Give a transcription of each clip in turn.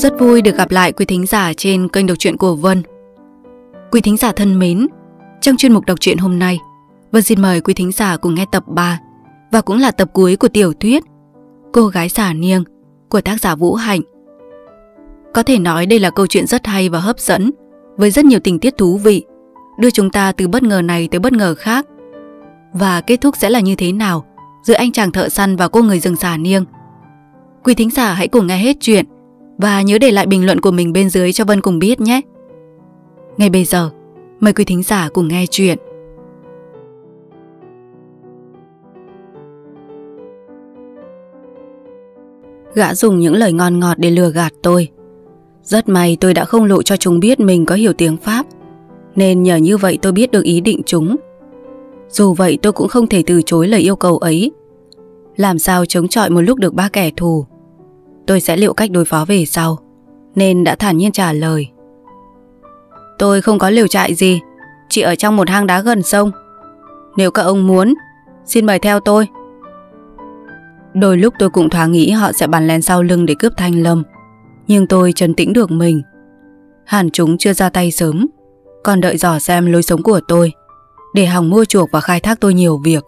Rất vui được gặp lại quý thính giả trên kênh đọc truyện của Vân. Quý thính giả thân mến, trong chuyên mục đọc truyện hôm nay, Vân xin mời quý thính giả cùng nghe tập 3 và cũng là tập cuối của tiểu thuyết Cô gái xả niêng của tác giả Vũ Hạnh. Có thể nói đây là câu chuyện rất hay và hấp dẫn với rất nhiều tình tiết thú vị đưa chúng ta từ bất ngờ này tới bất ngờ khác. Và kết thúc sẽ là như thế nào giữa anh chàng thợ săn và cô người rừng xả niêng. Quý thính giả hãy cùng nghe hết chuyện và nhớ để lại bình luận của mình bên dưới cho Vân cùng biết nhé. Ngay bây giờ, mời quý thính giả cùng nghe chuyện Gã dùng những lời ngon ngọt để lừa gạt tôi Rất may tôi đã không lộ cho chúng biết mình có hiểu tiếng Pháp Nên nhờ như vậy tôi biết được ý định chúng Dù vậy tôi cũng không thể từ chối lời yêu cầu ấy Làm sao chống chọi một lúc được ba kẻ thù Tôi sẽ liệu cách đối phó về sau Nên đã thản nhiên trả lời Tôi không có liều trại gì Chỉ ở trong một hang đá gần sông Nếu các ông muốn Xin mời theo tôi Đôi lúc tôi cũng thoáng nghĩ họ sẽ bắn lén sau lưng để cướp thanh lâm Nhưng tôi trấn tĩnh được mình Hẳn chúng chưa ra tay sớm Còn đợi dò xem lối sống của tôi Để hòng mua chuộc và khai thác tôi nhiều việc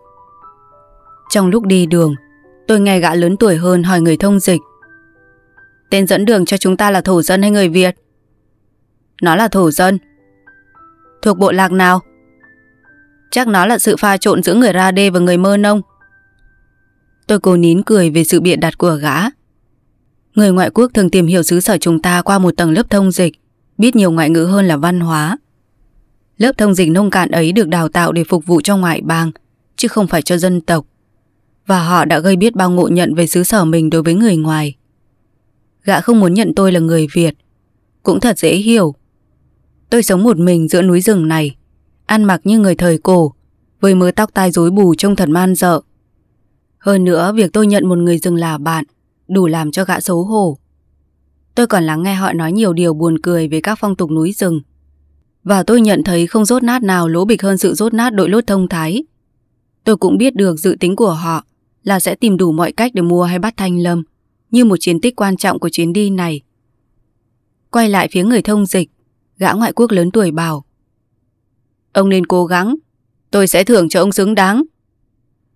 Trong lúc đi đường Tôi nghe gã lớn tuổi hơn hỏi người thông dịch Tên dẫn đường cho chúng ta là thổ dân hay người Việt? Nó là thổ dân. Thuộc bộ lạc nào? Chắc nó là sự pha trộn giữa người Ra Đê và người Mơ Nông. Tôi cố nín cười về sự biện đặt của gã. Người ngoại quốc thường tìm hiểu xứ sở chúng ta qua một tầng lớp thông dịch, biết nhiều ngoại ngữ hơn là văn hóa. Lớp thông dịch nông cạn ấy được đào tạo để phục vụ cho ngoại bang, chứ không phải cho dân tộc. Và họ đã gây biết bao ngộ nhận về xứ sở mình đối với người ngoài. Gã không muốn nhận tôi là người Việt Cũng thật dễ hiểu Tôi sống một mình giữa núi rừng này Ăn mặc như người thời cổ Với mớ tóc tai rối bù trông thật man dợ Hơn nữa việc tôi nhận một người rừng là bạn Đủ làm cho gã xấu hổ Tôi còn lắng nghe họ nói nhiều điều buồn cười Về các phong tục núi rừng Và tôi nhận thấy không rốt nát nào lỗ bịch hơn sự rốt nát đội lốt thông thái Tôi cũng biết được dự tính của họ Là sẽ tìm đủ mọi cách để mua hay bắt Thanh Lâm như một chiến tích quan trọng của chuyến đi này. Quay lại phía người thông dịch, gã ngoại quốc lớn tuổi bảo Ông nên cố gắng, tôi sẽ thưởng cho ông xứng đáng.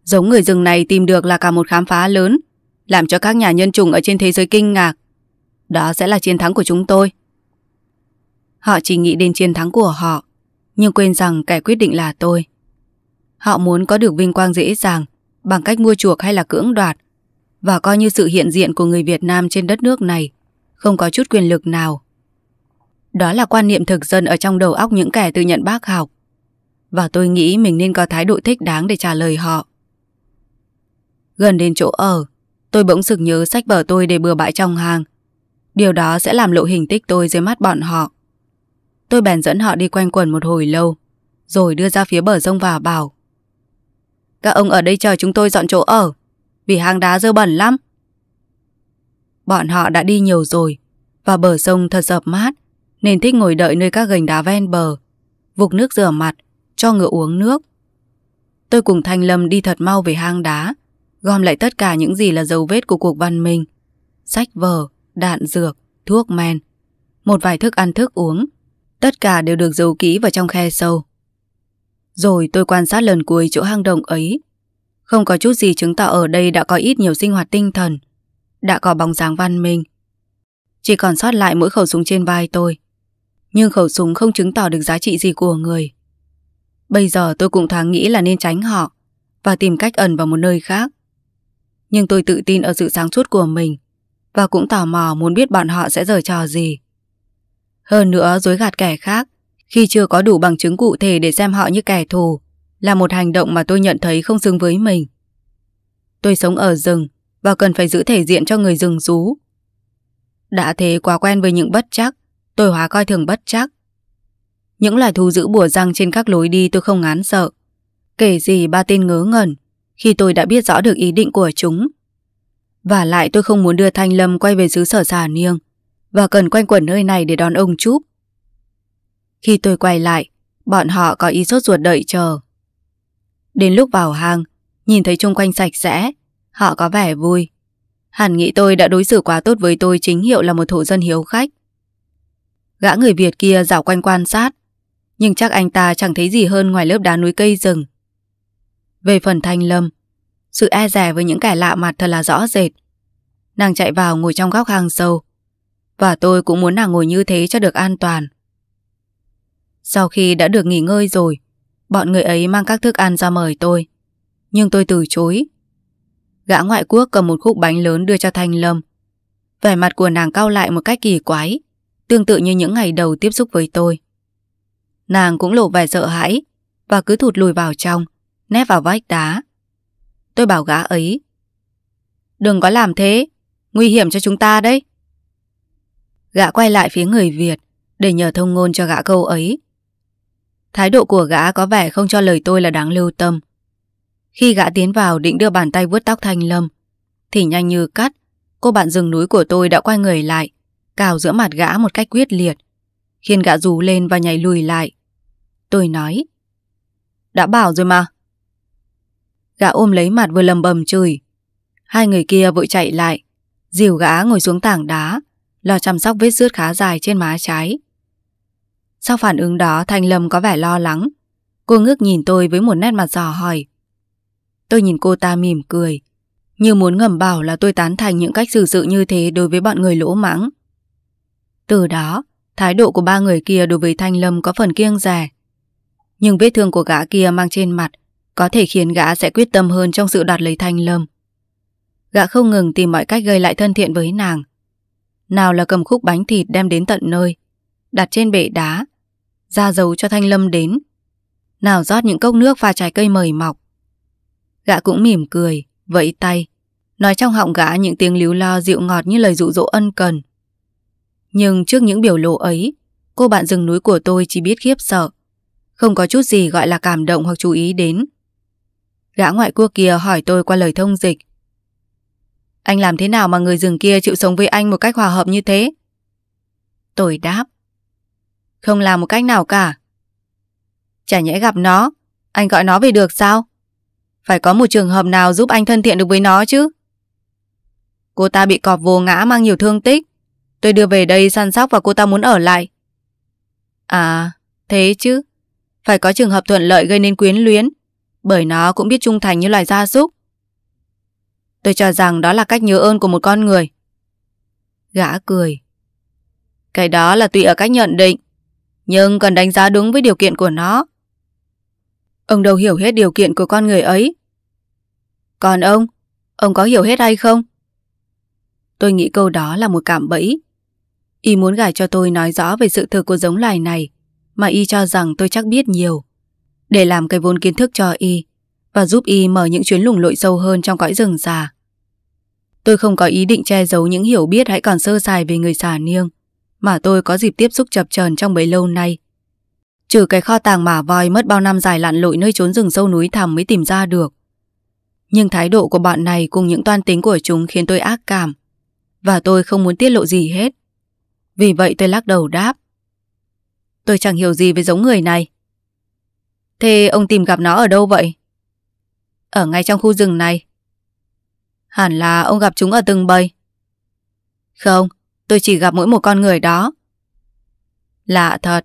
Giống người rừng này tìm được là cả một khám phá lớn, làm cho các nhà nhân chủng ở trên thế giới kinh ngạc. Đó sẽ là chiến thắng của chúng tôi. Họ chỉ nghĩ đến chiến thắng của họ, nhưng quên rằng kẻ quyết định là tôi. Họ muốn có được vinh quang dễ dàng bằng cách mua chuộc hay là cưỡng đoạt và coi như sự hiện diện của người Việt Nam trên đất nước này không có chút quyền lực nào. Đó là quan niệm thực dân ở trong đầu óc những kẻ tự nhận bác học. Và tôi nghĩ mình nên có thái độ thích đáng để trả lời họ. Gần đến chỗ ở, tôi bỗng sực nhớ sách vở tôi để bừa bãi trong hàng. Điều đó sẽ làm lộ hình tích tôi dưới mắt bọn họ. Tôi bèn dẫn họ đi quanh quần một hồi lâu, rồi đưa ra phía bờ sông và bảo. Các ông ở đây chờ chúng tôi dọn chỗ ở vì hang đá dơ bẩn lắm. Bọn họ đã đi nhiều rồi, và bờ sông thật dập mát, nên thích ngồi đợi nơi các gành đá ven bờ, vục nước rửa mặt, cho ngựa uống nước. Tôi cùng Thanh Lâm đi thật mau về hang đá, gom lại tất cả những gì là dấu vết của cuộc văn minh. Sách vở, đạn dược, thuốc men, một vài thức ăn thức uống, tất cả đều được giấu kỹ vào trong khe sâu. Rồi tôi quan sát lần cuối chỗ hang động ấy không có chút gì chứng tỏ ở đây đã có ít nhiều sinh hoạt tinh thần, đã có bóng dáng văn minh. Chỉ còn sót lại mỗi khẩu súng trên vai tôi. Nhưng khẩu súng không chứng tỏ được giá trị gì của người. Bây giờ tôi cũng thoáng nghĩ là nên tránh họ và tìm cách ẩn vào một nơi khác. Nhưng tôi tự tin ở sự sáng suốt của mình và cũng tò mò muốn biết bọn họ sẽ giở trò gì. Hơn nữa dối gạt kẻ khác khi chưa có đủ bằng chứng cụ thể để xem họ như kẻ thù là một hành động mà tôi nhận thấy không xứng với mình. Tôi sống ở rừng và cần phải giữ thể diện cho người rừng rú. Đã thế quá quen với những bất chắc, tôi hóa coi thường bất chắc. Những loài thú giữ bùa răng trên các lối đi tôi không ngán sợ. Kể gì ba tên ngớ ngẩn khi tôi đã biết rõ được ý định của chúng. Và lại tôi không muốn đưa Thanh Lâm quay về xứ sở xà niêng và cần quanh quẩn nơi này để đón ông Trúc. Khi tôi quay lại, bọn họ có ý sốt ruột đợi chờ. Đến lúc vào hàng, nhìn thấy chung quanh sạch sẽ, họ có vẻ vui. Hẳn nghĩ tôi đã đối xử quá tốt với tôi chính hiệu là một thổ dân hiếu khách. Gã người Việt kia dạo quanh quan sát, nhưng chắc anh ta chẳng thấy gì hơn ngoài lớp đá núi cây rừng. Về phần Thanh Lâm, sự e rẻ với những kẻ lạ mặt thật là rõ rệt. Nàng chạy vào ngồi trong góc hàng sâu, và tôi cũng muốn nàng ngồi như thế cho được an toàn. Sau khi đã được nghỉ ngơi rồi, Bọn người ấy mang các thức ăn ra mời tôi Nhưng tôi từ chối Gã ngoại quốc cầm một khúc bánh lớn đưa cho Thanh Lâm Vẻ mặt của nàng cao lại một cách kỳ quái Tương tự như những ngày đầu tiếp xúc với tôi Nàng cũng lộ vẻ sợ hãi Và cứ thụt lùi vào trong Nép vào vách đá Tôi bảo gã ấy Đừng có làm thế Nguy hiểm cho chúng ta đấy Gã quay lại phía người Việt Để nhờ thông ngôn cho gã câu ấy Thái độ của gã có vẻ không cho lời tôi là đáng lưu tâm. Khi gã tiến vào định đưa bàn tay vuốt tóc Thanh Lâm, thì nhanh như cắt, cô bạn rừng núi của tôi đã quay người lại, cào giữa mặt gã một cách quyết liệt, khiến gã rú lên và nhảy lùi lại. Tôi nói, đã bảo rồi mà. Gã ôm lấy mặt vừa lầm bầm chửi. Hai người kia vội chạy lại, dìu gã ngồi xuống tảng đá, lo chăm sóc vết xước khá dài trên má trái. Sau phản ứng đó Thanh Lâm có vẻ lo lắng. Cô ngước nhìn tôi với một nét mặt dò hỏi. Tôi nhìn cô ta mỉm cười. Như muốn ngầm bảo là tôi tán thành những cách xử sự như thế đối với bọn người lỗ mãng. Từ đó, thái độ của ba người kia đối với Thanh Lâm có phần kiêng rẻ. Nhưng vết thương của gã kia mang trên mặt có thể khiến gã sẽ quyết tâm hơn trong sự đoạt lấy Thanh Lâm. Gã không ngừng tìm mọi cách gây lại thân thiện với nàng. Nào là cầm khúc bánh thịt đem đến tận nơi, đặt trên bệ đá, ra dầu cho Thanh Lâm đến. Nào rót những cốc nước và trái cây mời mọc. Gã cũng mỉm cười, vẫy tay, nói trong họng gã những tiếng líu lo dịu ngọt như lời dụ dỗ ân cần. Nhưng trước những biểu lộ ấy, cô bạn rừng núi của tôi chỉ biết khiếp sợ, không có chút gì gọi là cảm động hoặc chú ý đến. Gã ngoại quốc kia hỏi tôi qua lời thông dịch. Anh làm thế nào mà người rừng kia chịu sống với anh một cách hòa hợp như thế? Tôi đáp. Không làm một cách nào cả. Chả nhẽ gặp nó, anh gọi nó về được sao? Phải có một trường hợp nào giúp anh thân thiện được với nó chứ. Cô ta bị cọp vô ngã mang nhiều thương tích. Tôi đưa về đây săn sóc và cô ta muốn ở lại. À, thế chứ. Phải có trường hợp thuận lợi gây nên quyến luyến. Bởi nó cũng biết trung thành như loài gia súc. Tôi cho rằng đó là cách nhớ ơn của một con người. Gã cười. Cái đó là tùy ở cách nhận định. Nhưng cần đánh giá đúng với điều kiện của nó Ông đâu hiểu hết điều kiện của con người ấy Còn ông Ông có hiểu hết hay không Tôi nghĩ câu đó là một cảm bẫy Y muốn gài cho tôi nói rõ về sự thực của giống loài này Mà Y cho rằng tôi chắc biết nhiều Để làm cái vốn kiến thức cho Y Và giúp Y mở những chuyến lùng lội sâu hơn trong cõi rừng già Tôi không có ý định che giấu những hiểu biết hãy còn sơ sài về người xà niêng mà tôi có dịp tiếp xúc chập chờn trong bấy lâu nay. Trừ cái kho tàng mả voi mất bao năm dài lặn lội nơi trốn rừng sâu núi thẳm mới tìm ra được. Nhưng thái độ của bọn này cùng những toan tính của chúng khiến tôi ác cảm. Và tôi không muốn tiết lộ gì hết. Vì vậy tôi lắc đầu đáp. Tôi chẳng hiểu gì về giống người này. Thế ông tìm gặp nó ở đâu vậy? Ở ngay trong khu rừng này. Hẳn là ông gặp chúng ở từng bầy. Không, Tôi chỉ gặp mỗi một con người đó. Lạ thật.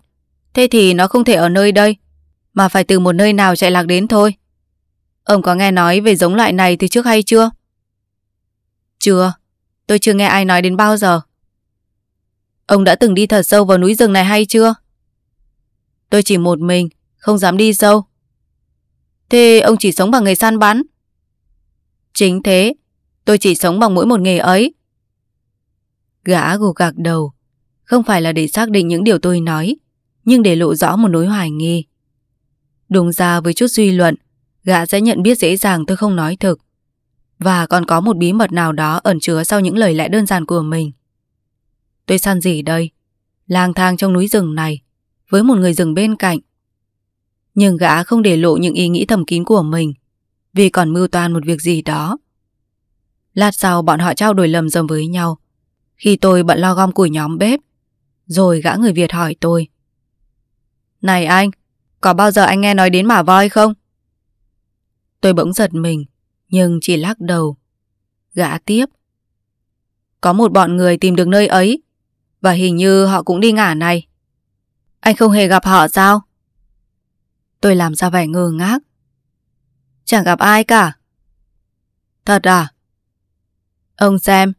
Thế thì nó không thể ở nơi đây, mà phải từ một nơi nào chạy lạc đến thôi. Ông có nghe nói về giống loại này từ trước hay chưa? Chưa, tôi chưa nghe ai nói đến bao giờ. Ông đã từng đi thật sâu vào núi rừng này hay chưa? Tôi chỉ một mình, không dám đi sâu. Thế ông chỉ sống bằng nghề săn bắn? Chính thế, tôi chỉ sống bằng mỗi một nghề ấy. Gã gục gạc đầu Không phải là để xác định những điều tôi nói Nhưng để lộ rõ một nỗi hoài nghi Đúng ra với chút suy luận Gã sẽ nhận biết dễ dàng tôi không nói thực Và còn có một bí mật nào đó Ẩn chứa sau những lời lẽ đơn giản của mình Tôi săn gì đây Lang thang trong núi rừng này Với một người rừng bên cạnh Nhưng gã không để lộ những ý nghĩ thầm kín của mình Vì còn mưu toan một việc gì đó Lát sau bọn họ trao đổi lầm rầm với nhau khi tôi bận lo gom củi nhóm bếp. Rồi gã người Việt hỏi tôi. Này anh, có bao giờ anh nghe nói đến mả voi không? Tôi bỗng giật mình, nhưng chỉ lắc đầu. Gã tiếp. Có một bọn người tìm được nơi ấy, và hình như họ cũng đi ngả này. Anh không hề gặp họ sao? Tôi làm ra vẻ ngơ ngác. Chẳng gặp ai cả. Thật à? Ông xem,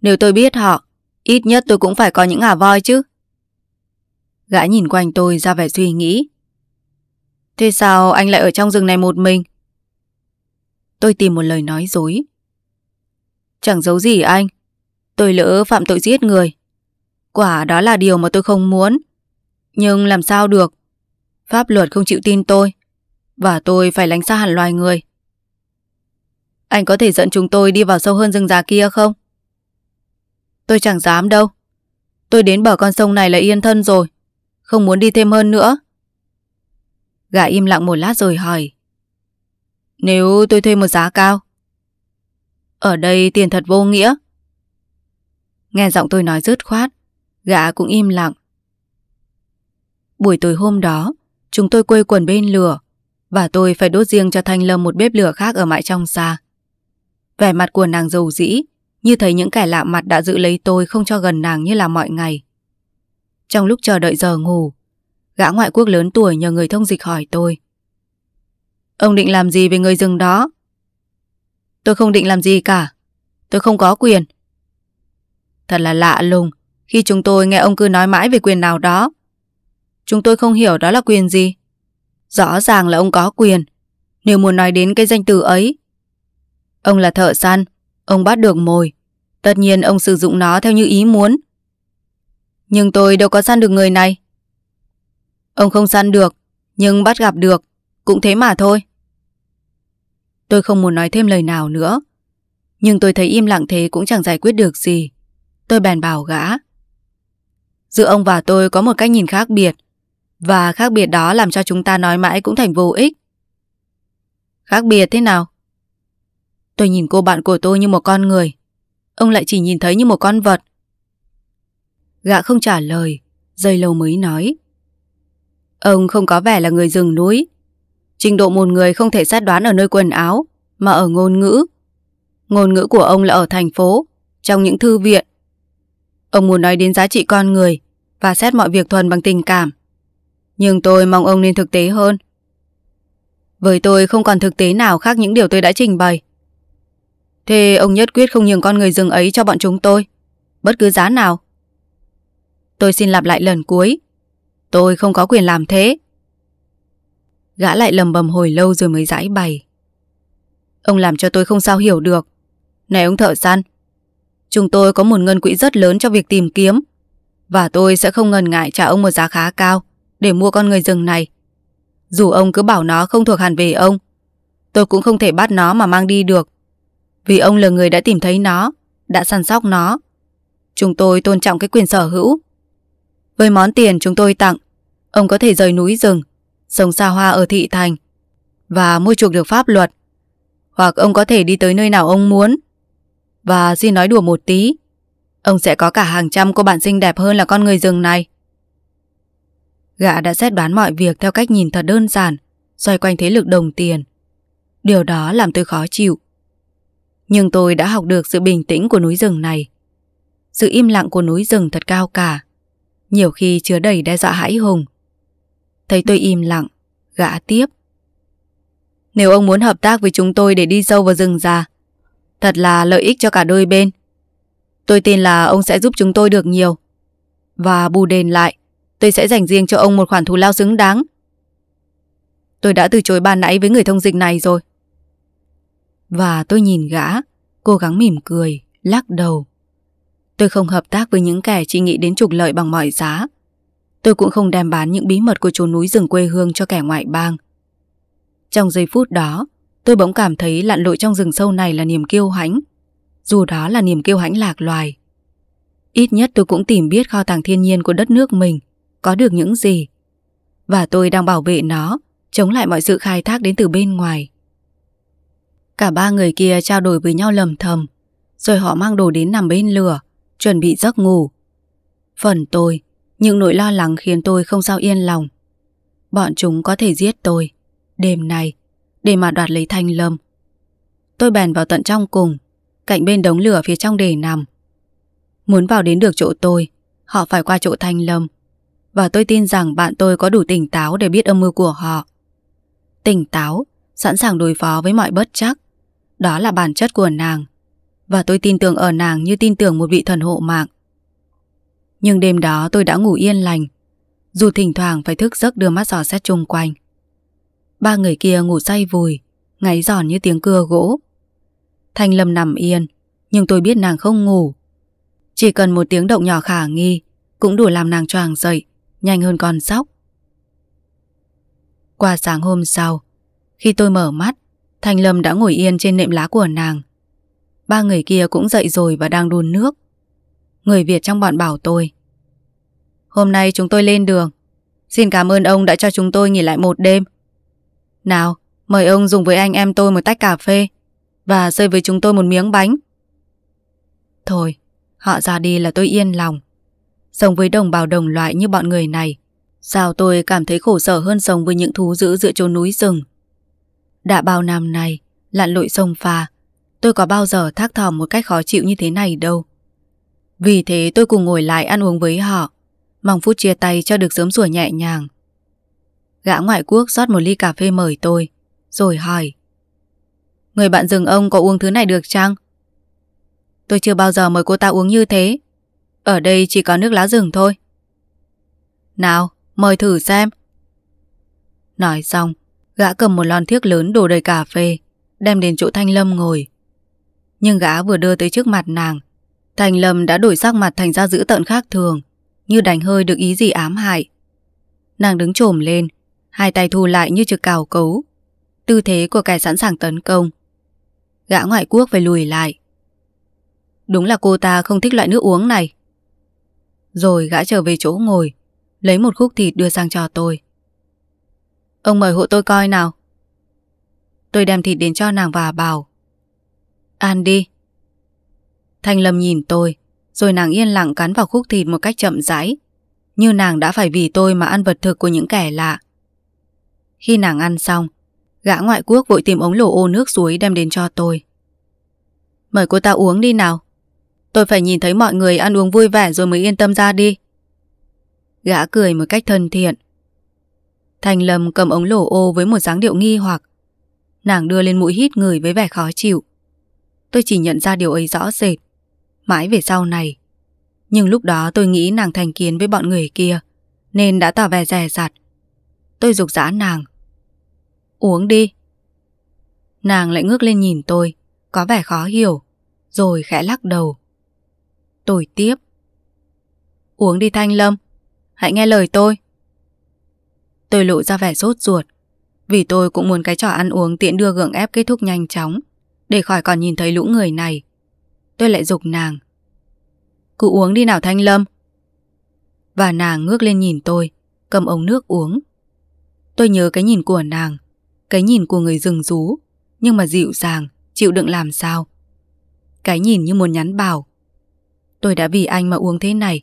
nếu tôi biết họ, Ít nhất tôi cũng phải có những ngà voi chứ. Gã nhìn quanh tôi ra vẻ suy nghĩ. Thế sao anh lại ở trong rừng này một mình? Tôi tìm một lời nói dối. Chẳng giấu gì anh. Tôi lỡ phạm tội giết người. Quả đó là điều mà tôi không muốn. Nhưng làm sao được? Pháp luật không chịu tin tôi. Và tôi phải lánh xa hẳn loài người. Anh có thể dẫn chúng tôi đi vào sâu hơn rừng già kia không? Tôi chẳng dám đâu. Tôi đến bờ con sông này là yên thân rồi. Không muốn đi thêm hơn nữa. Gã im lặng một lát rồi hỏi. Nếu tôi thuê một giá cao? Ở đây tiền thật vô nghĩa. Nghe giọng tôi nói rớt khoát, gã cũng im lặng. Buổi tối hôm đó, chúng tôi quây quần bên lửa và tôi phải đốt riêng cho Thanh Lâm một bếp lửa khác ở mãi trong xa. Vẻ mặt của nàng dầu dĩ như thấy những kẻ lạ mặt đã giữ lấy tôi không cho gần nàng như là mọi ngày. Trong lúc chờ đợi giờ ngủ, gã ngoại quốc lớn tuổi nhờ người thông dịch hỏi tôi. Ông định làm gì về người rừng đó? Tôi không định làm gì cả. Tôi không có quyền. Thật là lạ lùng khi chúng tôi nghe ông cứ nói mãi về quyền nào đó. Chúng tôi không hiểu đó là quyền gì. Rõ ràng là ông có quyền. Nếu muốn nói đến cái danh từ ấy. Ông là thợ săn, ông bắt được mồi. Tất nhiên ông sử dụng nó theo như ý muốn. Nhưng tôi đâu có săn được người này. Ông không săn được, nhưng bắt gặp được, cũng thế mà thôi. Tôi không muốn nói thêm lời nào nữa. Nhưng tôi thấy im lặng thế cũng chẳng giải quyết được gì. Tôi bèn bảo gã. Giữa ông và tôi có một cách nhìn khác biệt. Và khác biệt đó làm cho chúng ta nói mãi cũng thành vô ích. Khác biệt thế nào? Tôi nhìn cô bạn của tôi như một con người. Ông lại chỉ nhìn thấy như một con vật Gã không trả lời Dây lâu mới nói Ông không có vẻ là người rừng núi Trình độ một người không thể sát đoán ở nơi quần áo Mà ở ngôn ngữ Ngôn ngữ của ông là ở thành phố Trong những thư viện Ông muốn nói đến giá trị con người Và xét mọi việc thuần bằng tình cảm Nhưng tôi mong ông nên thực tế hơn Với tôi không còn thực tế nào khác những điều tôi đã trình bày Thế ông nhất quyết không nhường con người rừng ấy cho bọn chúng tôi Bất cứ giá nào Tôi xin lặp lại lần cuối Tôi không có quyền làm thế Gã lại lầm bầm hồi lâu rồi mới giải bày Ông làm cho tôi không sao hiểu được Này ông thợ săn Chúng tôi có một ngân quỹ rất lớn cho việc tìm kiếm Và tôi sẽ không ngần ngại trả ông một giá khá cao Để mua con người rừng này Dù ông cứ bảo nó không thuộc hẳn về ông Tôi cũng không thể bắt nó mà mang đi được vì ông là người đã tìm thấy nó, đã săn sóc nó. Chúng tôi tôn trọng cái quyền sở hữu. Với món tiền chúng tôi tặng, ông có thể rời núi rừng, sống xa hoa ở thị thành và mua chuộc được pháp luật. Hoặc ông có thể đi tới nơi nào ông muốn. Và xin nói đùa một tí, ông sẽ có cả hàng trăm cô bạn xinh đẹp hơn là con người rừng này. Gã đã xét đoán mọi việc theo cách nhìn thật đơn giản, xoay quanh thế lực đồng tiền. Điều đó làm tôi khó chịu. Nhưng tôi đã học được sự bình tĩnh của núi rừng này. Sự im lặng của núi rừng thật cao cả. Nhiều khi chứa đầy đe dọa hãi hùng. Thấy tôi im lặng, gã tiếp. Nếu ông muốn hợp tác với chúng tôi để đi sâu vào rừng già, thật là lợi ích cho cả đôi bên. Tôi tin là ông sẽ giúp chúng tôi được nhiều. Và bù đền lại, tôi sẽ dành riêng cho ông một khoản thù lao xứng đáng. Tôi đã từ chối ban nãy với người thông dịch này rồi. Và tôi nhìn gã, cố gắng mỉm cười, lắc đầu. Tôi không hợp tác với những kẻ chỉ nghĩ đến trục lợi bằng mọi giá. Tôi cũng không đem bán những bí mật của chốn núi rừng quê hương cho kẻ ngoại bang. Trong giây phút đó, tôi bỗng cảm thấy lặn lội trong rừng sâu này là niềm kiêu hãnh. Dù đó là niềm kiêu hãnh lạc loài. Ít nhất tôi cũng tìm biết kho tàng thiên nhiên của đất nước mình có được những gì. Và tôi đang bảo vệ nó, chống lại mọi sự khai thác đến từ bên ngoài. Cả ba người kia trao đổi với nhau lầm thầm, rồi họ mang đồ đến nằm bên lửa, chuẩn bị giấc ngủ. Phần tôi, những nỗi lo lắng khiến tôi không sao yên lòng. Bọn chúng có thể giết tôi, đêm nay, để mà đoạt lấy thanh lâm. Tôi bèn vào tận trong cùng, cạnh bên đống lửa phía trong để nằm. Muốn vào đến được chỗ tôi, họ phải qua chỗ thanh lâm. Và tôi tin rằng bạn tôi có đủ tỉnh táo để biết âm mưu của họ. Tỉnh táo, sẵn sàng đối phó với mọi bất chắc. Đó là bản chất của nàng Và tôi tin tưởng ở nàng như tin tưởng một vị thần hộ mạng Nhưng đêm đó tôi đã ngủ yên lành Dù thỉnh thoảng phải thức giấc đưa mắt giò xét chung quanh Ba người kia ngủ say vùi Ngáy giòn như tiếng cưa gỗ Thanh Lâm nằm yên Nhưng tôi biết nàng không ngủ Chỉ cần một tiếng động nhỏ khả nghi Cũng đủ làm nàng choàng dậy Nhanh hơn con sóc Qua sáng hôm sau Khi tôi mở mắt Thanh Lâm đã ngồi yên trên nệm lá của nàng. Ba người kia cũng dậy rồi và đang đun nước. Người Việt trong bọn bảo tôi. Hôm nay chúng tôi lên đường. Xin cảm ơn ông đã cho chúng tôi nghỉ lại một đêm. Nào, mời ông dùng với anh em tôi một tách cà phê và rơi với chúng tôi một miếng bánh. Thôi, họ ra đi là tôi yên lòng. Sống với đồng bào đồng loại như bọn người này, sao tôi cảm thấy khổ sở hơn sống với những thú dữ giữa chốn núi rừng. Đã bao năm nay, lặn lội sông pha, tôi có bao giờ thác thỏm một cách khó chịu như thế này đâu. Vì thế tôi cùng ngồi lại ăn uống với họ, mong phút chia tay cho được sớm rủa nhẹ nhàng. Gã ngoại quốc rót một ly cà phê mời tôi, rồi hỏi. Người bạn rừng ông có uống thứ này được chăng? Tôi chưa bao giờ mời cô ta uống như thế. Ở đây chỉ có nước lá rừng thôi. Nào, mời thử xem. Nói xong, Gã cầm một lon thiếc lớn đổ đầy cà phê Đem đến chỗ Thanh Lâm ngồi Nhưng gã vừa đưa tới trước mặt nàng Thanh Lâm đã đổi sắc mặt thành ra dữ tợn khác thường Như đánh hơi được ý gì ám hại Nàng đứng trồm lên Hai tay thu lại như trực cào cấu Tư thế của kẻ sẵn sàng tấn công Gã ngoại quốc phải lùi lại Đúng là cô ta không thích loại nước uống này Rồi gã trở về chỗ ngồi Lấy một khúc thịt đưa sang cho tôi Ông mời hộ tôi coi nào Tôi đem thịt đến cho nàng và bảo Ăn đi Thanh Lâm nhìn tôi Rồi nàng yên lặng cắn vào khúc thịt một cách chậm rãi Như nàng đã phải vì tôi mà ăn vật thực của những kẻ lạ Khi nàng ăn xong Gã ngoại quốc vội tìm ống lổ ô nước suối đem đến cho tôi Mời cô ta uống đi nào Tôi phải nhìn thấy mọi người ăn uống vui vẻ rồi mới yên tâm ra đi Gã cười một cách thân thiện Thành Lâm cầm ống lổ ô với một dáng điệu nghi hoặc. Nàng đưa lên mũi hít người với vẻ khó chịu. Tôi chỉ nhận ra điều ấy rõ rệt. Mãi về sau này. Nhưng lúc đó tôi nghĩ nàng thành kiến với bọn người kia. Nên đã tỏ vẻ rè rặt. Tôi dục dã nàng. Uống đi. Nàng lại ngước lên nhìn tôi. Có vẻ khó hiểu. Rồi khẽ lắc đầu. Tôi tiếp. Uống đi Thanh Lâm. Hãy nghe lời tôi. Tôi lộ ra vẻ sốt ruột Vì tôi cũng muốn cái trò ăn uống tiện đưa gượng ép kết thúc nhanh chóng Để khỏi còn nhìn thấy lũ người này Tôi lại dục nàng Cứ uống đi nào Thanh Lâm Và nàng ngước lên nhìn tôi Cầm ống nước uống Tôi nhớ cái nhìn của nàng Cái nhìn của người rừng rú Nhưng mà dịu dàng, chịu đựng làm sao Cái nhìn như muốn nhắn bảo Tôi đã vì anh mà uống thế này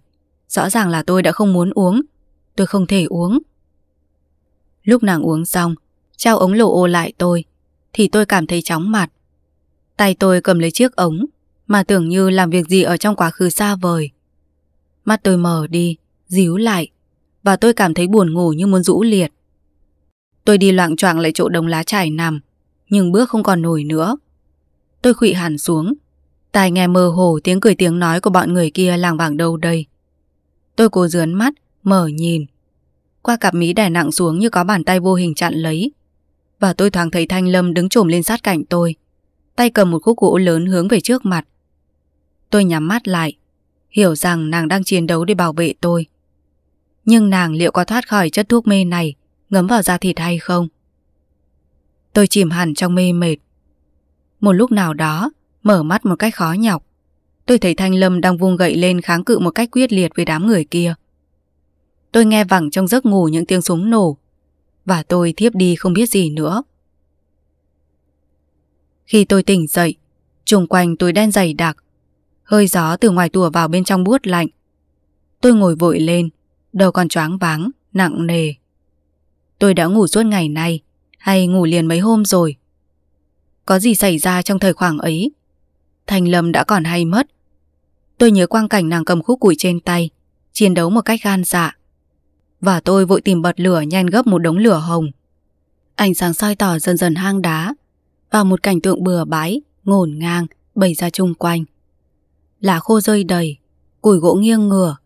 Rõ ràng là tôi đã không muốn uống Tôi không thể uống Lúc nàng uống xong, trao ống lộ ô lại tôi, thì tôi cảm thấy chóng mặt. Tay tôi cầm lấy chiếc ống, mà tưởng như làm việc gì ở trong quá khứ xa vời. Mắt tôi mở đi, díu lại, và tôi cảm thấy buồn ngủ như muốn rũ liệt. Tôi đi loạn choạng lại chỗ đồng lá trải nằm, nhưng bước không còn nổi nữa. Tôi khụy hẳn xuống, tai nghe mơ hồ tiếng cười tiếng nói của bọn người kia làng vàng đâu đây. Tôi cố dướn mắt, mở nhìn, qua cặp mí đè nặng xuống như có bàn tay vô hình chặn lấy. Và tôi thoáng thấy Thanh Lâm đứng trồm lên sát cạnh tôi, tay cầm một khúc gỗ lớn hướng về trước mặt. Tôi nhắm mắt lại, hiểu rằng nàng đang chiến đấu để bảo vệ tôi. Nhưng nàng liệu có thoát khỏi chất thuốc mê này, ngấm vào da thịt hay không? Tôi chìm hẳn trong mê mệt. Một lúc nào đó, mở mắt một cách khó nhọc, tôi thấy Thanh Lâm đang vung gậy lên kháng cự một cách quyết liệt với đám người kia. Tôi nghe vẳng trong giấc ngủ những tiếng súng nổ Và tôi thiếp đi không biết gì nữa Khi tôi tỉnh dậy Trùng quanh tôi đen dày đặc Hơi gió từ ngoài tùa vào bên trong buốt lạnh Tôi ngồi vội lên Đầu còn choáng váng, nặng nề Tôi đã ngủ suốt ngày nay Hay ngủ liền mấy hôm rồi Có gì xảy ra trong thời khoảng ấy Thành Lâm đã còn hay mất Tôi nhớ quang cảnh nàng cầm khúc củi trên tay Chiến đấu một cách gan dạ và tôi vội tìm bật lửa nhen gấp một đống lửa hồng. Ánh sáng soi tỏ dần dần hang đá và một cảnh tượng bừa bãi, ngổn ngang bày ra chung quanh. Lá khô rơi đầy, củi gỗ nghiêng ngửa,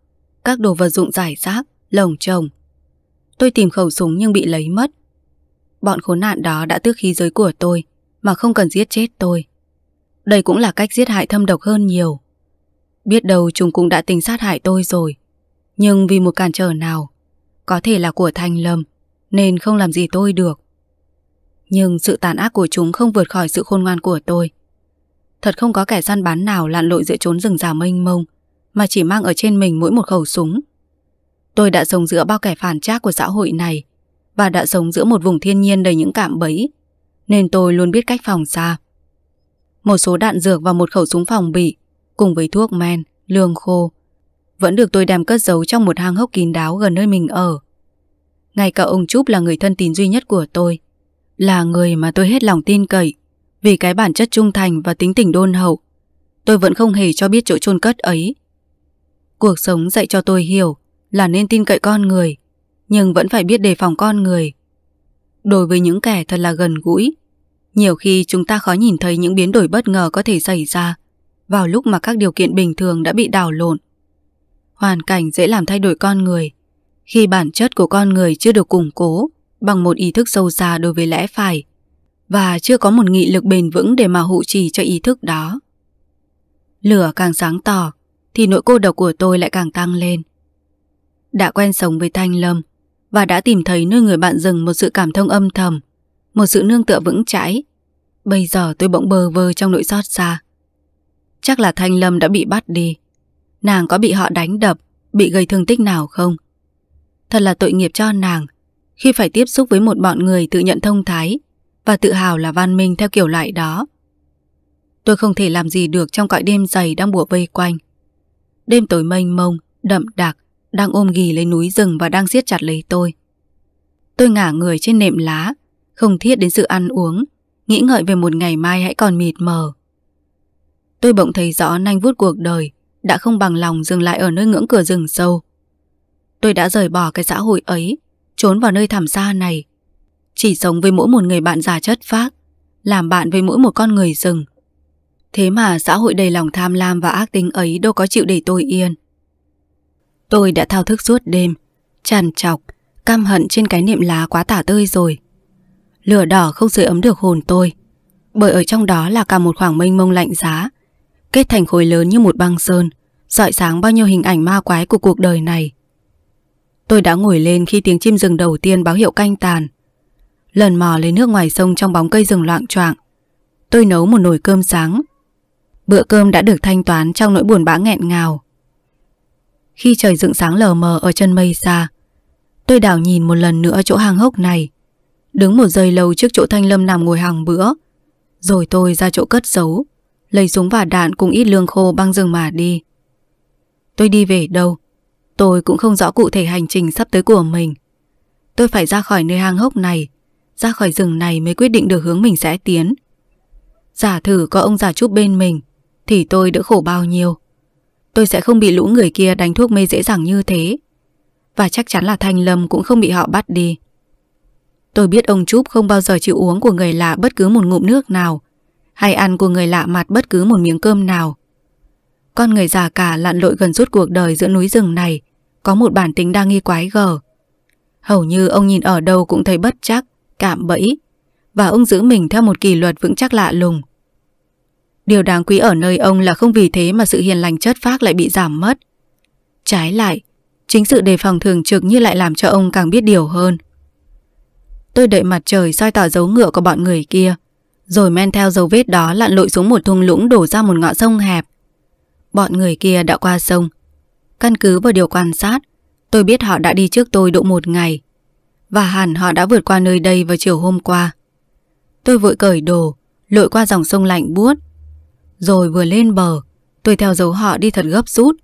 các đồ vật dụng giải rác, lồng trồng. Tôi tìm khẩu súng nhưng bị lấy mất. Bọn khốn nạn đó đã tước khí giới của tôi mà không cần giết chết tôi. Đây cũng là cách giết hại thâm độc hơn nhiều. Biết đâu chúng cũng đã tính sát hại tôi rồi. Nhưng vì một cản trở nào có thể là của Thành lầm Nên không làm gì tôi được Nhưng sự tàn ác của chúng không vượt khỏi sự khôn ngoan của tôi Thật không có kẻ săn bắn nào lặn lội giữa trốn rừng già mênh mông Mà chỉ mang ở trên mình mỗi một khẩu súng Tôi đã sống giữa bao kẻ phản trác của xã hội này Và đã sống giữa một vùng thiên nhiên đầy những cạm bẫy Nên tôi luôn biết cách phòng xa Một số đạn dược và một khẩu súng phòng bị Cùng với thuốc men, lương khô vẫn được tôi đem cất giấu trong một hang hốc kín đáo gần nơi mình ở. Ngay cả ông Trúp là người thân tín duy nhất của tôi, là người mà tôi hết lòng tin cậy, vì cái bản chất trung thành và tính tình đôn hậu, tôi vẫn không hề cho biết chỗ chôn cất ấy. Cuộc sống dạy cho tôi hiểu là nên tin cậy con người, nhưng vẫn phải biết đề phòng con người. Đối với những kẻ thật là gần gũi, nhiều khi chúng ta khó nhìn thấy những biến đổi bất ngờ có thể xảy ra vào lúc mà các điều kiện bình thường đã bị đảo lộn. Hoàn cảnh dễ làm thay đổi con người. Khi bản chất của con người chưa được củng cố bằng một ý thức sâu xa đối với lẽ phải và chưa có một nghị lực bền vững để mà hộ trì cho ý thức đó. Lửa càng sáng tỏ thì nỗi cô độc của tôi lại càng tăng lên. Đã quen sống với Thanh Lâm và đã tìm thấy nơi người bạn rừng một sự cảm thông âm thầm, một sự nương tựa vững chãi. Bây giờ tôi bỗng bơ vơ trong nỗi xót xa. Chắc là Thanh Lâm đã bị bắt đi Nàng có bị họ đánh đập Bị gây thương tích nào không Thật là tội nghiệp cho nàng Khi phải tiếp xúc với một bọn người tự nhận thông thái Và tự hào là văn minh theo kiểu loại đó Tôi không thể làm gì được trong cõi đêm dày đang bùa vây quanh Đêm tối mênh mông, đậm đặc Đang ôm ghì lấy núi rừng và đang siết chặt lấy tôi Tôi ngả người trên nệm lá Không thiết đến sự ăn uống Nghĩ ngợi về một ngày mai hãy còn mịt mờ Tôi bỗng thấy rõ nanh vút cuộc đời đã không bằng lòng dừng lại ở nơi ngưỡng cửa rừng sâu. Tôi đã rời bỏ cái xã hội ấy, trốn vào nơi thảm xa này. Chỉ sống với mỗi một người bạn già chất phác, làm bạn với mỗi một con người rừng. Thế mà xã hội đầy lòng tham lam và ác tính ấy đâu có chịu để tôi yên. Tôi đã thao thức suốt đêm, tràn trọc, cam hận trên cái niệm lá quá tả tơi rồi. Lửa đỏ không sưởi ấm được hồn tôi, bởi ở trong đó là cả một khoảng mênh mông lạnh giá, kết thành khối lớn như một băng sơn, rọi sáng bao nhiêu hình ảnh ma quái của cuộc đời này. Tôi đã ngồi lên khi tiếng chim rừng đầu tiên báo hiệu canh tàn. Lần mò lấy nước ngoài sông trong bóng cây rừng loạn choạng, tôi nấu một nồi cơm sáng. Bữa cơm đã được thanh toán trong nỗi buồn bã nghẹn ngào. Khi trời dựng sáng lờ mờ ở chân mây xa, tôi đảo nhìn một lần nữa chỗ hàng hốc này. Đứng một giây lâu trước chỗ Thanh Lâm nằm ngồi hàng bữa, rồi tôi ra chỗ cất giấu. Lấy súng và đạn cùng ít lương khô băng rừng mà đi Tôi đi về đâu Tôi cũng không rõ cụ thể hành trình sắp tới của mình Tôi phải ra khỏi nơi hang hốc này Ra khỏi rừng này mới quyết định được hướng mình sẽ tiến Giả thử có ông già trúc bên mình Thì tôi đỡ khổ bao nhiêu Tôi sẽ không bị lũ người kia đánh thuốc mê dễ dàng như thế Và chắc chắn là Thanh Lâm cũng không bị họ bắt đi Tôi biết ông Trúc không bao giờ chịu uống của người lạ bất cứ một ngụm nước nào hay ăn của người lạ mặt bất cứ một miếng cơm nào. Con người già cả lặn lội gần suốt cuộc đời giữa núi rừng này, có một bản tính đa nghi quái gở. Hầu như ông nhìn ở đâu cũng thấy bất chắc, cạm bẫy, và ông giữ mình theo một kỷ luật vững chắc lạ lùng. Điều đáng quý ở nơi ông là không vì thế mà sự hiền lành chất phác lại bị giảm mất. Trái lại, chính sự đề phòng thường trực như lại làm cho ông càng biết điều hơn. Tôi đợi mặt trời soi tỏ dấu ngựa của bọn người kia, rồi men theo dấu vết đó lặn lội xuống một thung lũng đổ ra một ngọn sông hẹp. Bọn người kia đã qua sông. Căn cứ vào điều quan sát, tôi biết họ đã đi trước tôi độ một ngày. Và hẳn họ đã vượt qua nơi đây vào chiều hôm qua. Tôi vội cởi đồ, lội qua dòng sông lạnh buốt. Rồi vừa lên bờ, tôi theo dấu họ đi thật gấp rút.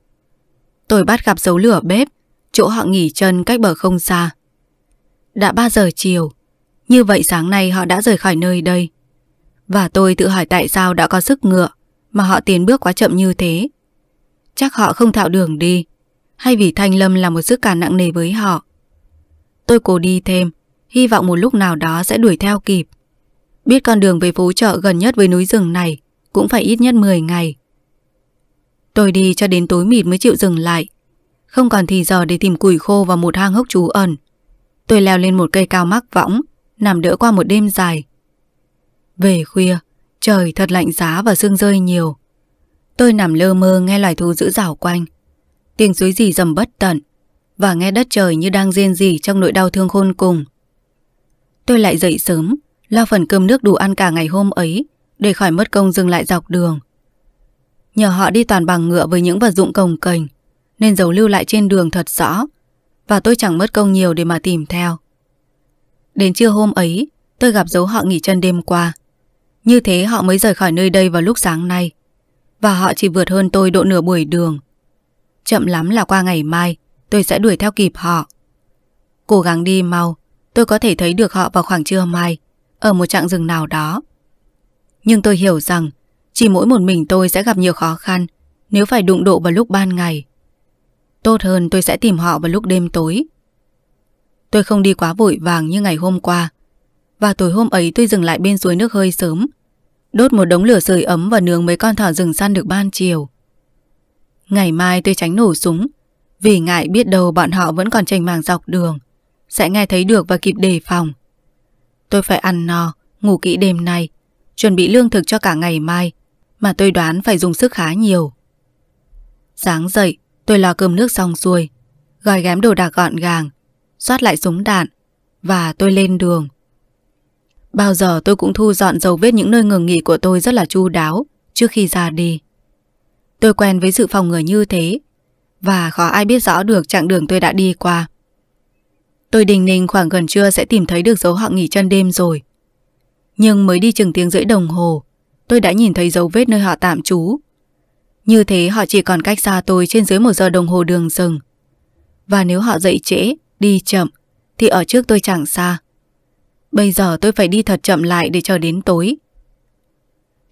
Tôi bắt gặp dấu lửa bếp, chỗ họ nghỉ chân cách bờ không xa. Đã 3 giờ chiều, như vậy sáng nay họ đã rời khỏi nơi đây. Và tôi tự hỏi tại sao đã có sức ngựa mà họ tiến bước quá chậm như thế. Chắc họ không thạo đường đi, hay vì Thanh Lâm là một sức cản nặng nề với họ. Tôi cố đi thêm, hy vọng một lúc nào đó sẽ đuổi theo kịp. Biết con đường về phố chợ gần nhất với núi rừng này cũng phải ít nhất 10 ngày. Tôi đi cho đến tối mịt mới chịu dừng lại. Không còn thì giờ để tìm củi khô vào một hang hốc trú ẩn. Tôi leo lên một cây cao mắc võng, nằm đỡ qua một đêm dài. Về khuya, trời thật lạnh giá và sương rơi nhiều. Tôi nằm lơ mơ nghe loài thú dữ dảo quanh. Tiếng suối gì rầm bất tận và nghe đất trời như đang rên rỉ trong nỗi đau thương khôn cùng. Tôi lại dậy sớm, lo phần cơm nước đủ ăn cả ngày hôm ấy để khỏi mất công dừng lại dọc đường. Nhờ họ đi toàn bằng ngựa với những vật dụng cồng cành nên dấu lưu lại trên đường thật rõ và tôi chẳng mất công nhiều để mà tìm theo. Đến trưa hôm ấy, tôi gặp dấu họ nghỉ chân đêm qua. Như thế họ mới rời khỏi nơi đây vào lúc sáng nay. Và họ chỉ vượt hơn tôi độ nửa buổi đường. Chậm lắm là qua ngày mai, tôi sẽ đuổi theo kịp họ. Cố gắng đi mau, tôi có thể thấy được họ vào khoảng trưa mai, ở một trạng rừng nào đó. Nhưng tôi hiểu rằng, chỉ mỗi một mình tôi sẽ gặp nhiều khó khăn nếu phải đụng độ vào lúc ban ngày. Tốt hơn tôi sẽ tìm họ vào lúc đêm tối. Tôi không đi quá vội vàng như ngày hôm qua, và tối hôm ấy tôi dừng lại bên suối nước hơi sớm. Đốt một đống lửa sưởi ấm và nướng mấy con thỏ rừng săn được ban chiều. Ngày mai tôi tránh nổ súng, vì ngại biết đâu bọn họ vẫn còn tranh màng dọc đường, sẽ nghe thấy được và kịp đề phòng. Tôi phải ăn no, ngủ kỹ đêm nay, chuẩn bị lương thực cho cả ngày mai, mà tôi đoán phải dùng sức khá nhiều. Sáng dậy, tôi lo cơm nước xong xuôi, gói ghém đồ đạc gọn gàng, xoát lại súng đạn, và tôi lên đường. Bao giờ tôi cũng thu dọn dầu vết những nơi ngừng nghỉ của tôi rất là chu đáo trước khi ra đi. Tôi quen với sự phòng người như thế và khó ai biết rõ được chặng đường tôi đã đi qua. Tôi đình ninh khoảng gần trưa sẽ tìm thấy được dấu họ nghỉ chân đêm rồi. Nhưng mới đi chừng tiếng rưỡi đồng hồ, tôi đã nhìn thấy dấu vết nơi họ tạm trú. Như thế họ chỉ còn cách xa tôi trên dưới một giờ đồng hồ đường rừng. Và nếu họ dậy trễ, đi chậm, thì ở trước tôi chẳng xa. Bây giờ tôi phải đi thật chậm lại để chờ đến tối.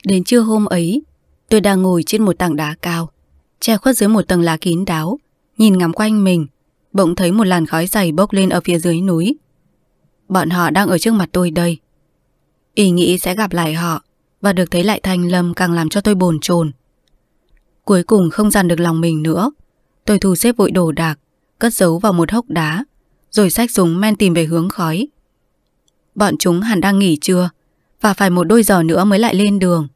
Đến trưa hôm ấy, tôi đang ngồi trên một tảng đá cao, che khuất dưới một tầng lá kín đáo, nhìn ngắm quanh mình, bỗng thấy một làn khói dày bốc lên ở phía dưới núi. Bọn họ đang ở trước mặt tôi đây. Ý nghĩ sẽ gặp lại họ và được thấy lại Thanh Lâm càng làm cho tôi bồn chồn. Cuối cùng không dằn được lòng mình nữa, tôi thu xếp vội đồ đạc, cất giấu vào một hốc đá, rồi xách súng men tìm về hướng khói. Bọn chúng hẳn đang nghỉ trưa và phải một đôi giờ nữa mới lại lên đường.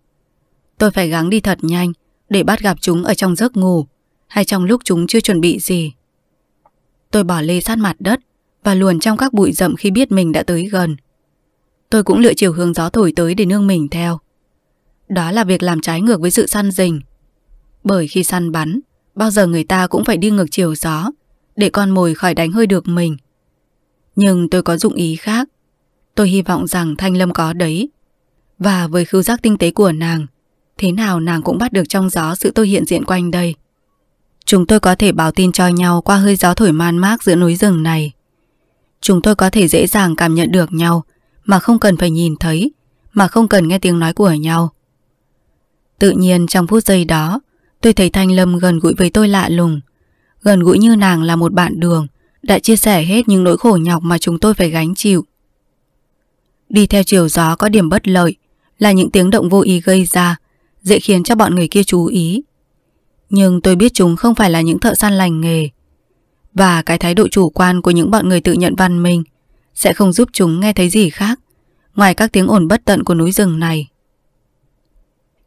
Tôi phải gắng đi thật nhanh để bắt gặp chúng ở trong giấc ngủ hay trong lúc chúng chưa chuẩn bị gì. Tôi bỏ lê sát mặt đất và luồn trong các bụi rậm khi biết mình đã tới gần. Tôi cũng lựa chiều hướng gió thổi tới để nương mình theo. Đó là việc làm trái ngược với sự săn rình. Bởi khi săn bắn, bao giờ người ta cũng phải đi ngược chiều gió để con mồi khỏi đánh hơi được mình. Nhưng tôi có dụng ý khác. Tôi hy vọng rằng Thanh Lâm có đấy. Và với khứu giác tinh tế của nàng, thế nào nàng cũng bắt được trong gió sự tôi hiện diện quanh đây. Chúng tôi có thể báo tin cho nhau qua hơi gió thổi man mác giữa núi rừng này. Chúng tôi có thể dễ dàng cảm nhận được nhau mà không cần phải nhìn thấy, mà không cần nghe tiếng nói của nhau. Tự nhiên trong phút giây đó, tôi thấy Thanh Lâm gần gũi với tôi lạ lùng. Gần gũi như nàng là một bạn đường, đã chia sẻ hết những nỗi khổ nhọc mà chúng tôi phải gánh chịu. Đi theo chiều gió có điểm bất lợi là những tiếng động vô ý gây ra, dễ khiến cho bọn người kia chú ý. Nhưng tôi biết chúng không phải là những thợ săn lành nghề. Và cái thái độ chủ quan của những bọn người tự nhận văn minh sẽ không giúp chúng nghe thấy gì khác ngoài các tiếng ồn bất tận của núi rừng này.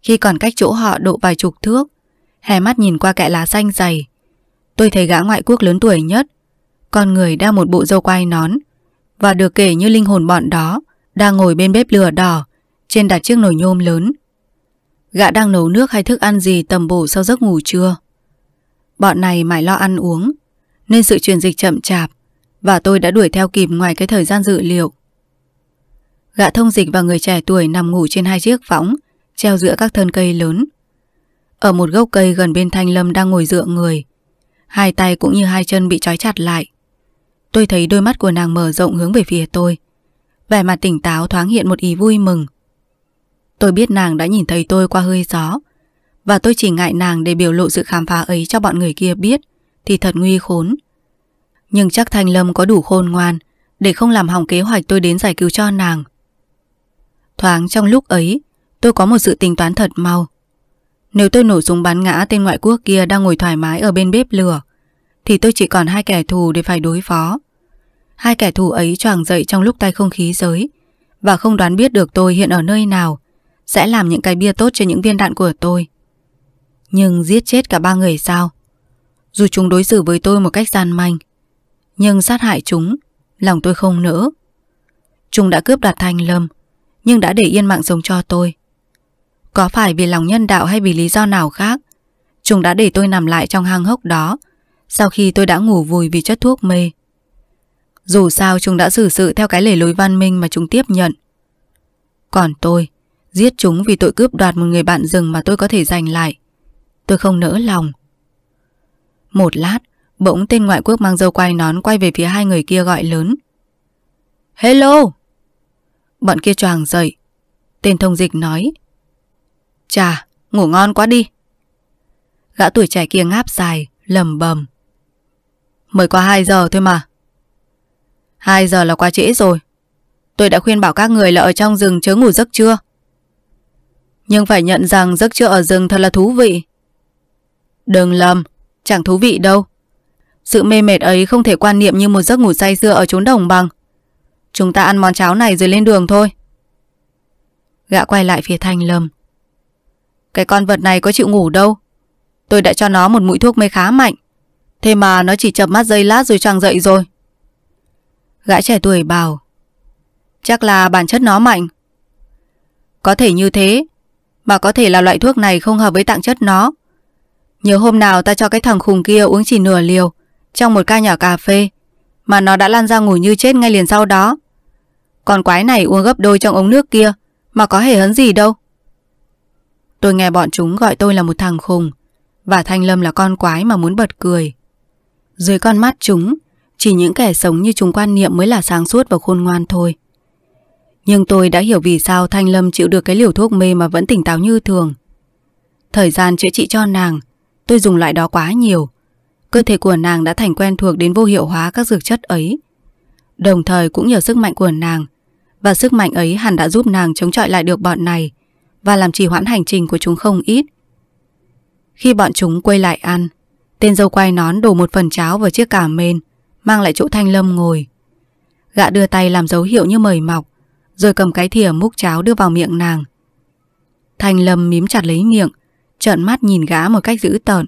Khi còn cách chỗ họ độ vài chục thước, hé mắt nhìn qua kẽ lá xanh dày, tôi thấy gã ngoại quốc lớn tuổi nhất, con người đeo một bộ dâu quai nón và được kể như linh hồn bọn đó đang ngồi bên bếp lửa đỏ, trên đặt chiếc nồi nhôm lớn. Gã đang nấu nước hay thức ăn gì tầm bổ sau giấc ngủ trưa. Bọn này mãi lo ăn uống, nên sự truyền dịch chậm chạp và tôi đã đuổi theo kịp ngoài cái thời gian dự liệu. Gã thông dịch và người trẻ tuổi nằm ngủ trên hai chiếc võng, treo giữa các thân cây lớn. Ở một gốc cây gần bên Thanh Lâm đang ngồi dựa người, hai tay cũng như hai chân bị trói chặt lại. Tôi thấy đôi mắt của nàng mở rộng hướng về phía tôi. Vẻ mặt tỉnh táo thoáng hiện một ý vui mừng Tôi biết nàng đã nhìn thấy tôi qua hơi gió Và tôi chỉ ngại nàng để biểu lộ sự khám phá ấy cho bọn người kia biết Thì thật nguy khốn Nhưng chắc Thanh Lâm có đủ khôn ngoan Để không làm hỏng kế hoạch tôi đến giải cứu cho nàng Thoáng trong lúc ấy Tôi có một sự tính toán thật mau Nếu tôi nổ súng bắn ngã tên ngoại quốc kia đang ngồi thoải mái ở bên bếp lửa Thì tôi chỉ còn hai kẻ thù để phải đối phó Hai kẻ thù ấy choàng dậy trong lúc tay không khí giới Và không đoán biết được tôi hiện ở nơi nào Sẽ làm những cái bia tốt cho những viên đạn của tôi Nhưng giết chết cả ba người sao Dù chúng đối xử với tôi một cách gian manh Nhưng sát hại chúng Lòng tôi không nỡ Chúng đã cướp đoạt thanh lâm Nhưng đã để yên mạng sống cho tôi Có phải vì lòng nhân đạo hay vì lý do nào khác Chúng đã để tôi nằm lại trong hang hốc đó Sau khi tôi đã ngủ vùi vì chất thuốc mê dù sao chúng đã xử sự theo cái lề lối văn minh mà chúng tiếp nhận. Còn tôi, giết chúng vì tội cướp đoạt một người bạn rừng mà tôi có thể giành lại. Tôi không nỡ lòng. Một lát, bỗng tên ngoại quốc mang dâu quay nón quay về phía hai người kia gọi lớn. Hello! Bọn kia choàng dậy. Tên thông dịch nói. Chà, ngủ ngon quá đi. Gã tuổi trẻ kia ngáp dài, lầm bầm. Mới qua 2 giờ thôi mà, 2 giờ là quá trễ rồi. Tôi đã khuyên bảo các người là ở trong rừng chớ ngủ giấc trưa. Nhưng phải nhận rằng giấc trưa ở rừng thật là thú vị. Đừng lầm, chẳng thú vị đâu. Sự mê mệt ấy không thể quan niệm như một giấc ngủ say xưa ở chốn đồng bằng. Chúng ta ăn món cháo này rồi lên đường thôi. Gã quay lại phía thanh lầm. Cái con vật này có chịu ngủ đâu. Tôi đã cho nó một mũi thuốc mê khá mạnh. Thế mà nó chỉ chập mắt dây lát rồi chẳng dậy rồi. Gã trẻ tuổi bảo Chắc là bản chất nó mạnh Có thể như thế Mà có thể là loại thuốc này không hợp với tạng chất nó Nhớ hôm nào ta cho cái thằng khùng kia uống chỉ nửa liều Trong một ca nhỏ cà phê Mà nó đã lan ra ngủ như chết ngay liền sau đó Còn quái này uống gấp đôi trong ống nước kia Mà có hề hấn gì đâu Tôi nghe bọn chúng gọi tôi là một thằng khùng Và Thanh Lâm là con quái mà muốn bật cười Dưới con mắt chúng chỉ những kẻ sống như chúng quan niệm mới là sáng suốt và khôn ngoan thôi. Nhưng tôi đã hiểu vì sao Thanh Lâm chịu được cái liều thuốc mê mà vẫn tỉnh táo như thường. Thời gian chữa trị cho nàng, tôi dùng loại đó quá nhiều. Cơ thể của nàng đã thành quen thuộc đến vô hiệu hóa các dược chất ấy. Đồng thời cũng nhờ sức mạnh của nàng, và sức mạnh ấy hẳn đã giúp nàng chống chọi lại được bọn này và làm trì hoãn hành trình của chúng không ít. Khi bọn chúng quay lại ăn, tên dâu quay nón đổ một phần cháo vào chiếc cà mên Mang lại chỗ Thanh Lâm ngồi Gã đưa tay làm dấu hiệu như mời mọc Rồi cầm cái thìa múc cháo đưa vào miệng nàng Thanh Lâm mím chặt lấy miệng Trợn mắt nhìn gã một cách dữ tợn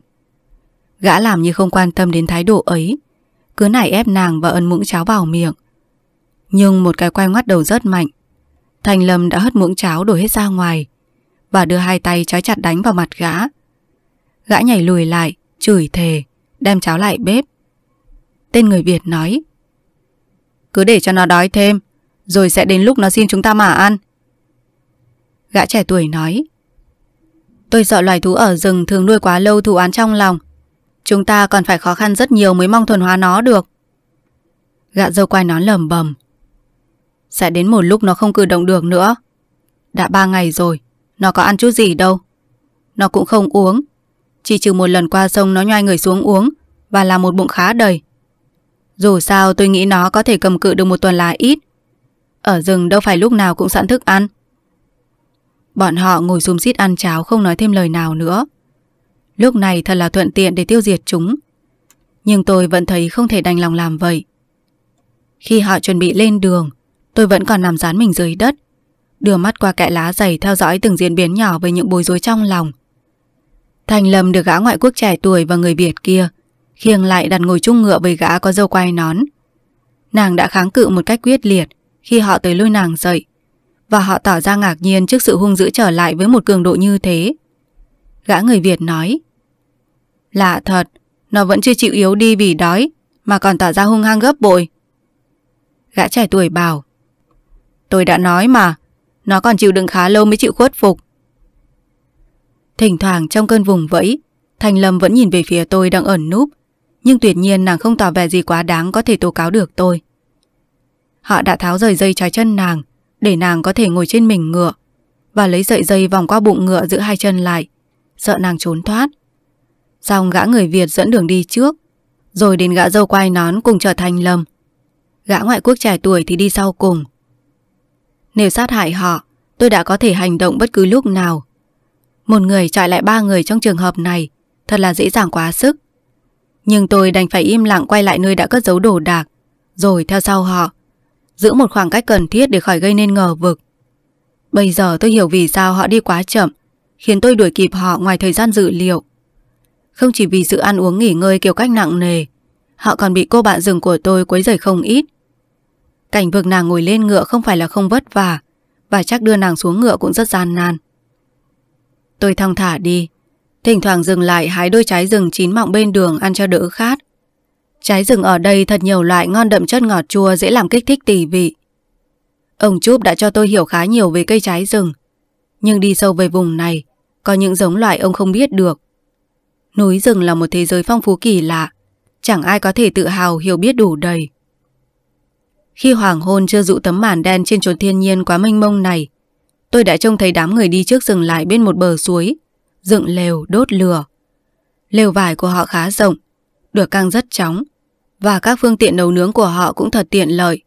Gã làm như không quan tâm đến thái độ ấy Cứ nảy ép nàng và ấn muỗng cháo vào miệng Nhưng một cái quay ngoắt đầu rất mạnh Thanh Lâm đã hất muỗng cháo đổ hết ra ngoài Và đưa hai tay trái chặt đánh vào mặt gã Gã nhảy lùi lại Chửi thề Đem cháo lại bếp Tên người Việt nói Cứ để cho nó đói thêm Rồi sẽ đến lúc nó xin chúng ta mà ăn Gã trẻ tuổi nói Tôi sợ loài thú ở rừng thường nuôi quá lâu thù án trong lòng Chúng ta còn phải khó khăn rất nhiều mới mong thuần hóa nó được Gã dâu quay nón lầm bầm Sẽ đến một lúc nó không cử động được nữa Đã ba ngày rồi Nó có ăn chút gì đâu Nó cũng không uống Chỉ trừ một lần qua sông nó nhoai người xuống uống Và làm một bụng khá đầy dù sao tôi nghĩ nó có thể cầm cự được một tuần là ít. Ở rừng đâu phải lúc nào cũng sẵn thức ăn. Bọn họ ngồi xung xít ăn cháo không nói thêm lời nào nữa. Lúc này thật là thuận tiện để tiêu diệt chúng. Nhưng tôi vẫn thấy không thể đành lòng làm vậy. Khi họ chuẩn bị lên đường, tôi vẫn còn nằm dán mình dưới đất. Đưa mắt qua kẽ lá dày theo dõi từng diễn biến nhỏ với những bối rối trong lòng. Thành lầm được gã ngoại quốc trẻ tuổi và người Việt kia khiêng lại đặt ngồi chung ngựa với gã có dâu quai nón. Nàng đã kháng cự một cách quyết liệt khi họ tới lôi nàng dậy và họ tỏ ra ngạc nhiên trước sự hung dữ trở lại với một cường độ như thế. Gã người Việt nói Lạ thật, nó vẫn chưa chịu yếu đi vì đói mà còn tỏ ra hung hăng gấp bội. Gã trẻ tuổi bảo Tôi đã nói mà, nó còn chịu đựng khá lâu mới chịu khuất phục. Thỉnh thoảng trong cơn vùng vẫy, Thành Lâm vẫn nhìn về phía tôi đang ẩn núp nhưng tuyệt nhiên nàng không tỏ vẻ gì quá đáng có thể tố cáo được tôi Họ đã tháo rời dây trái chân nàng Để nàng có thể ngồi trên mình ngựa Và lấy sợi dây vòng qua bụng ngựa giữ hai chân lại Sợ nàng trốn thoát Xong gã người Việt dẫn đường đi trước Rồi đến gã dâu quay nón cùng trở thành lầm Gã ngoại quốc trẻ tuổi thì đi sau cùng Nếu sát hại họ Tôi đã có thể hành động bất cứ lúc nào Một người chạy lại ba người trong trường hợp này Thật là dễ dàng quá sức nhưng tôi đành phải im lặng quay lại nơi đã cất giấu đồ đạc Rồi theo sau họ Giữ một khoảng cách cần thiết để khỏi gây nên ngờ vực Bây giờ tôi hiểu vì sao họ đi quá chậm Khiến tôi đuổi kịp họ ngoài thời gian dự liệu Không chỉ vì sự ăn uống nghỉ ngơi kiểu cách nặng nề Họ còn bị cô bạn rừng của tôi quấy rầy không ít Cảnh vực nàng ngồi lên ngựa không phải là không vất vả Và chắc đưa nàng xuống ngựa cũng rất gian nan Tôi thong thả đi Thỉnh thoảng dừng lại hái đôi trái rừng chín mọng bên đường ăn cho đỡ khát. Trái rừng ở đây thật nhiều loại ngon đậm chất ngọt chua dễ làm kích thích tỉ vị. Ông Chúp đã cho tôi hiểu khá nhiều về cây trái rừng. Nhưng đi sâu về vùng này, có những giống loại ông không biết được. Núi rừng là một thế giới phong phú kỳ lạ, chẳng ai có thể tự hào hiểu biết đủ đầy. Khi hoàng hôn chưa dụ tấm màn đen trên chốn thiên nhiên quá mênh mông này, tôi đã trông thấy đám người đi trước dừng lại bên một bờ suối dựng lều đốt lửa. Lều vải của họ khá rộng, được căng rất chóng, và các phương tiện nấu nướng của họ cũng thật tiện lợi.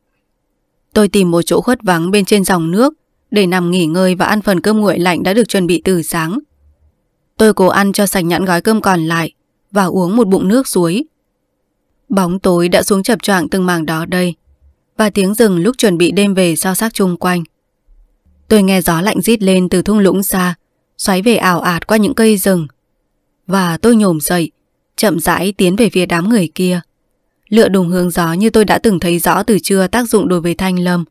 Tôi tìm một chỗ khuất vắng bên trên dòng nước để nằm nghỉ ngơi và ăn phần cơm nguội lạnh đã được chuẩn bị từ sáng. Tôi cố ăn cho sạch nhãn gói cơm còn lại và uống một bụng nước suối. Bóng tối đã xuống chập choạng từng mảng đó đây và tiếng rừng lúc chuẩn bị đêm về sao xác chung quanh. Tôi nghe gió lạnh rít lên từ thung lũng xa xoáy về ảo ạt qua những cây rừng. Và tôi nhổm dậy, chậm rãi tiến về phía đám người kia. Lựa đùng hướng gió như tôi đã từng thấy rõ từ trưa tác dụng đối với Thanh Lâm.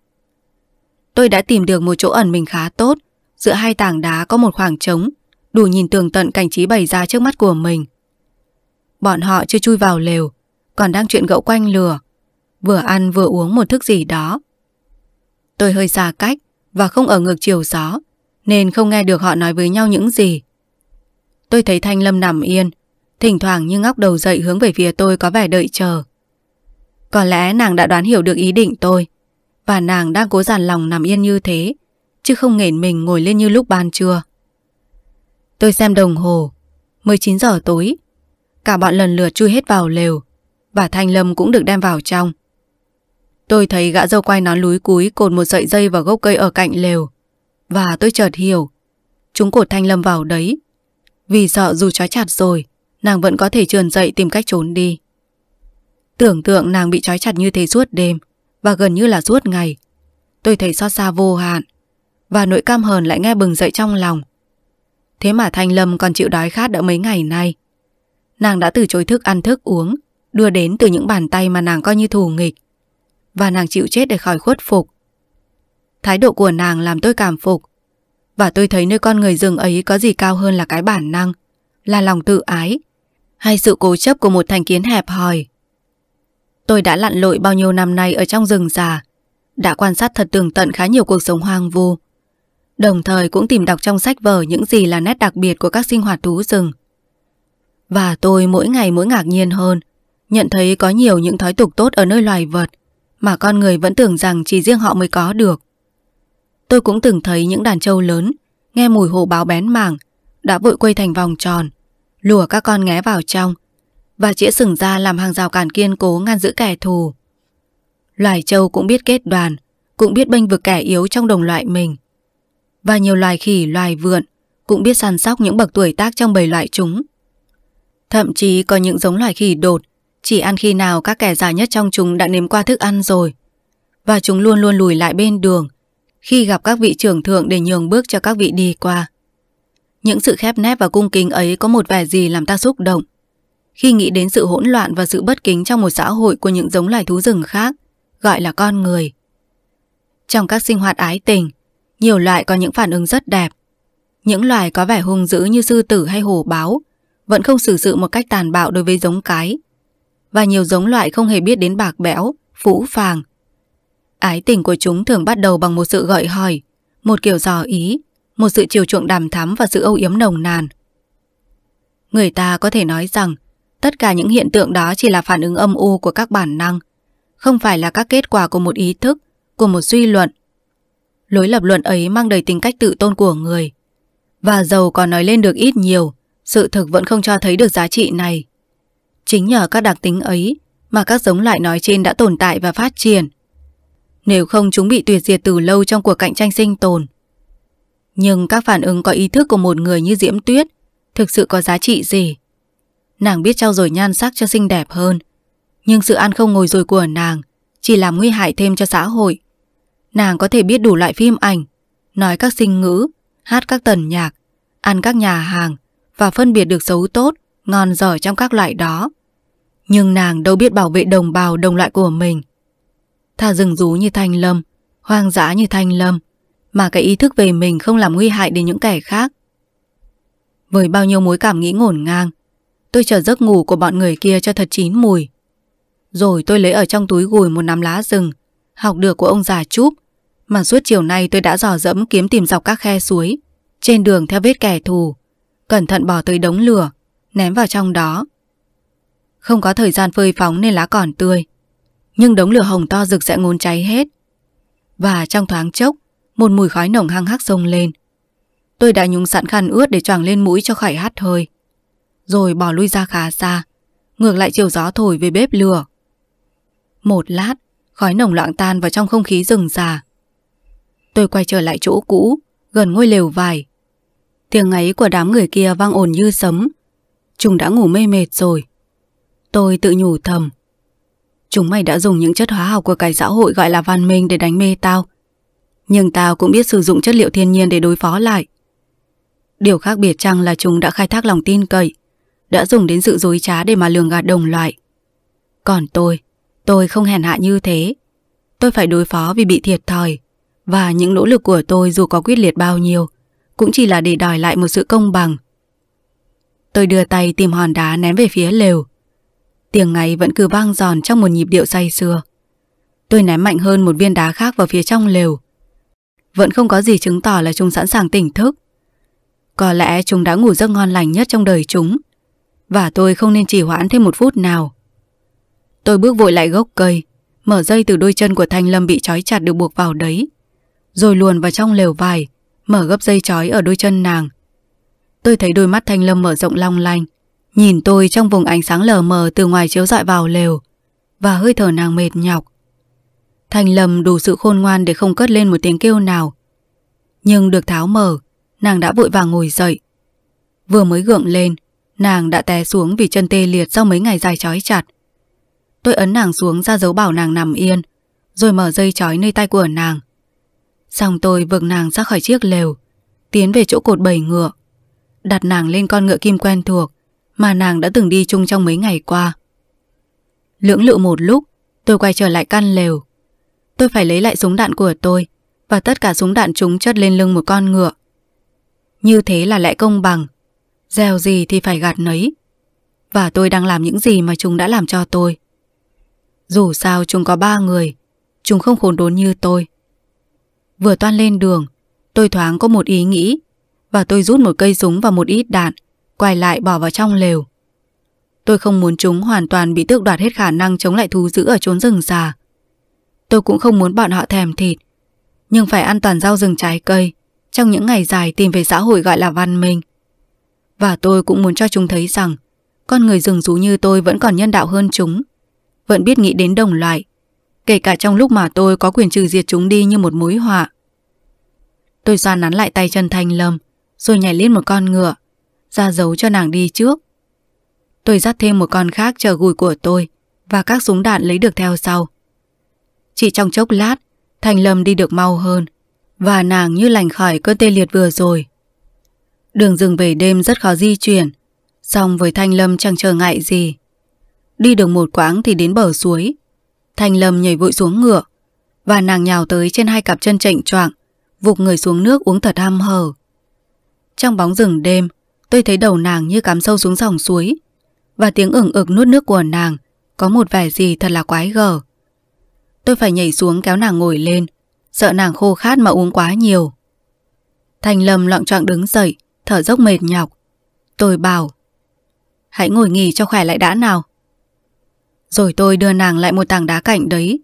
Tôi đã tìm được một chỗ ẩn mình khá tốt, giữa hai tảng đá có một khoảng trống, đủ nhìn tường tận cảnh trí bày ra trước mắt của mình. Bọn họ chưa chui vào lều, còn đang chuyện gẫu quanh lửa, vừa ăn vừa uống một thức gì đó. Tôi hơi xa cách và không ở ngược chiều gió, nên không nghe được họ nói với nhau những gì. Tôi thấy Thanh Lâm nằm yên, thỉnh thoảng như ngóc đầu dậy hướng về phía tôi có vẻ đợi chờ. Có lẽ nàng đã đoán hiểu được ý định tôi, và nàng đang cố dàn lòng nằm yên như thế, chứ không nghển mình ngồi lên như lúc ban trưa. Tôi xem đồng hồ, 19 giờ tối, cả bọn lần lượt chui hết vào lều, và Thanh Lâm cũng được đem vào trong. Tôi thấy gã dâu quay nón lúi cúi cột một sợi dây vào gốc cây ở cạnh lều, và tôi chợt hiểu Chúng cột Thanh Lâm vào đấy Vì sợ dù trói chặt rồi Nàng vẫn có thể trườn dậy tìm cách trốn đi Tưởng tượng nàng bị trói chặt như thế suốt đêm Và gần như là suốt ngày Tôi thấy xót xa vô hạn Và nỗi cam hờn lại nghe bừng dậy trong lòng Thế mà Thanh Lâm còn chịu đói khát đã mấy ngày nay Nàng đã từ chối thức ăn thức uống Đưa đến từ những bàn tay mà nàng coi như thù nghịch Và nàng chịu chết để khỏi khuất phục Thái độ của nàng làm tôi cảm phục. Và tôi thấy nơi con người rừng ấy có gì cao hơn là cái bản năng, là lòng tự ái, hay sự cố chấp của một thành kiến hẹp hòi. Tôi đã lặn lội bao nhiêu năm nay ở trong rừng già, đã quan sát thật tường tận khá nhiều cuộc sống hoang vu. Đồng thời cũng tìm đọc trong sách vở những gì là nét đặc biệt của các sinh hoạt thú rừng. Và tôi mỗi ngày mỗi ngạc nhiên hơn, nhận thấy có nhiều những thói tục tốt ở nơi loài vật mà con người vẫn tưởng rằng chỉ riêng họ mới có được. Tôi cũng từng thấy những đàn trâu lớn Nghe mùi hổ báo bén mảng Đã vội quay thành vòng tròn Lùa các con ngé vào trong Và chĩa sừng ra làm hàng rào cản kiên cố ngăn giữ kẻ thù Loài trâu cũng biết kết đoàn Cũng biết bênh vực kẻ yếu trong đồng loại mình Và nhiều loài khỉ, loài vượn Cũng biết săn sóc những bậc tuổi tác trong bầy loại chúng Thậm chí có những giống loài khỉ đột Chỉ ăn khi nào các kẻ già nhất trong chúng đã nếm qua thức ăn rồi Và chúng luôn luôn lùi lại bên đường khi gặp các vị trưởng thượng để nhường bước cho các vị đi qua. Những sự khép nép và cung kính ấy có một vẻ gì làm ta xúc động. Khi nghĩ đến sự hỗn loạn và sự bất kính trong một xã hội của những giống loài thú rừng khác, gọi là con người. Trong các sinh hoạt ái tình, nhiều loại có những phản ứng rất đẹp. Những loài có vẻ hung dữ như sư tử hay hổ báo vẫn không xử sự một cách tàn bạo đối với giống cái. Và nhiều giống loại không hề biết đến bạc bẽo, phũ phàng, Ái tình của chúng thường bắt đầu bằng một sự gợi hỏi, một kiểu dò ý, một sự chiều chuộng đàm thắm và sự âu yếm nồng nàn. Người ta có thể nói rằng tất cả những hiện tượng đó chỉ là phản ứng âm u của các bản năng, không phải là các kết quả của một ý thức, của một suy luận. Lối lập luận ấy mang đầy tính cách tự tôn của người. Và dầu còn nói lên được ít nhiều, sự thực vẫn không cho thấy được giá trị này. Chính nhờ các đặc tính ấy mà các giống loại nói trên đã tồn tại và phát triển. Nếu không chúng bị tuyệt diệt từ lâu trong cuộc cạnh tranh sinh tồn. Nhưng các phản ứng có ý thức của một người như Diễm Tuyết thực sự có giá trị gì? Nàng biết trao dồi nhan sắc cho xinh đẹp hơn, nhưng sự ăn không ngồi rồi của nàng chỉ làm nguy hại thêm cho xã hội. Nàng có thể biết đủ loại phim ảnh, nói các sinh ngữ, hát các tần nhạc, ăn các nhà hàng và phân biệt được xấu tốt, ngon dở trong các loại đó. Nhưng nàng đâu biết bảo vệ đồng bào đồng loại của mình thà rừng rú như thanh lâm, hoang dã như thanh lâm, mà cái ý thức về mình không làm nguy hại đến những kẻ khác. Với bao nhiêu mối cảm nghĩ ngổn ngang, tôi chờ giấc ngủ của bọn người kia cho thật chín mùi. Rồi tôi lấy ở trong túi gùi một nắm lá rừng, học được của ông già Chúp, mà suốt chiều nay tôi đã dò dẫm kiếm tìm dọc các khe suối, trên đường theo vết kẻ thù, cẩn thận bỏ tới đống lửa, ném vào trong đó. Không có thời gian phơi phóng nên lá còn tươi, nhưng đống lửa hồng to rực sẽ ngốn cháy hết. Và trong thoáng chốc, một mùi khói nồng hăng hắc sông lên. Tôi đã nhúng sẵn khăn ướt để choàng lên mũi cho khỏi hắt hơi. Rồi bỏ lui ra khá xa, ngược lại chiều gió thổi về bếp lửa. Một lát, khói nồng loạn tan vào trong không khí rừng già. Tôi quay trở lại chỗ cũ, gần ngôi lều vải. Tiếng ấy của đám người kia vang ồn như sấm. Chúng đã ngủ mê mệt rồi. Tôi tự nhủ thầm. Chúng mày đã dùng những chất hóa học của cái xã hội gọi là văn minh để đánh mê tao. Nhưng tao cũng biết sử dụng chất liệu thiên nhiên để đối phó lại. Điều khác biệt chăng là chúng đã khai thác lòng tin cậy, đã dùng đến sự dối trá để mà lường gạt đồng loại. Còn tôi, tôi không hèn hạ như thế. Tôi phải đối phó vì bị thiệt thòi, và những nỗ lực của tôi dù có quyết liệt bao nhiêu, cũng chỉ là để đòi lại một sự công bằng. Tôi đưa tay tìm hòn đá ném về phía lều, Tiếng ngày vẫn cứ vang giòn trong một nhịp điệu say sưa. Tôi ném mạnh hơn một viên đá khác vào phía trong lều. Vẫn không có gì chứng tỏ là chúng sẵn sàng tỉnh thức. Có lẽ chúng đã ngủ giấc ngon lành nhất trong đời chúng. Và tôi không nên trì hoãn thêm một phút nào. Tôi bước vội lại gốc cây, mở dây từ đôi chân của Thanh Lâm bị trói chặt được buộc vào đấy. Rồi luồn vào trong lều vải, mở gấp dây trói ở đôi chân nàng. Tôi thấy đôi mắt Thanh Lâm mở rộng long lanh, Nhìn tôi trong vùng ánh sáng lờ mờ từ ngoài chiếu dọi vào lều Và hơi thở nàng mệt nhọc Thành lầm đủ sự khôn ngoan để không cất lên một tiếng kêu nào Nhưng được tháo mở Nàng đã vội vàng ngồi dậy Vừa mới gượng lên Nàng đã té xuống vì chân tê liệt sau mấy ngày dài trói chặt Tôi ấn nàng xuống ra dấu bảo nàng nằm yên Rồi mở dây trói nơi tay của nàng Xong tôi vực nàng ra khỏi chiếc lều Tiến về chỗ cột bầy ngựa Đặt nàng lên con ngựa kim quen thuộc mà nàng đã từng đi chung trong mấy ngày qua. Lưỡng lự một lúc, tôi quay trở lại căn lều. Tôi phải lấy lại súng đạn của tôi và tất cả súng đạn chúng chất lên lưng một con ngựa. Như thế là lẽ công bằng. Gieo gì thì phải gạt nấy. Và tôi đang làm những gì mà chúng đã làm cho tôi. Dù sao chúng có ba người, chúng không khốn đốn như tôi. Vừa toan lên đường, tôi thoáng có một ý nghĩ và tôi rút một cây súng và một ít đạn quay lại bỏ vào trong lều. Tôi không muốn chúng hoàn toàn bị tước đoạt hết khả năng chống lại thú dữ ở chốn rừng già. Tôi cũng không muốn bọn họ thèm thịt, nhưng phải an toàn rau rừng trái cây trong những ngày dài tìm về xã hội gọi là văn minh. Và tôi cũng muốn cho chúng thấy rằng con người rừng rú như tôi vẫn còn nhân đạo hơn chúng, vẫn biết nghĩ đến đồng loại, kể cả trong lúc mà tôi có quyền trừ diệt chúng đi như một mối họa. Tôi xoa nắn lại tay chân Thanh Lâm, rồi nhảy lên một con ngựa, ra dấu cho nàng đi trước. Tôi dắt thêm một con khác chờ gùi của tôi và các súng đạn lấy được theo sau. Chỉ trong chốc lát, Thành Lâm đi được mau hơn và nàng như lành khỏi cơn tê liệt vừa rồi. Đường rừng về đêm rất khó di chuyển, song với Thanh Lâm chẳng trở ngại gì. Đi được một quãng thì đến bờ suối. Thanh Lâm nhảy vội xuống ngựa và nàng nhào tới trên hai cặp chân chạnh choạng, vụt người xuống nước uống thật ham hở. Trong bóng rừng đêm, Tôi thấy đầu nàng như cắm sâu xuống dòng suối Và tiếng ửng ực nuốt nước của nàng Có một vẻ gì thật là quái gở Tôi phải nhảy xuống kéo nàng ngồi lên Sợ nàng khô khát mà uống quá nhiều Thành Lâm loạn trọng đứng dậy Thở dốc mệt nhọc Tôi bảo Hãy ngồi nghỉ cho khỏe lại đã nào Rồi tôi đưa nàng lại một tảng đá cạnh đấy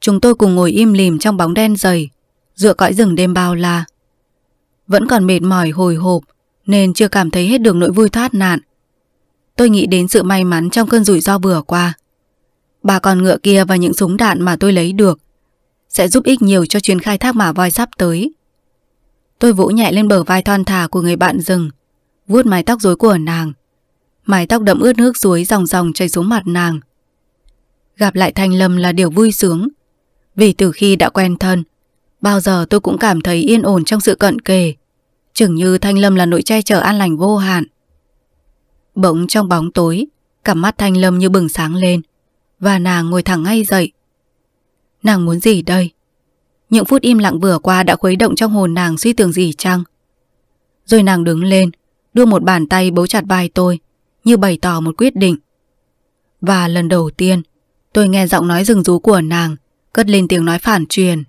Chúng tôi cùng ngồi im lìm trong bóng đen dày Dựa cõi rừng đêm bao la Vẫn còn mệt mỏi hồi hộp nên chưa cảm thấy hết được nỗi vui thoát nạn. Tôi nghĩ đến sự may mắn trong cơn rủi ro vừa qua. Bà con ngựa kia và những súng đạn mà tôi lấy được sẽ giúp ích nhiều cho chuyến khai thác mả voi sắp tới. Tôi vỗ nhẹ lên bờ vai thon thả của người bạn rừng, vuốt mái tóc rối của nàng. Mái tóc đậm ướt nước suối dòng dòng chảy xuống mặt nàng. Gặp lại Thanh Lâm là điều vui sướng, vì từ khi đã quen thân, bao giờ tôi cũng cảm thấy yên ổn trong sự cận kề Chừng như Thanh Lâm là nỗi che chở an lành vô hạn. Bỗng trong bóng tối, cặp mắt Thanh Lâm như bừng sáng lên, và nàng ngồi thẳng ngay dậy. Nàng muốn gì đây? Những phút im lặng vừa qua đã khuấy động trong hồn nàng suy tưởng gì chăng? Rồi nàng đứng lên, đưa một bàn tay bấu chặt vai tôi, như bày tỏ một quyết định. Và lần đầu tiên, tôi nghe giọng nói rừng rú của nàng, cất lên tiếng nói phản truyền.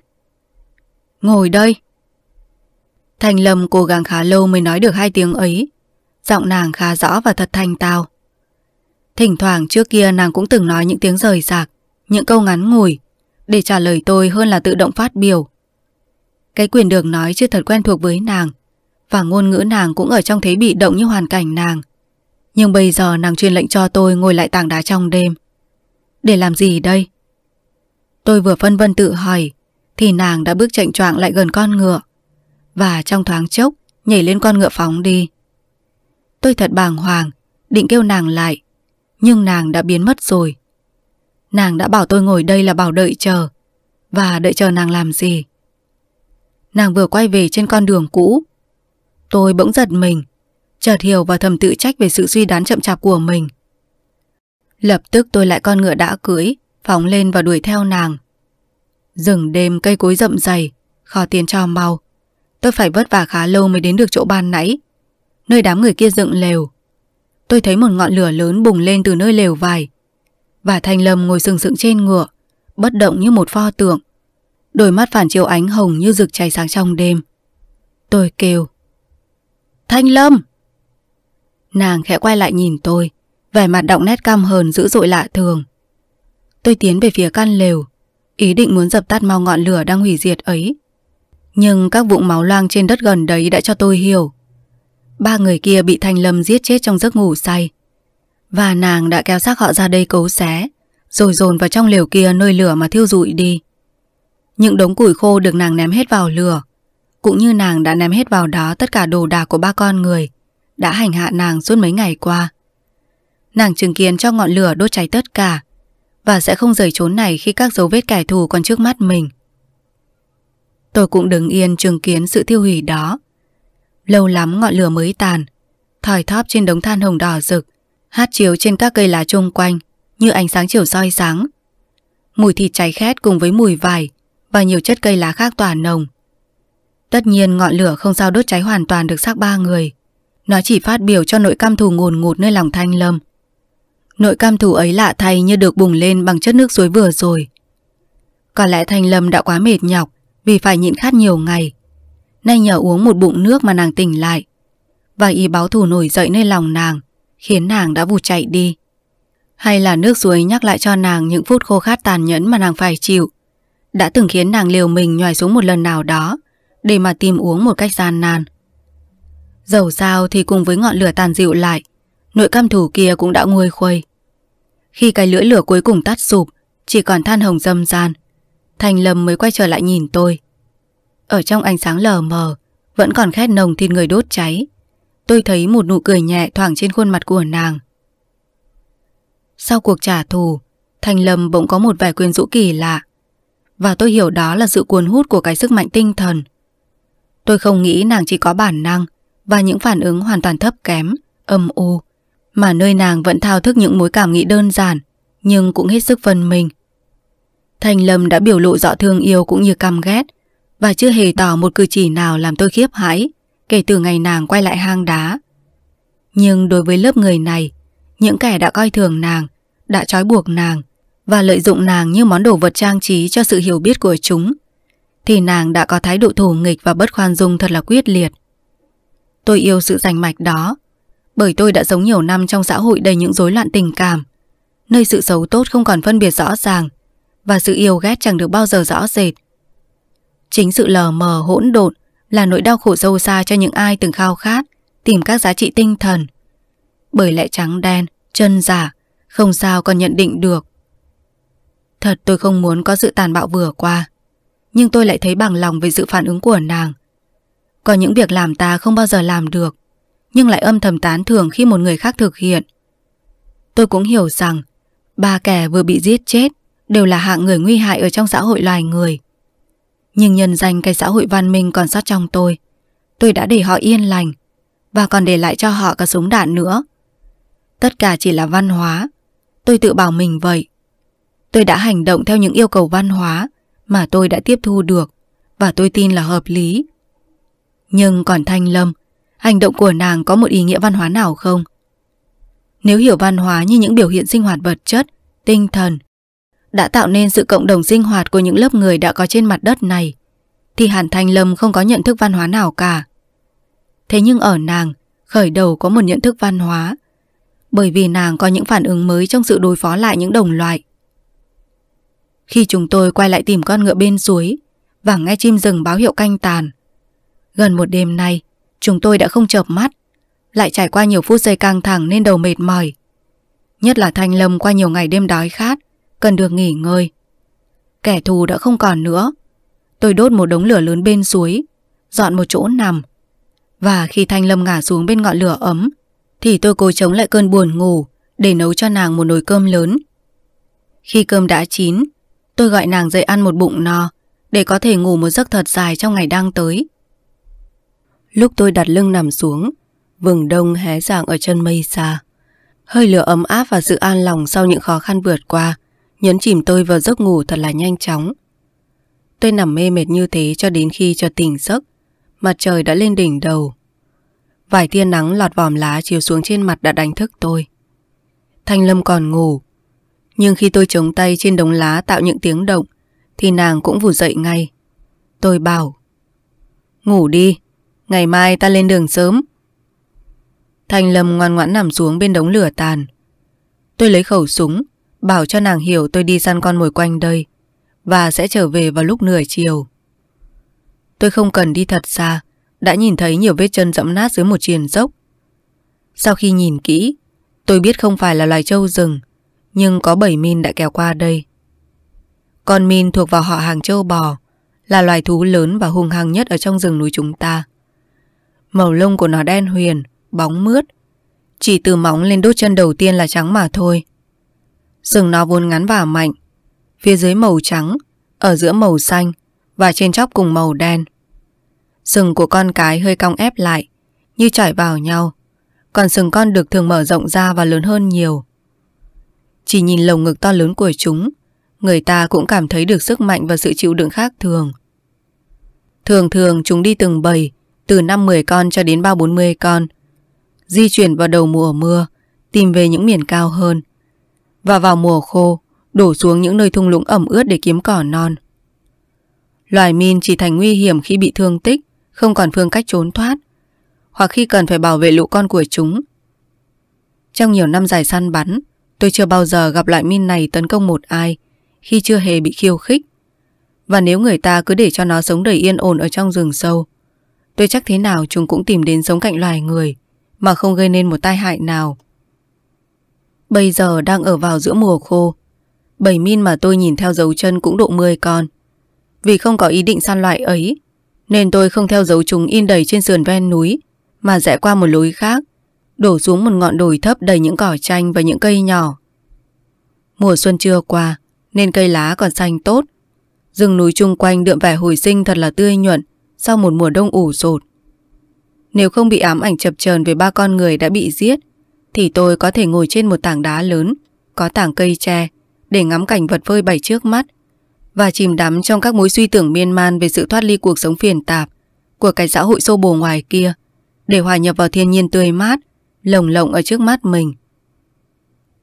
Ngồi đây! thành Lâm cố gắng khá lâu mới nói được hai tiếng ấy. Giọng nàng khá rõ và thật thanh tao. Thỉnh thoảng trước kia nàng cũng từng nói những tiếng rời rạc, những câu ngắn ngủi, để trả lời tôi hơn là tự động phát biểu. Cái quyền được nói chưa thật quen thuộc với nàng, và ngôn ngữ nàng cũng ở trong thế bị động như hoàn cảnh nàng. Nhưng bây giờ nàng truyền lệnh cho tôi ngồi lại tảng đá trong đêm. Để làm gì đây? Tôi vừa phân vân tự hỏi, thì nàng đã bước chạy choạng lại gần con ngựa và trong thoáng chốc nhảy lên con ngựa phóng đi. Tôi thật bàng hoàng, định kêu nàng lại, nhưng nàng đã biến mất rồi. Nàng đã bảo tôi ngồi đây là bảo đợi chờ, và đợi chờ nàng làm gì. Nàng vừa quay về trên con đường cũ. Tôi bỗng giật mình, chợt hiểu và thầm tự trách về sự suy đoán chậm chạp của mình. Lập tức tôi lại con ngựa đã cưới, phóng lên và đuổi theo nàng. Rừng đêm cây cối rậm dày, kho tiền cho mau, Tôi phải vất vả khá lâu mới đến được chỗ ban nãy Nơi đám người kia dựng lều Tôi thấy một ngọn lửa lớn bùng lên từ nơi lều vài Và Thanh Lâm ngồi sừng sững trên ngựa Bất động như một pho tượng Đôi mắt phản chiếu ánh hồng như rực cháy sáng trong đêm Tôi kêu Thanh Lâm Nàng khẽ quay lại nhìn tôi Vẻ mặt động nét cam hờn dữ dội lạ thường Tôi tiến về phía căn lều Ý định muốn dập tắt mau ngọn lửa đang hủy diệt ấy nhưng các vụn máu loang trên đất gần đấy đã cho tôi hiểu Ba người kia bị Thanh Lâm giết chết trong giấc ngủ say Và nàng đã kéo xác họ ra đây cấu xé Rồi dồn vào trong lều kia nơi lửa mà thiêu rụi đi Những đống củi khô được nàng ném hết vào lửa Cũng như nàng đã ném hết vào đó tất cả đồ đạc của ba con người Đã hành hạ nàng suốt mấy ngày qua Nàng chứng kiến cho ngọn lửa đốt cháy tất cả Và sẽ không rời trốn này khi các dấu vết kẻ thù còn trước mắt mình Tôi cũng đứng yên chứng kiến sự thiêu hủy đó. Lâu lắm ngọn lửa mới tàn, thòi thóp trên đống than hồng đỏ rực, hát chiếu trên các cây lá chung quanh như ánh sáng chiều soi sáng. Mùi thịt cháy khét cùng với mùi vải và nhiều chất cây lá khác tỏa nồng. Tất nhiên ngọn lửa không sao đốt cháy hoàn toàn được xác ba người. Nó chỉ phát biểu cho nỗi căm thù ngồn ngụt nơi lòng thanh lâm. Nỗi cam thù ấy lạ thay như được bùng lên bằng chất nước suối vừa rồi. Có lẽ Thanh Lâm đã quá mệt nhọc vì phải nhịn khát nhiều ngày. Nay nhờ uống một bụng nước mà nàng tỉnh lại. Và ý báo thù nổi dậy nơi lòng nàng, khiến nàng đã vụt chạy đi. Hay là nước suối nhắc lại cho nàng những phút khô khát tàn nhẫn mà nàng phải chịu. Đã từng khiến nàng liều mình nhòi xuống một lần nào đó, để mà tìm uống một cách gian nan. Dầu sao thì cùng với ngọn lửa tàn dịu lại, nội cam thủ kia cũng đã nguôi khuây. Khi cái lưỡi lửa cuối cùng tắt sụp, chỉ còn than hồng dâm gian, Thành lâm mới quay trở lại nhìn tôi Ở trong ánh sáng lờ mờ Vẫn còn khét nồng thịt người đốt cháy Tôi thấy một nụ cười nhẹ thoảng trên khuôn mặt của nàng Sau cuộc trả thù Thành lâm bỗng có một vẻ quyến rũ kỳ lạ Và tôi hiểu đó là sự cuốn hút của cái sức mạnh tinh thần Tôi không nghĩ nàng chỉ có bản năng Và những phản ứng hoàn toàn thấp kém Âm u Mà nơi nàng vẫn thao thức những mối cảm nghĩ đơn giản Nhưng cũng hết sức phần mình Thành Lâm đã biểu lộ rõ thương yêu cũng như căm ghét và chưa hề tỏ một cử chỉ nào làm tôi khiếp hãi kể từ ngày nàng quay lại hang đá. Nhưng đối với lớp người này, những kẻ đã coi thường nàng, đã trói buộc nàng và lợi dụng nàng như món đồ vật trang trí cho sự hiểu biết của chúng, thì nàng đã có thái độ thù nghịch và bất khoan dung thật là quyết liệt. Tôi yêu sự rành mạch đó, bởi tôi đã sống nhiều năm trong xã hội đầy những rối loạn tình cảm, nơi sự xấu tốt không còn phân biệt rõ ràng, và sự yêu ghét chẳng được bao giờ rõ rệt. Chính sự lờ mờ hỗn độn là nỗi đau khổ sâu xa cho những ai từng khao khát tìm các giá trị tinh thần. Bởi lẽ trắng đen, chân giả, không sao còn nhận định được. Thật tôi không muốn có sự tàn bạo vừa qua, nhưng tôi lại thấy bằng lòng về sự phản ứng của nàng. Có những việc làm ta không bao giờ làm được, nhưng lại âm thầm tán thưởng khi một người khác thực hiện. Tôi cũng hiểu rằng, ba kẻ vừa bị giết chết đều là hạng người nguy hại ở trong xã hội loài người. Nhưng nhân danh cái xã hội văn minh còn sót trong tôi, tôi đã để họ yên lành và còn để lại cho họ cả súng đạn nữa. Tất cả chỉ là văn hóa, tôi tự bảo mình vậy. Tôi đã hành động theo những yêu cầu văn hóa mà tôi đã tiếp thu được và tôi tin là hợp lý. Nhưng còn Thanh Lâm, hành động của nàng có một ý nghĩa văn hóa nào không? Nếu hiểu văn hóa như những biểu hiện sinh hoạt vật chất, tinh thần đã tạo nên sự cộng đồng sinh hoạt của những lớp người đã có trên mặt đất này, thì Hàn Thanh Lâm không có nhận thức văn hóa nào cả. Thế nhưng ở nàng, khởi đầu có một nhận thức văn hóa, bởi vì nàng có những phản ứng mới trong sự đối phó lại những đồng loại. Khi chúng tôi quay lại tìm con ngựa bên suối và nghe chim rừng báo hiệu canh tàn, gần một đêm nay chúng tôi đã không chợp mắt, lại trải qua nhiều phút giây căng thẳng nên đầu mệt mỏi. Nhất là Thanh Lâm qua nhiều ngày đêm đói khát, cần được nghỉ ngơi. Kẻ thù đã không còn nữa. Tôi đốt một đống lửa lớn bên suối, dọn một chỗ nằm. Và khi Thanh Lâm ngả xuống bên ngọn lửa ấm, thì tôi cố chống lại cơn buồn ngủ để nấu cho nàng một nồi cơm lớn. Khi cơm đã chín, tôi gọi nàng dậy ăn một bụng no để có thể ngủ một giấc thật dài trong ngày đang tới. Lúc tôi đặt lưng nằm xuống, vừng đông hé dạng ở chân mây xa. Hơi lửa ấm áp và sự an lòng sau những khó khăn vượt qua nhấn chìm tôi vào giấc ngủ thật là nhanh chóng. Tôi nằm mê mệt như thế cho đến khi cho tỉnh giấc, mặt trời đã lên đỉnh đầu. Vài tia nắng lọt vòm lá chiếu xuống trên mặt đã đánh thức tôi. Thanh Lâm còn ngủ, nhưng khi tôi chống tay trên đống lá tạo những tiếng động, thì nàng cũng vụt dậy ngay. Tôi bảo, ngủ đi, ngày mai ta lên đường sớm. Thanh Lâm ngoan ngoãn nằm xuống bên đống lửa tàn. Tôi lấy khẩu súng, Bảo cho nàng hiểu tôi đi săn con mồi quanh đây Và sẽ trở về vào lúc nửa chiều Tôi không cần đi thật xa Đã nhìn thấy nhiều vết chân dẫm nát dưới một triền dốc Sau khi nhìn kỹ Tôi biết không phải là loài trâu rừng Nhưng có bảy min đã kéo qua đây Con min thuộc vào họ hàng trâu bò Là loài thú lớn và hung hăng nhất Ở trong rừng núi chúng ta Màu lông của nó đen huyền Bóng mướt Chỉ từ móng lên đốt chân đầu tiên là trắng mà thôi Sừng nó vốn ngắn và mạnh, phía dưới màu trắng, ở giữa màu xanh và trên chóp cùng màu đen. Sừng của con cái hơi cong ép lại, như chảy vào nhau, còn sừng con được thường mở rộng ra và lớn hơn nhiều. Chỉ nhìn lồng ngực to lớn của chúng, người ta cũng cảm thấy được sức mạnh và sự chịu đựng khác thường. Thường thường chúng đi từng bầy, từ 5-10 con cho đến 3-40 con, di chuyển vào đầu mùa mưa, tìm về những miền cao hơn và vào mùa khô đổ xuống những nơi thung lũng ẩm ướt để kiếm cỏ non. Loài min chỉ thành nguy hiểm khi bị thương tích, không còn phương cách trốn thoát, hoặc khi cần phải bảo vệ lũ con của chúng. Trong nhiều năm dài săn bắn, tôi chưa bao giờ gặp loại min này tấn công một ai khi chưa hề bị khiêu khích. Và nếu người ta cứ để cho nó sống đầy yên ổn ở trong rừng sâu, tôi chắc thế nào chúng cũng tìm đến sống cạnh loài người mà không gây nên một tai hại nào Bây giờ đang ở vào giữa mùa khô. Bảy min mà tôi nhìn theo dấu chân cũng độ 10 con. Vì không có ý định săn loại ấy, nên tôi không theo dấu chúng in đầy trên sườn ven núi, mà rẽ qua một lối khác, đổ xuống một ngọn đồi thấp đầy những cỏ chanh và những cây nhỏ. Mùa xuân chưa qua, nên cây lá còn xanh tốt. Rừng núi chung quanh đượm vẻ hồi sinh thật là tươi nhuận sau một mùa đông ủ rột. Nếu không bị ám ảnh chập chờn về ba con người đã bị giết, thì tôi có thể ngồi trên một tảng đá lớn, có tảng cây tre, để ngắm cảnh vật vơi bày trước mắt và chìm đắm trong các mối suy tưởng miên man về sự thoát ly cuộc sống phiền tạp của cái xã hội xô bồ ngoài kia để hòa nhập vào thiên nhiên tươi mát, lồng lộng ở trước mắt mình.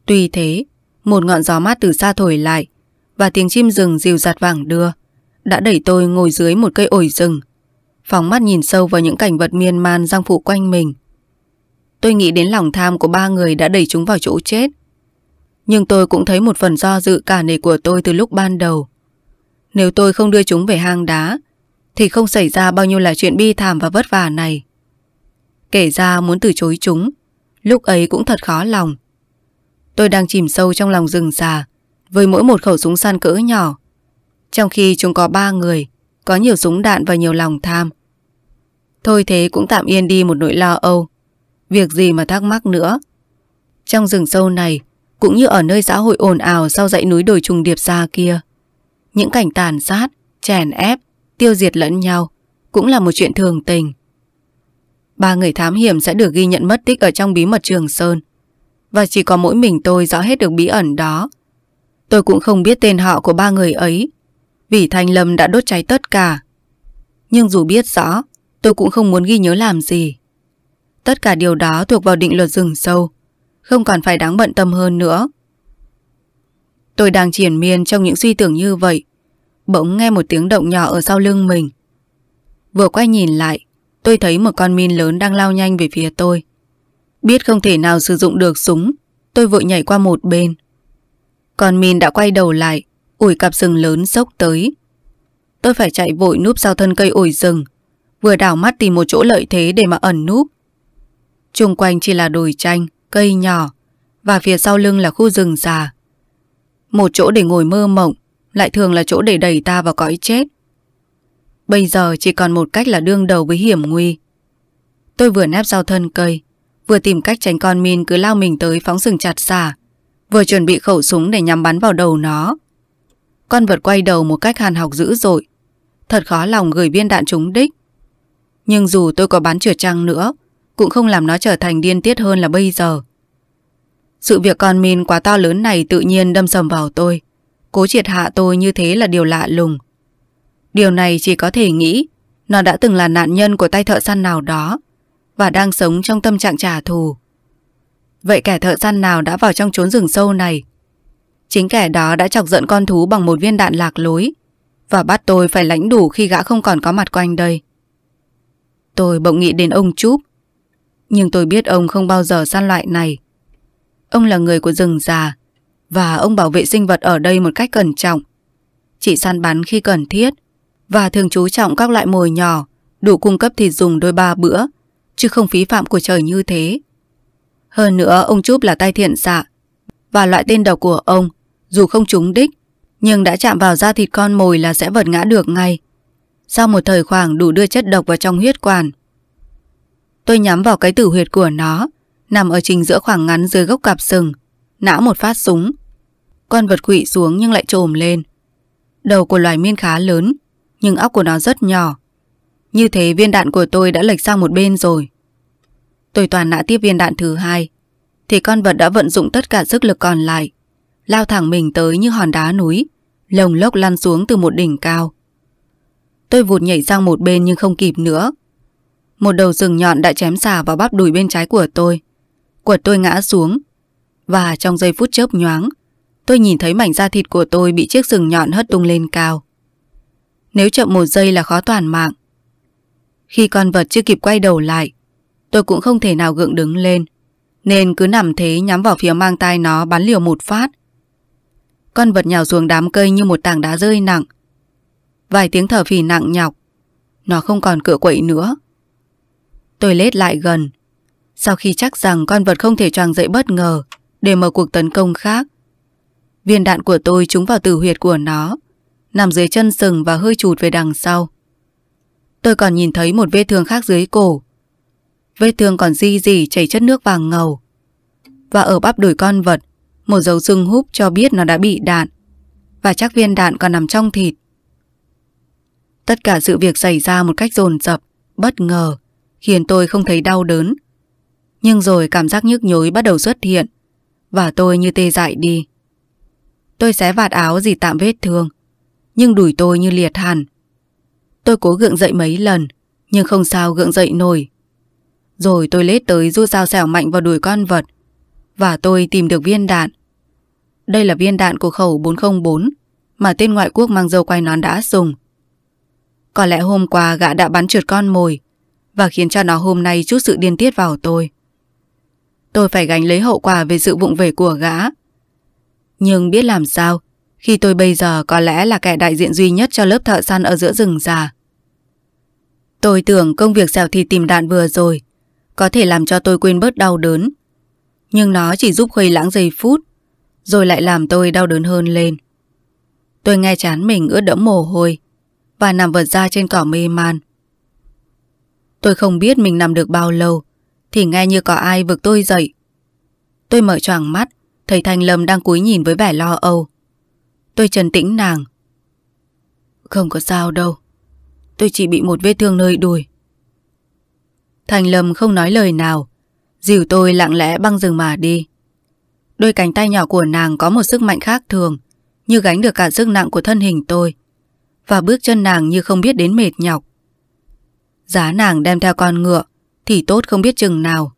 Tuy thế, một ngọn gió mát từ xa thổi lại và tiếng chim rừng dìu dạt vàng đưa đã đẩy tôi ngồi dưới một cây ổi rừng phóng mắt nhìn sâu vào những cảnh vật miên man giang phủ quanh mình Tôi nghĩ đến lòng tham của ba người đã đẩy chúng vào chỗ chết. Nhưng tôi cũng thấy một phần do dự cả nề của tôi từ lúc ban đầu. Nếu tôi không đưa chúng về hang đá, thì không xảy ra bao nhiêu là chuyện bi thảm và vất vả này. Kể ra muốn từ chối chúng, lúc ấy cũng thật khó lòng. Tôi đang chìm sâu trong lòng rừng già, với mỗi một khẩu súng săn cỡ nhỏ. Trong khi chúng có ba người, có nhiều súng đạn và nhiều lòng tham. Thôi thế cũng tạm yên đi một nỗi lo âu. Việc gì mà thắc mắc nữa Trong rừng sâu này Cũng như ở nơi xã hội ồn ào Sau dãy núi đồi trùng điệp xa kia Những cảnh tàn sát, chèn ép Tiêu diệt lẫn nhau Cũng là một chuyện thường tình Ba người thám hiểm sẽ được ghi nhận mất tích Ở trong bí mật Trường Sơn Và chỉ có mỗi mình tôi rõ hết được bí ẩn đó Tôi cũng không biết tên họ của ba người ấy Vì Thanh Lâm đã đốt cháy tất cả Nhưng dù biết rõ Tôi cũng không muốn ghi nhớ làm gì Tất cả điều đó thuộc vào định luật rừng sâu, không còn phải đáng bận tâm hơn nữa. Tôi đang triển miên trong những suy tưởng như vậy, bỗng nghe một tiếng động nhỏ ở sau lưng mình. Vừa quay nhìn lại, tôi thấy một con min lớn đang lao nhanh về phía tôi. Biết không thể nào sử dụng được súng, tôi vội nhảy qua một bên. Con min đã quay đầu lại, ủi cặp rừng lớn sốc tới. Tôi phải chạy vội núp sau thân cây ủi rừng, vừa đảo mắt tìm một chỗ lợi thế để mà ẩn núp, Trung quanh chỉ là đồi chanh, cây nhỏ và phía sau lưng là khu rừng già. Một chỗ để ngồi mơ mộng lại thường là chỗ để đẩy ta vào cõi chết. Bây giờ chỉ còn một cách là đương đầu với hiểm nguy. Tôi vừa nép giao thân cây, vừa tìm cách tránh con min cứ lao mình tới phóng sừng chặt xả, vừa chuẩn bị khẩu súng để nhắm bắn vào đầu nó. Con vật quay đầu một cách hàn học dữ dội, thật khó lòng gửi viên đạn trúng đích. Nhưng dù tôi có bắn chửa trăng nữa, cũng không làm nó trở thành điên tiết hơn là bây giờ. Sự việc con Min quá to lớn này tự nhiên đâm sầm vào tôi. Cố triệt hạ tôi như thế là điều lạ lùng. Điều này chỉ có thể nghĩ nó đã từng là nạn nhân của tay thợ săn nào đó và đang sống trong tâm trạng trả thù. Vậy kẻ thợ săn nào đã vào trong chốn rừng sâu này? Chính kẻ đó đã chọc giận con thú bằng một viên đạn lạc lối và bắt tôi phải lãnh đủ khi gã không còn có mặt quanh đây. Tôi bỗng nghĩ đến ông Chúp nhưng tôi biết ông không bao giờ săn loại này Ông là người của rừng già Và ông bảo vệ sinh vật ở đây một cách cẩn trọng Chỉ săn bắn khi cần thiết Và thường chú trọng các loại mồi nhỏ Đủ cung cấp thịt dùng đôi ba bữa Chứ không phí phạm của trời như thế Hơn nữa ông Chúp là tay thiện xạ Và loại tên độc của ông Dù không trúng đích Nhưng đã chạm vào da thịt con mồi là sẽ vật ngã được ngay Sau một thời khoảng đủ đưa chất độc vào trong huyết quản Tôi nhắm vào cái tử huyệt của nó, nằm ở trình giữa khoảng ngắn dưới gốc cạp sừng, nã một phát súng. Con vật quỵ xuống nhưng lại trồm lên. Đầu của loài miên khá lớn, nhưng óc của nó rất nhỏ. Như thế viên đạn của tôi đã lệch sang một bên rồi. Tôi toàn nã tiếp viên đạn thứ hai, thì con vật đã vận dụng tất cả sức lực còn lại, lao thẳng mình tới như hòn đá núi, lồng lốc lăn xuống từ một đỉnh cao. Tôi vụt nhảy sang một bên nhưng không kịp nữa. Một đầu rừng nhọn đã chém xả vào bắp đùi bên trái của tôi. Quật tôi ngã xuống. Và trong giây phút chớp nhoáng, tôi nhìn thấy mảnh da thịt của tôi bị chiếc rừng nhọn hất tung lên cao. Nếu chậm một giây là khó toàn mạng. Khi con vật chưa kịp quay đầu lại, tôi cũng không thể nào gượng đứng lên. Nên cứ nằm thế nhắm vào phía mang tay nó bắn liều một phát. Con vật nhào xuống đám cây như một tảng đá rơi nặng. Vài tiếng thở phì nặng nhọc. Nó không còn cựa quậy nữa. Tôi lết lại gần. Sau khi chắc rằng con vật không thể choàng dậy bất ngờ để mở cuộc tấn công khác, viên đạn của tôi trúng vào tử huyệt của nó, nằm dưới chân sừng và hơi chụt về đằng sau. Tôi còn nhìn thấy một vết thương khác dưới cổ. Vết thương còn di dì chảy chất nước vàng ngầu. Và ở bắp đùi con vật, một dấu sưng húp cho biết nó đã bị đạn. Và chắc viên đạn còn nằm trong thịt. Tất cả sự việc xảy ra một cách dồn dập, bất ngờ khiến tôi không thấy đau đớn. Nhưng rồi cảm giác nhức nhối bắt đầu xuất hiện và tôi như tê dại đi. Tôi xé vạt áo gì tạm vết thương, nhưng đùi tôi như liệt hẳn. Tôi cố gượng dậy mấy lần, nhưng không sao gượng dậy nổi. Rồi tôi lết tới rút dao xẻo mạnh vào đùi con vật và tôi tìm được viên đạn. Đây là viên đạn của khẩu 404 mà tên ngoại quốc mang dâu quay nón đã dùng. Có lẽ hôm qua gã đã bắn trượt con mồi và khiến cho nó hôm nay chút sự điên tiết vào tôi. Tôi phải gánh lấy hậu quả về sự vụng về của gã. Nhưng biết làm sao, khi tôi bây giờ có lẽ là kẻ đại diện duy nhất cho lớp thợ săn ở giữa rừng già. Tôi tưởng công việc xào thịt tìm đạn vừa rồi có thể làm cho tôi quên bớt đau đớn. Nhưng nó chỉ giúp khuây lãng giây phút, rồi lại làm tôi đau đớn hơn lên. Tôi nghe chán mình ướt đẫm mồ hôi và nằm vật ra trên cỏ mê man. Tôi không biết mình nằm được bao lâu Thì nghe như có ai vực tôi dậy Tôi mở choàng mắt Thấy Thanh Lâm đang cúi nhìn với vẻ lo âu Tôi trần tĩnh nàng Không có sao đâu Tôi chỉ bị một vết thương nơi đùi Thanh Lâm không nói lời nào Dìu tôi lặng lẽ băng rừng mà đi Đôi cánh tay nhỏ của nàng có một sức mạnh khác thường Như gánh được cả sức nặng của thân hình tôi Và bước chân nàng như không biết đến mệt nhọc Giá nàng đem theo con ngựa Thì tốt không biết chừng nào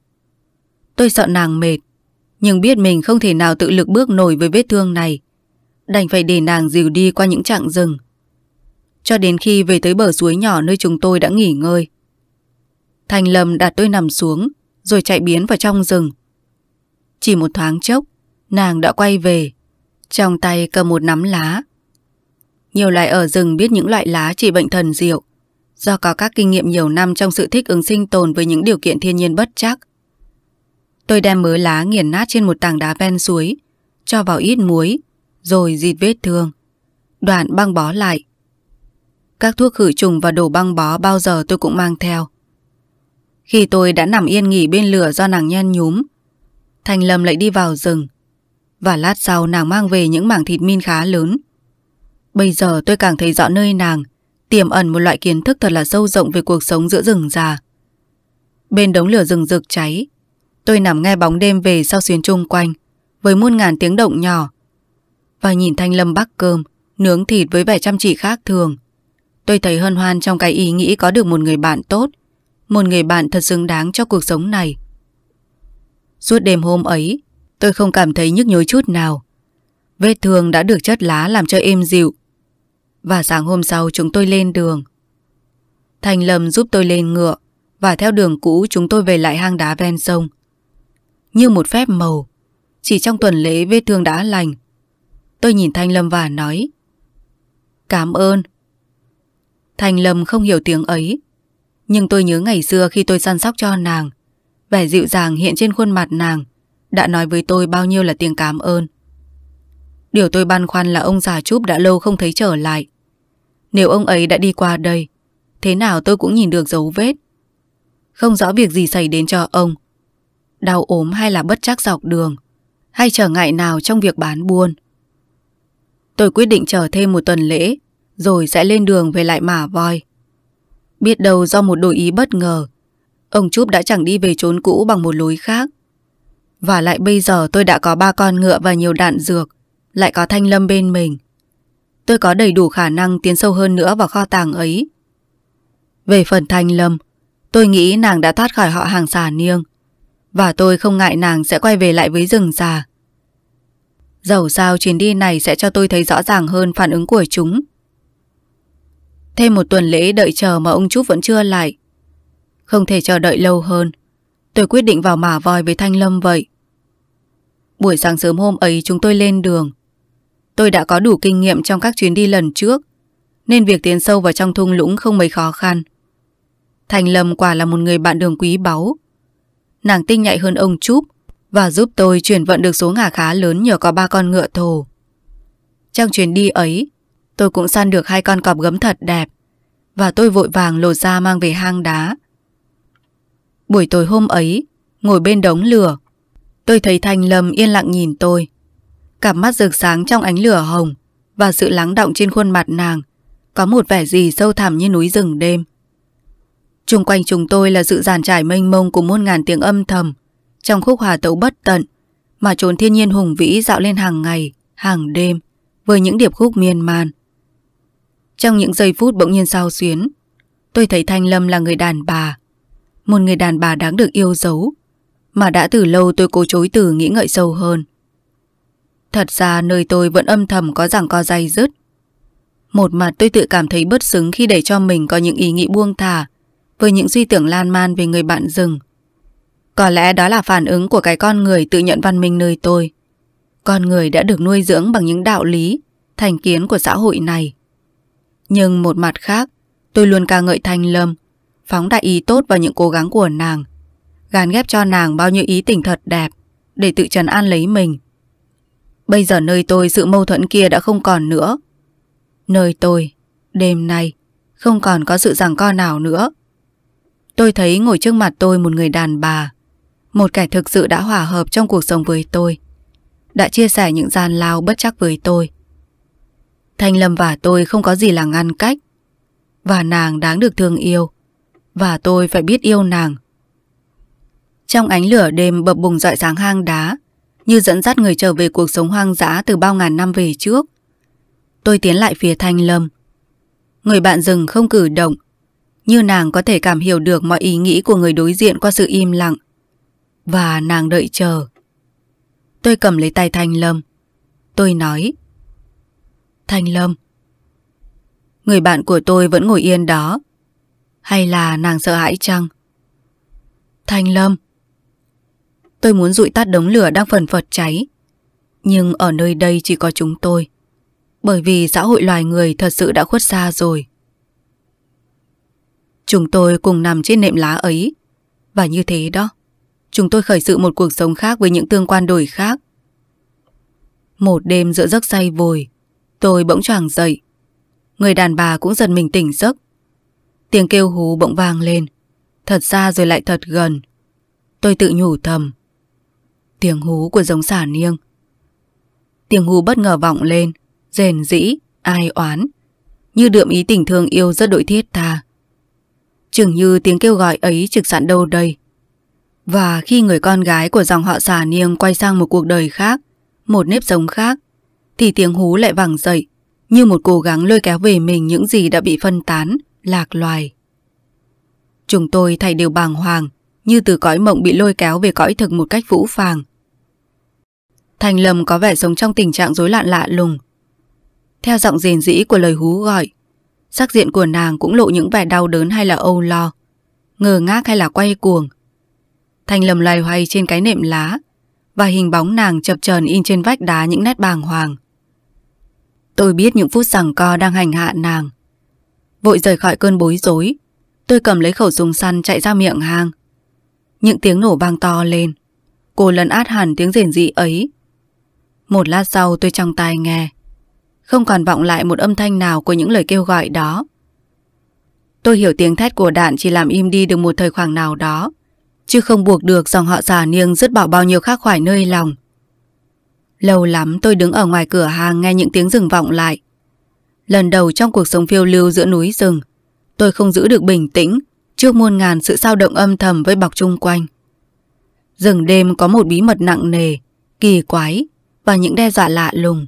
Tôi sợ nàng mệt Nhưng biết mình không thể nào tự lực bước nổi với vết thương này Đành phải để nàng dìu đi qua những chặng rừng Cho đến khi về tới bờ suối nhỏ nơi chúng tôi đã nghỉ ngơi Thành lầm đặt tôi nằm xuống Rồi chạy biến vào trong rừng Chỉ một thoáng chốc Nàng đã quay về Trong tay cầm một nắm lá Nhiều loài ở rừng biết những loại lá chỉ bệnh thần diệu do có các kinh nghiệm nhiều năm trong sự thích ứng sinh tồn với những điều kiện thiên nhiên bất chắc. Tôi đem mớ lá nghiền nát trên một tảng đá ven suối, cho vào ít muối, rồi dịt vết thương. Đoạn băng bó lại. Các thuốc khử trùng và đồ băng bó bao giờ tôi cũng mang theo. Khi tôi đã nằm yên nghỉ bên lửa do nàng nhen nhúm, thành Lâm lại đi vào rừng. Và lát sau nàng mang về những mảng thịt min khá lớn. Bây giờ tôi càng thấy rõ nơi nàng tiềm ẩn một loại kiến thức thật là sâu rộng về cuộc sống giữa rừng già. Bên đống lửa rừng rực cháy, tôi nằm nghe bóng đêm về sau xuyên chung quanh, với muôn ngàn tiếng động nhỏ. Và nhìn Thanh Lâm bắc cơm, nướng thịt với vẻ chăm chỉ khác thường. Tôi thấy hân hoan trong cái ý nghĩ có được một người bạn tốt, một người bạn thật xứng đáng cho cuộc sống này. Suốt đêm hôm ấy, tôi không cảm thấy nhức nhối chút nào. Vết thương đã được chất lá làm cho êm dịu, và sáng hôm sau chúng tôi lên đường. Thành Lâm giúp tôi lên ngựa và theo đường cũ chúng tôi về lại hang đá ven sông. Như một phép màu, chỉ trong tuần lễ vết thương đã lành. Tôi nhìn Thanh Lâm và nói Cảm ơn. Thành Lâm không hiểu tiếng ấy, nhưng tôi nhớ ngày xưa khi tôi săn sóc cho nàng, vẻ dịu dàng hiện trên khuôn mặt nàng đã nói với tôi bao nhiêu là tiếng cảm ơn. Điều tôi băn khoăn là ông già Trúp đã lâu không thấy trở lại. Nếu ông ấy đã đi qua đây, thế nào tôi cũng nhìn được dấu vết. Không rõ việc gì xảy đến cho ông. Đau ốm hay là bất chắc dọc đường, hay trở ngại nào trong việc bán buôn. Tôi quyết định chờ thêm một tuần lễ, rồi sẽ lên đường về lại Mả Voi. Biết đâu do một đổi ý bất ngờ, ông Trúp đã chẳng đi về chốn cũ bằng một lối khác. Và lại bây giờ tôi đã có ba con ngựa và nhiều đạn dược, lại có Thanh Lâm bên mình. Tôi có đầy đủ khả năng tiến sâu hơn nữa vào kho tàng ấy. Về phần Thanh Lâm, tôi nghĩ nàng đã thoát khỏi họ hàng xà niêng. Và tôi không ngại nàng sẽ quay về lại với rừng già. Dẫu sao chuyến đi này sẽ cho tôi thấy rõ ràng hơn phản ứng của chúng. Thêm một tuần lễ đợi chờ mà ông Trúc vẫn chưa lại. Không thể chờ đợi lâu hơn. Tôi quyết định vào mả voi với Thanh Lâm vậy. Buổi sáng sớm hôm ấy chúng tôi lên đường. Tôi đã có đủ kinh nghiệm trong các chuyến đi lần trước, nên việc tiến sâu vào trong thung lũng không mấy khó khăn. Thành Lâm quả là một người bạn đường quý báu. Nàng tinh nhạy hơn ông Trúp và giúp tôi chuyển vận được số ngà khá lớn nhờ có ba con ngựa thồ. Trong chuyến đi ấy, tôi cũng săn được hai con cọp gấm thật đẹp và tôi vội vàng lột ra mang về hang đá. Buổi tối hôm ấy, ngồi bên đống lửa, tôi thấy Thành Lâm yên lặng nhìn tôi. Cặp mắt rực sáng trong ánh lửa hồng và sự lắng động trên khuôn mặt nàng có một vẻ gì sâu thẳm như núi rừng đêm. Trung quanh chúng tôi là sự giàn trải mênh mông của muôn ngàn tiếng âm thầm trong khúc hòa tấu bất tận mà trốn thiên nhiên hùng vĩ dạo lên hàng ngày, hàng đêm với những điệp khúc miên man. Trong những giây phút bỗng nhiên sao xuyến, tôi thấy Thanh Lâm là người đàn bà, một người đàn bà đáng được yêu dấu, mà đã từ lâu tôi cố chối từ nghĩ ngợi sâu hơn. Thật ra nơi tôi vẫn âm thầm có rằng co dây dứt. Một mặt tôi tự cảm thấy bất xứng khi để cho mình có những ý nghĩ buông thả với những suy tưởng lan man về người bạn rừng. Có lẽ đó là phản ứng của cái con người tự nhận văn minh nơi tôi. Con người đã được nuôi dưỡng bằng những đạo lý, thành kiến của xã hội này. Nhưng một mặt khác, tôi luôn ca ngợi Thanh Lâm, phóng đại ý tốt vào những cố gắng của nàng, gán ghép cho nàng bao nhiêu ý tình thật đẹp để tự trần an lấy mình Bây giờ nơi tôi sự mâu thuẫn kia đã không còn nữa. Nơi tôi, đêm nay, không còn có sự giằng co nào nữa. Tôi thấy ngồi trước mặt tôi một người đàn bà, một kẻ thực sự đã hòa hợp trong cuộc sống với tôi, đã chia sẻ những gian lao bất chắc với tôi. Thanh Lâm và tôi không có gì là ngăn cách, và nàng đáng được thương yêu, và tôi phải biết yêu nàng. Trong ánh lửa đêm bập bùng dọi sáng hang đá, như dẫn dắt người trở về cuộc sống hoang dã từ bao ngàn năm về trước. Tôi tiến lại phía Thanh Lâm. Người bạn rừng không cử động, như nàng có thể cảm hiểu được mọi ý nghĩ của người đối diện qua sự im lặng. Và nàng đợi chờ. Tôi cầm lấy tay Thanh Lâm. Tôi nói. Thanh Lâm. Người bạn của tôi vẫn ngồi yên đó. Hay là nàng sợ hãi chăng? Thanh Lâm. Tôi muốn dụi tắt đống lửa đang phần phật cháy. Nhưng ở nơi đây chỉ có chúng tôi. Bởi vì xã hội loài người thật sự đã khuất xa rồi. Chúng tôi cùng nằm trên nệm lá ấy. Và như thế đó, chúng tôi khởi sự một cuộc sống khác với những tương quan đổi khác. Một đêm giữa giấc say vùi tôi bỗng choàng dậy. Người đàn bà cũng dần mình tỉnh giấc. Tiếng kêu hú bỗng vang lên, thật xa rồi lại thật gần. Tôi tự nhủ thầm, tiếng hú của giống xả niêng. Tiếng hú bất ngờ vọng lên, rền dĩ, ai oán, như đượm ý tình thương yêu rất đội thiết tha. Chừng như tiếng kêu gọi ấy trực sẵn đâu đây. Và khi người con gái của dòng họ xà niêng quay sang một cuộc đời khác, một nếp sống khác, thì tiếng hú lại vẳng dậy, như một cố gắng lôi kéo về mình những gì đã bị phân tán, lạc loài. Chúng tôi thay đều bàng hoàng, như từ cõi mộng bị lôi kéo về cõi thực một cách vũ phàng. Thành Lâm có vẻ sống trong tình trạng rối loạn lạ lùng. Theo giọng rền rĩ của lời hú gọi, sắc diện của nàng cũng lộ những vẻ đau đớn hay là âu lo, ngờ ngác hay là quay cuồng. Thành Lâm loay hoay trên cái nệm lá và hình bóng nàng chập chờn in trên vách đá những nét bàng hoàng. Tôi biết những phút rằng co đang hành hạ nàng. Vội rời khỏi cơn bối rối, tôi cầm lấy khẩu súng săn chạy ra miệng hang. Những tiếng nổ vang to lên, cô lấn át hẳn tiếng rền rĩ ấy một lát sau tôi trong tai nghe Không còn vọng lại một âm thanh nào Của những lời kêu gọi đó Tôi hiểu tiếng thét của đạn Chỉ làm im đi được một thời khoảng nào đó Chứ không buộc được dòng họ giả niêng Dứt bỏ bao nhiêu khắc khỏi nơi lòng Lâu lắm tôi đứng ở ngoài cửa hàng Nghe những tiếng rừng vọng lại Lần đầu trong cuộc sống phiêu lưu giữa núi rừng Tôi không giữ được bình tĩnh Trước muôn ngàn sự sao động âm thầm Với bọc chung quanh Rừng đêm có một bí mật nặng nề Kỳ quái và những đe dọa lạ lùng.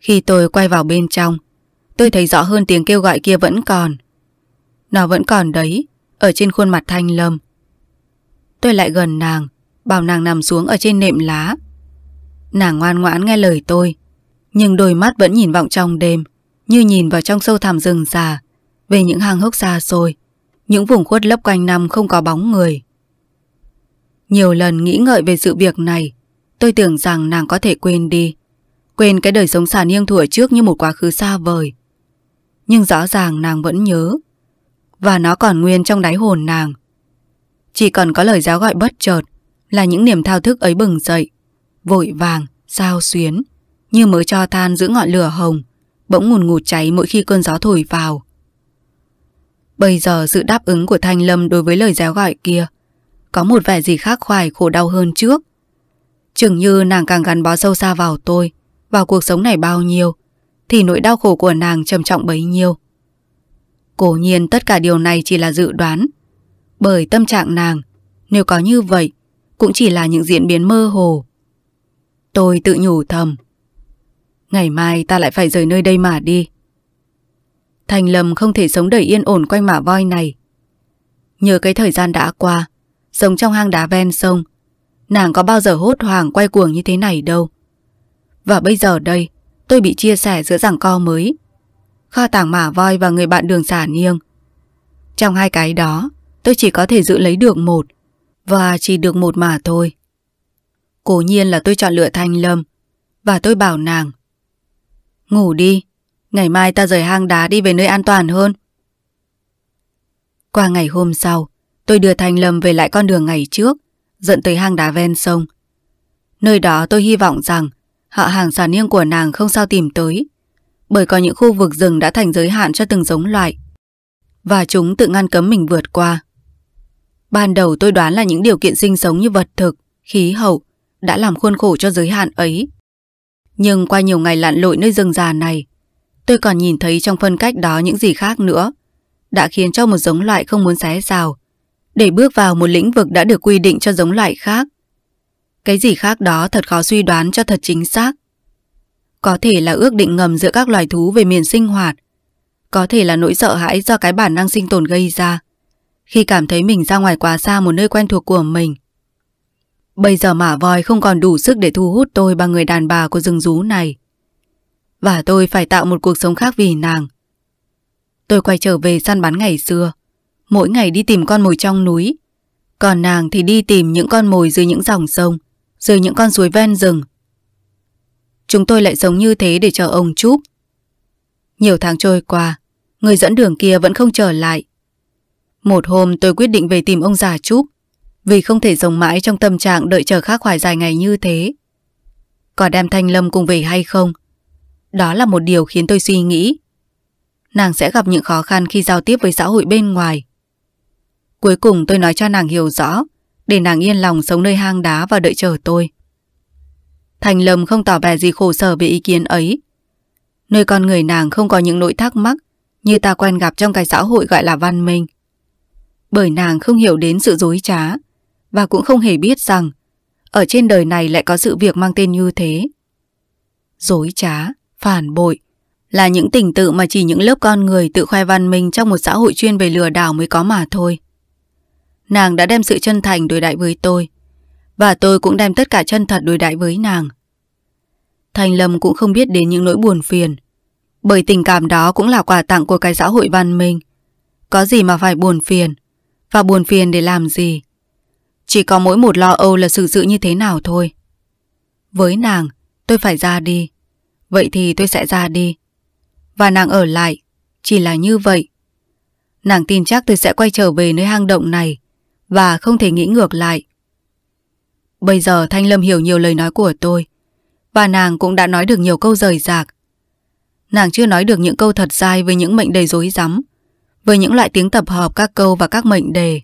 Khi tôi quay vào bên trong, tôi thấy rõ hơn tiếng kêu gọi kia vẫn còn. Nó vẫn còn đấy, ở trên khuôn mặt thanh lâm. Tôi lại gần nàng, bảo nàng nằm xuống ở trên nệm lá. Nàng ngoan ngoãn nghe lời tôi, nhưng đôi mắt vẫn nhìn vọng trong đêm, như nhìn vào trong sâu thẳm rừng già, về những hang hốc xa xôi, những vùng khuất lấp quanh năm không có bóng người. Nhiều lần nghĩ ngợi về sự việc này, Tôi tưởng rằng nàng có thể quên đi Quên cái đời sống xà niêng thủa trước như một quá khứ xa vời Nhưng rõ ràng nàng vẫn nhớ Và nó còn nguyên trong đáy hồn nàng Chỉ còn có lời giáo gọi bất chợt Là những niềm thao thức ấy bừng dậy Vội vàng, sao xuyến Như mới cho than giữa ngọn lửa hồng Bỗng ngùn ngụt cháy mỗi khi cơn gió thổi vào Bây giờ sự đáp ứng của Thanh Lâm đối với lời giáo gọi kia Có một vẻ gì khác khoải khổ đau hơn trước Chừng như nàng càng gắn bó sâu xa vào tôi, vào cuộc sống này bao nhiêu, thì nỗi đau khổ của nàng trầm trọng bấy nhiêu. Cố nhiên tất cả điều này chỉ là dự đoán, bởi tâm trạng nàng, nếu có như vậy, cũng chỉ là những diễn biến mơ hồ. Tôi tự nhủ thầm. Ngày mai ta lại phải rời nơi đây mà đi. Thành lầm không thể sống đời yên ổn quanh mả voi này. Nhờ cái thời gian đã qua, sống trong hang đá ven sông Nàng có bao giờ hốt hoảng quay cuồng như thế này đâu Và bây giờ đây Tôi bị chia sẻ giữa giảng co mới Kho tàng mả voi và người bạn đường xả nghiêng Trong hai cái đó Tôi chỉ có thể giữ lấy được một Và chỉ được một mà thôi Cố nhiên là tôi chọn lựa thanh lâm Và tôi bảo nàng Ngủ đi Ngày mai ta rời hang đá đi về nơi an toàn hơn Qua ngày hôm sau Tôi đưa Thanh Lâm về lại con đường ngày trước dẫn tới hang đá ven sông. Nơi đó tôi hy vọng rằng họ hàng xà niêng của nàng không sao tìm tới, bởi có những khu vực rừng đã thành giới hạn cho từng giống loại, và chúng tự ngăn cấm mình vượt qua. Ban đầu tôi đoán là những điều kiện sinh sống như vật thực, khí hậu đã làm khuôn khổ cho giới hạn ấy. Nhưng qua nhiều ngày lặn lội nơi rừng già này, tôi còn nhìn thấy trong phân cách đó những gì khác nữa, đã khiến cho một giống loại không muốn xé rào, để bước vào một lĩnh vực đã được quy định cho giống loại khác. Cái gì khác đó thật khó suy đoán cho thật chính xác. Có thể là ước định ngầm giữa các loài thú về miền sinh hoạt, có thể là nỗi sợ hãi do cái bản năng sinh tồn gây ra, khi cảm thấy mình ra ngoài quá xa một nơi quen thuộc của mình. Bây giờ mả voi không còn đủ sức để thu hút tôi bằng người đàn bà của rừng rú này. Và tôi phải tạo một cuộc sống khác vì nàng. Tôi quay trở về săn bắn ngày xưa mỗi ngày đi tìm con mồi trong núi. Còn nàng thì đi tìm những con mồi dưới những dòng sông, dưới những con suối ven rừng. Chúng tôi lại sống như thế để chờ ông Chúp. Nhiều tháng trôi qua, người dẫn đường kia vẫn không trở lại. Một hôm tôi quyết định về tìm ông già Chúp, vì không thể sống mãi trong tâm trạng đợi chờ khác hoài dài ngày như thế. Có đem Thanh Lâm cùng về hay không? Đó là một điều khiến tôi suy nghĩ. Nàng sẽ gặp những khó khăn khi giao tiếp với xã hội bên ngoài. Cuối cùng tôi nói cho nàng hiểu rõ, để nàng yên lòng sống nơi hang đá và đợi chờ tôi. Thành lầm không tỏ vẻ gì khổ sở về ý kiến ấy. Nơi con người nàng không có những nỗi thắc mắc như ta quen gặp trong cái xã hội gọi là văn minh. Bởi nàng không hiểu đến sự dối trá và cũng không hề biết rằng ở trên đời này lại có sự việc mang tên như thế. Dối trá, phản bội là những tình tự mà chỉ những lớp con người tự khoe văn minh trong một xã hội chuyên về lừa đảo mới có mà thôi. Nàng đã đem sự chân thành đối đại với tôi Và tôi cũng đem tất cả chân thật đối đại với nàng Thành Lâm cũng không biết đến những nỗi buồn phiền Bởi tình cảm đó cũng là quà tặng của cái xã hội văn minh Có gì mà phải buồn phiền Và buồn phiền để làm gì Chỉ có mỗi một lo âu là sự sự như thế nào thôi Với nàng tôi phải ra đi Vậy thì tôi sẽ ra đi Và nàng ở lại Chỉ là như vậy Nàng tin chắc tôi sẽ quay trở về nơi hang động này và không thể nghĩ ngược lại. Bây giờ Thanh Lâm hiểu nhiều lời nói của tôi và nàng cũng đã nói được nhiều câu rời rạc. Nàng chưa nói được những câu thật sai với những mệnh đề dối rắm với những loại tiếng tập hợp các câu và các mệnh đề.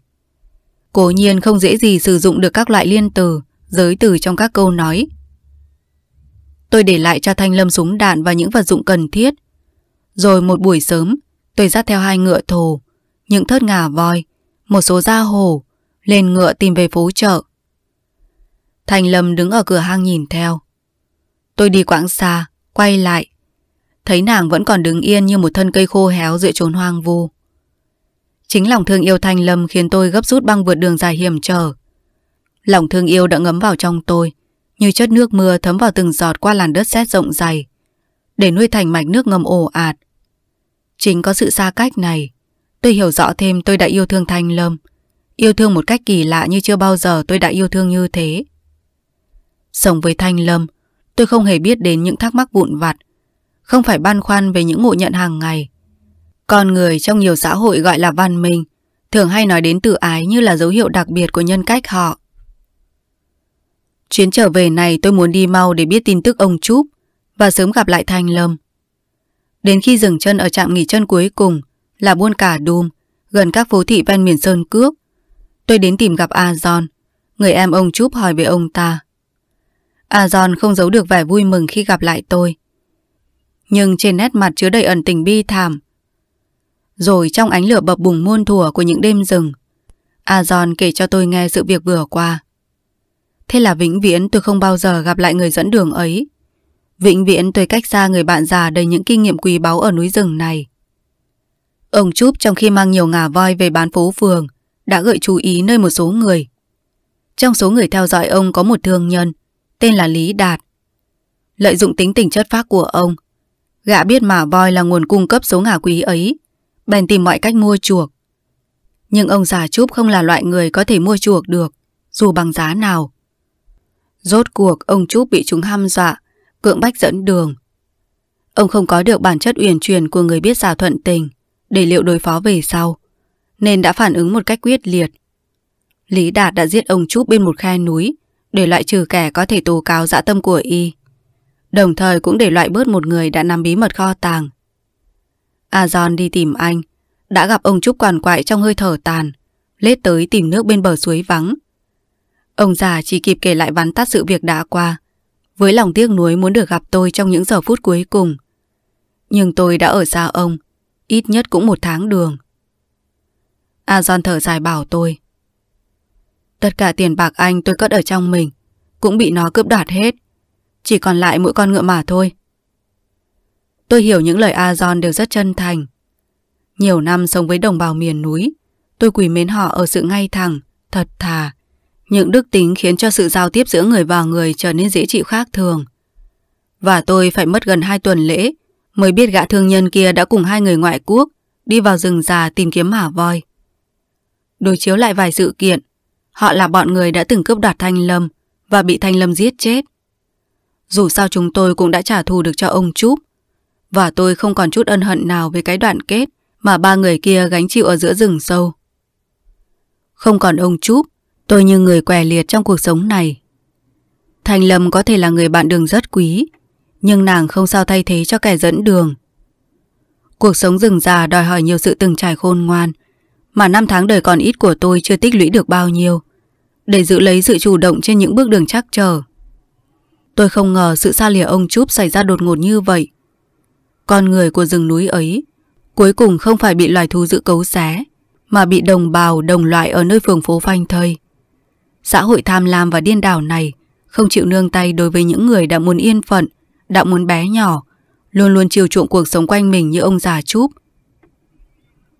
Cố nhiên không dễ gì sử dụng được các loại liên từ, giới từ trong các câu nói. Tôi để lại cho Thanh Lâm súng đạn và những vật dụng cần thiết. Rồi một buổi sớm, tôi dắt theo hai ngựa thồ, những thớt ngà voi, một số da hồ lên ngựa tìm về phố chợ. Thành Lâm đứng ở cửa hang nhìn theo. Tôi đi quãng xa, quay lại. Thấy nàng vẫn còn đứng yên như một thân cây khô héo giữa chốn hoang vu. Chính lòng thương yêu Thanh Lâm khiến tôi gấp rút băng vượt đường dài hiểm trở. Lòng thương yêu đã ngấm vào trong tôi, như chất nước mưa thấm vào từng giọt qua làn đất sét rộng dày, để nuôi thành mạch nước ngầm ồ ạt. Chính có sự xa cách này, tôi hiểu rõ thêm tôi đã yêu thương Thanh Lâm, Yêu thương một cách kỳ lạ như chưa bao giờ tôi đã yêu thương như thế. Sống với Thanh Lâm, tôi không hề biết đến những thắc mắc vụn vặt, không phải băn khoăn về những ngộ nhận hàng ngày. Con người trong nhiều xã hội gọi là văn minh, thường hay nói đến tự ái như là dấu hiệu đặc biệt của nhân cách họ. Chuyến trở về này tôi muốn đi mau để biết tin tức ông Trúp và sớm gặp lại Thanh Lâm. Đến khi dừng chân ở trạm nghỉ chân cuối cùng là buôn cả Đùm, gần các phố thị ven miền Sơn Cước, Tôi đến tìm gặp Azon Người em ông Chúp hỏi về ông ta Azon không giấu được vẻ vui mừng khi gặp lại tôi Nhưng trên nét mặt chứa đầy ẩn tình bi thảm Rồi trong ánh lửa bập bùng muôn thủa của những đêm rừng Azon kể cho tôi nghe sự việc vừa qua Thế là vĩnh viễn tôi không bao giờ gặp lại người dẫn đường ấy Vĩnh viễn tôi cách xa người bạn già đầy những kinh nghiệm quý báu ở núi rừng này Ông Chúp trong khi mang nhiều ngà voi về bán phố phường đã gợi chú ý nơi một số người. Trong số người theo dõi ông có một thương nhân, tên là Lý Đạt. Lợi dụng tính tình chất phác của ông, gã biết mà voi là nguồn cung cấp số ngà quý ấy, bèn tìm mọi cách mua chuộc. Nhưng ông già Trúp không là loại người có thể mua chuộc được, dù bằng giá nào. Rốt cuộc ông Trúp bị chúng hăm dọa, cưỡng bách dẫn đường. Ông không có được bản chất uyển chuyển của người biết giả thuận tình để liệu đối phó về sau nên đã phản ứng một cách quyết liệt. Lý Đạt đã giết ông Trúc bên một khe núi để loại trừ kẻ có thể tố cáo dã tâm của y. Đồng thời cũng để loại bớt một người đã nắm bí mật kho tàng. A Azon đi tìm anh, đã gặp ông Trúc quằn quại trong hơi thở tàn, lết tới tìm nước bên bờ suối vắng. Ông già chỉ kịp kể lại vắn tắt sự việc đã qua, với lòng tiếc nuối muốn được gặp tôi trong những giờ phút cuối cùng. Nhưng tôi đã ở xa ông, ít nhất cũng một tháng đường. A thở dài bảo tôi Tất cả tiền bạc anh tôi cất ở trong mình Cũng bị nó cướp đoạt hết Chỉ còn lại mỗi con ngựa mà thôi Tôi hiểu những lời A đều rất chân thành Nhiều năm sống với đồng bào miền núi Tôi quỷ mến họ ở sự ngay thẳng Thật thà Những đức tính khiến cho sự giao tiếp giữa người và người Trở nên dễ chịu khác thường Và tôi phải mất gần hai tuần lễ Mới biết gã thương nhân kia đã cùng hai người ngoại quốc Đi vào rừng già tìm kiếm mả voi đối chiếu lại vài sự kiện. Họ là bọn người đã từng cướp đoạt Thanh Lâm và bị Thanh Lâm giết chết. Dù sao chúng tôi cũng đã trả thù được cho ông Trúp và tôi không còn chút ân hận nào với cái đoạn kết mà ba người kia gánh chịu ở giữa rừng sâu. Không còn ông Trúp, tôi như người què liệt trong cuộc sống này. Thanh Lâm có thể là người bạn đường rất quý, nhưng nàng không sao thay thế cho kẻ dẫn đường. Cuộc sống rừng già đòi hỏi nhiều sự từng trải khôn ngoan, mà năm tháng đời còn ít của tôi chưa tích lũy được bao nhiêu, để giữ lấy sự chủ động trên những bước đường chắc chờ. Tôi không ngờ sự xa lìa ông Chúp xảy ra đột ngột như vậy. Con người của rừng núi ấy cuối cùng không phải bị loài thú dữ cấu xé, mà bị đồng bào đồng loại ở nơi phường phố phanh thây. Xã hội tham lam và điên đảo này không chịu nương tay đối với những người đã muốn yên phận, đã muốn bé nhỏ, luôn luôn chiều chuộng cuộc sống quanh mình như ông già Chúp,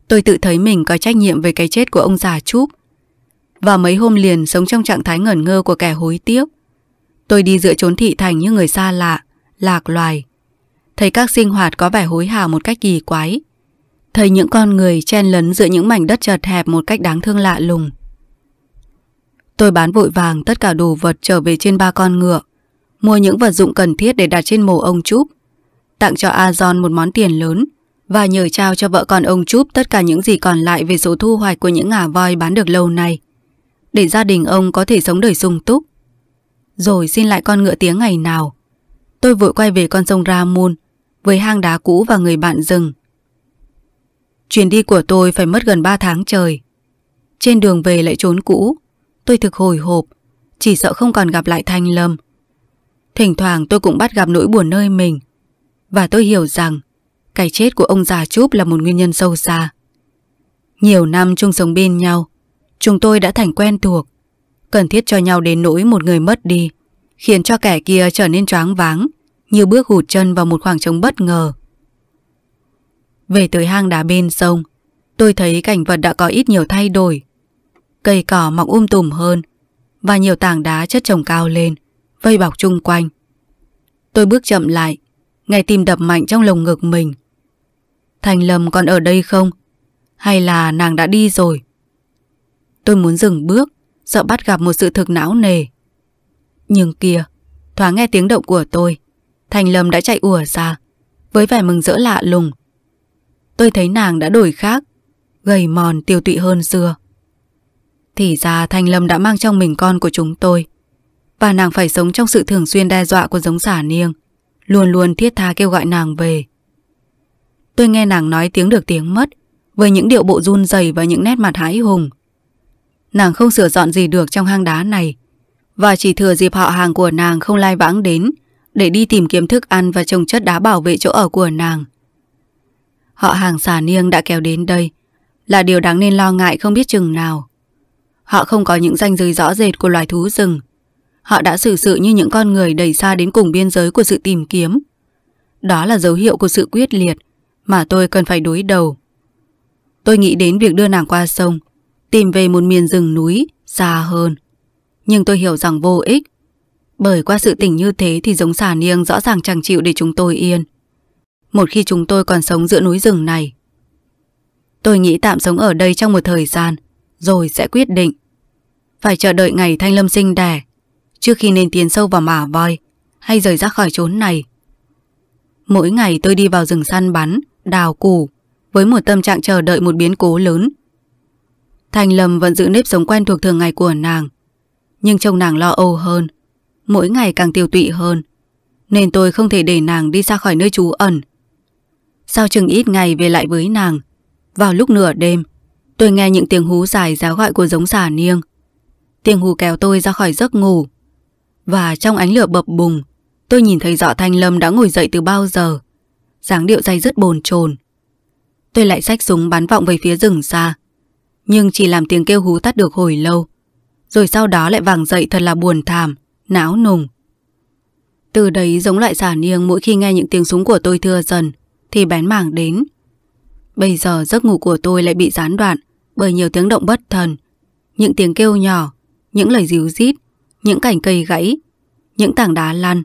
Tôi tự thấy mình có trách nhiệm về cái chết của ông già Trúp. Và mấy hôm liền sống trong trạng thái ngẩn ngơ của kẻ hối tiếc. Tôi đi giữa chốn thị thành như người xa lạ, lạc loài. Thấy các sinh hoạt có vẻ hối hả một cách kỳ quái. Thấy những con người chen lấn giữa những mảnh đất chật hẹp một cách đáng thương lạ lùng. Tôi bán vội vàng tất cả đồ vật trở về trên ba con ngựa, mua những vật dụng cần thiết để đặt trên mồ ông Trúp, tặng cho Azon một món tiền lớn và nhờ trao cho vợ con ông Chúp tất cả những gì còn lại về số thu hoạch của những ngà voi bán được lâu nay, để gia đình ông có thể sống đời sung túc. Rồi xin lại con ngựa tiếng ngày nào. Tôi vội quay về con sông Ramun với hang đá cũ và người bạn rừng. Chuyến đi của tôi phải mất gần 3 tháng trời. Trên đường về lại trốn cũ, tôi thực hồi hộp, chỉ sợ không còn gặp lại Thanh Lâm. Thỉnh thoảng tôi cũng bắt gặp nỗi buồn nơi mình, và tôi hiểu rằng cái chết của ông già Chúp là một nguyên nhân sâu xa. Nhiều năm chung sống bên nhau, chúng tôi đã thành quen thuộc, cần thiết cho nhau đến nỗi một người mất đi, khiến cho kẻ kia trở nên choáng váng, như bước hụt chân vào một khoảng trống bất ngờ. Về tới hang đá bên sông, tôi thấy cảnh vật đã có ít nhiều thay đổi. Cây cỏ mọc um tùm hơn, và nhiều tảng đá chất chồng cao lên, vây bọc chung quanh. Tôi bước chậm lại, ngay tim đập mạnh trong lồng ngực mình. Thành Lâm còn ở đây không? Hay là nàng đã đi rồi? Tôi muốn dừng bước, sợ bắt gặp một sự thực não nề. Nhưng kia, thoáng nghe tiếng động của tôi, Thành Lâm đã chạy ùa ra, với vẻ mừng rỡ lạ lùng. Tôi thấy nàng đã đổi khác, gầy mòn tiêu tụy hơn xưa. Thì ra Thành Lâm đã mang trong mình con của chúng tôi Và nàng phải sống trong sự thường xuyên đe dọa của giống giả niêng Luôn luôn thiết tha kêu gọi nàng về Tôi nghe nàng nói tiếng được tiếng mất Với những điệu bộ run rẩy và những nét mặt hãi hùng Nàng không sửa dọn gì được trong hang đá này Và chỉ thừa dịp họ hàng của nàng không lai vãng đến Để đi tìm kiếm thức ăn và trồng chất đá bảo vệ chỗ ở của nàng Họ hàng xà niêng đã kéo đến đây Là điều đáng nên lo ngại không biết chừng nào Họ không có những danh giới rõ rệt của loài thú rừng Họ đã xử sự như những con người đẩy xa đến cùng biên giới của sự tìm kiếm Đó là dấu hiệu của sự quyết liệt mà tôi cần phải đối đầu. Tôi nghĩ đến việc đưa nàng qua sông, tìm về một miền rừng núi xa hơn. Nhưng tôi hiểu rằng vô ích, bởi qua sự tình như thế thì giống xà niêng rõ ràng chẳng chịu để chúng tôi yên. Một khi chúng tôi còn sống giữa núi rừng này. Tôi nghĩ tạm sống ở đây trong một thời gian, rồi sẽ quyết định. Phải chờ đợi ngày Thanh Lâm sinh đẻ, trước khi nên tiến sâu vào mả voi hay rời ra khỏi chốn này. Mỗi ngày tôi đi vào rừng săn bắn, đào củ với một tâm trạng chờ đợi một biến cố lớn. Thành Lâm vẫn giữ nếp sống quen thuộc thường ngày của nàng, nhưng trông nàng lo âu hơn, mỗi ngày càng tiêu tụy hơn, nên tôi không thể để nàng đi ra khỏi nơi trú ẩn. Sau chừng ít ngày về lại với nàng, vào lúc nửa đêm, tôi nghe những tiếng hú dài giáo gọi của giống xà niêng. Tiếng hú kéo tôi ra khỏi giấc ngủ, và trong ánh lửa bập bùng, tôi nhìn thấy rõ Thanh Lâm đã ngồi dậy từ bao giờ dáng điệu dây dứt bồn chồn. Tôi lại xách súng bắn vọng về phía rừng xa, nhưng chỉ làm tiếng kêu hú tắt được hồi lâu, rồi sau đó lại vàng dậy thật là buồn thảm, não nùng. Từ đấy giống lại giả niêng mỗi khi nghe những tiếng súng của tôi thưa dần, thì bén mảng đến. Bây giờ giấc ngủ của tôi lại bị gián đoạn bởi nhiều tiếng động bất thần, những tiếng kêu nhỏ, những lời ríu rít, những cảnh cây gãy, những tảng đá lăn,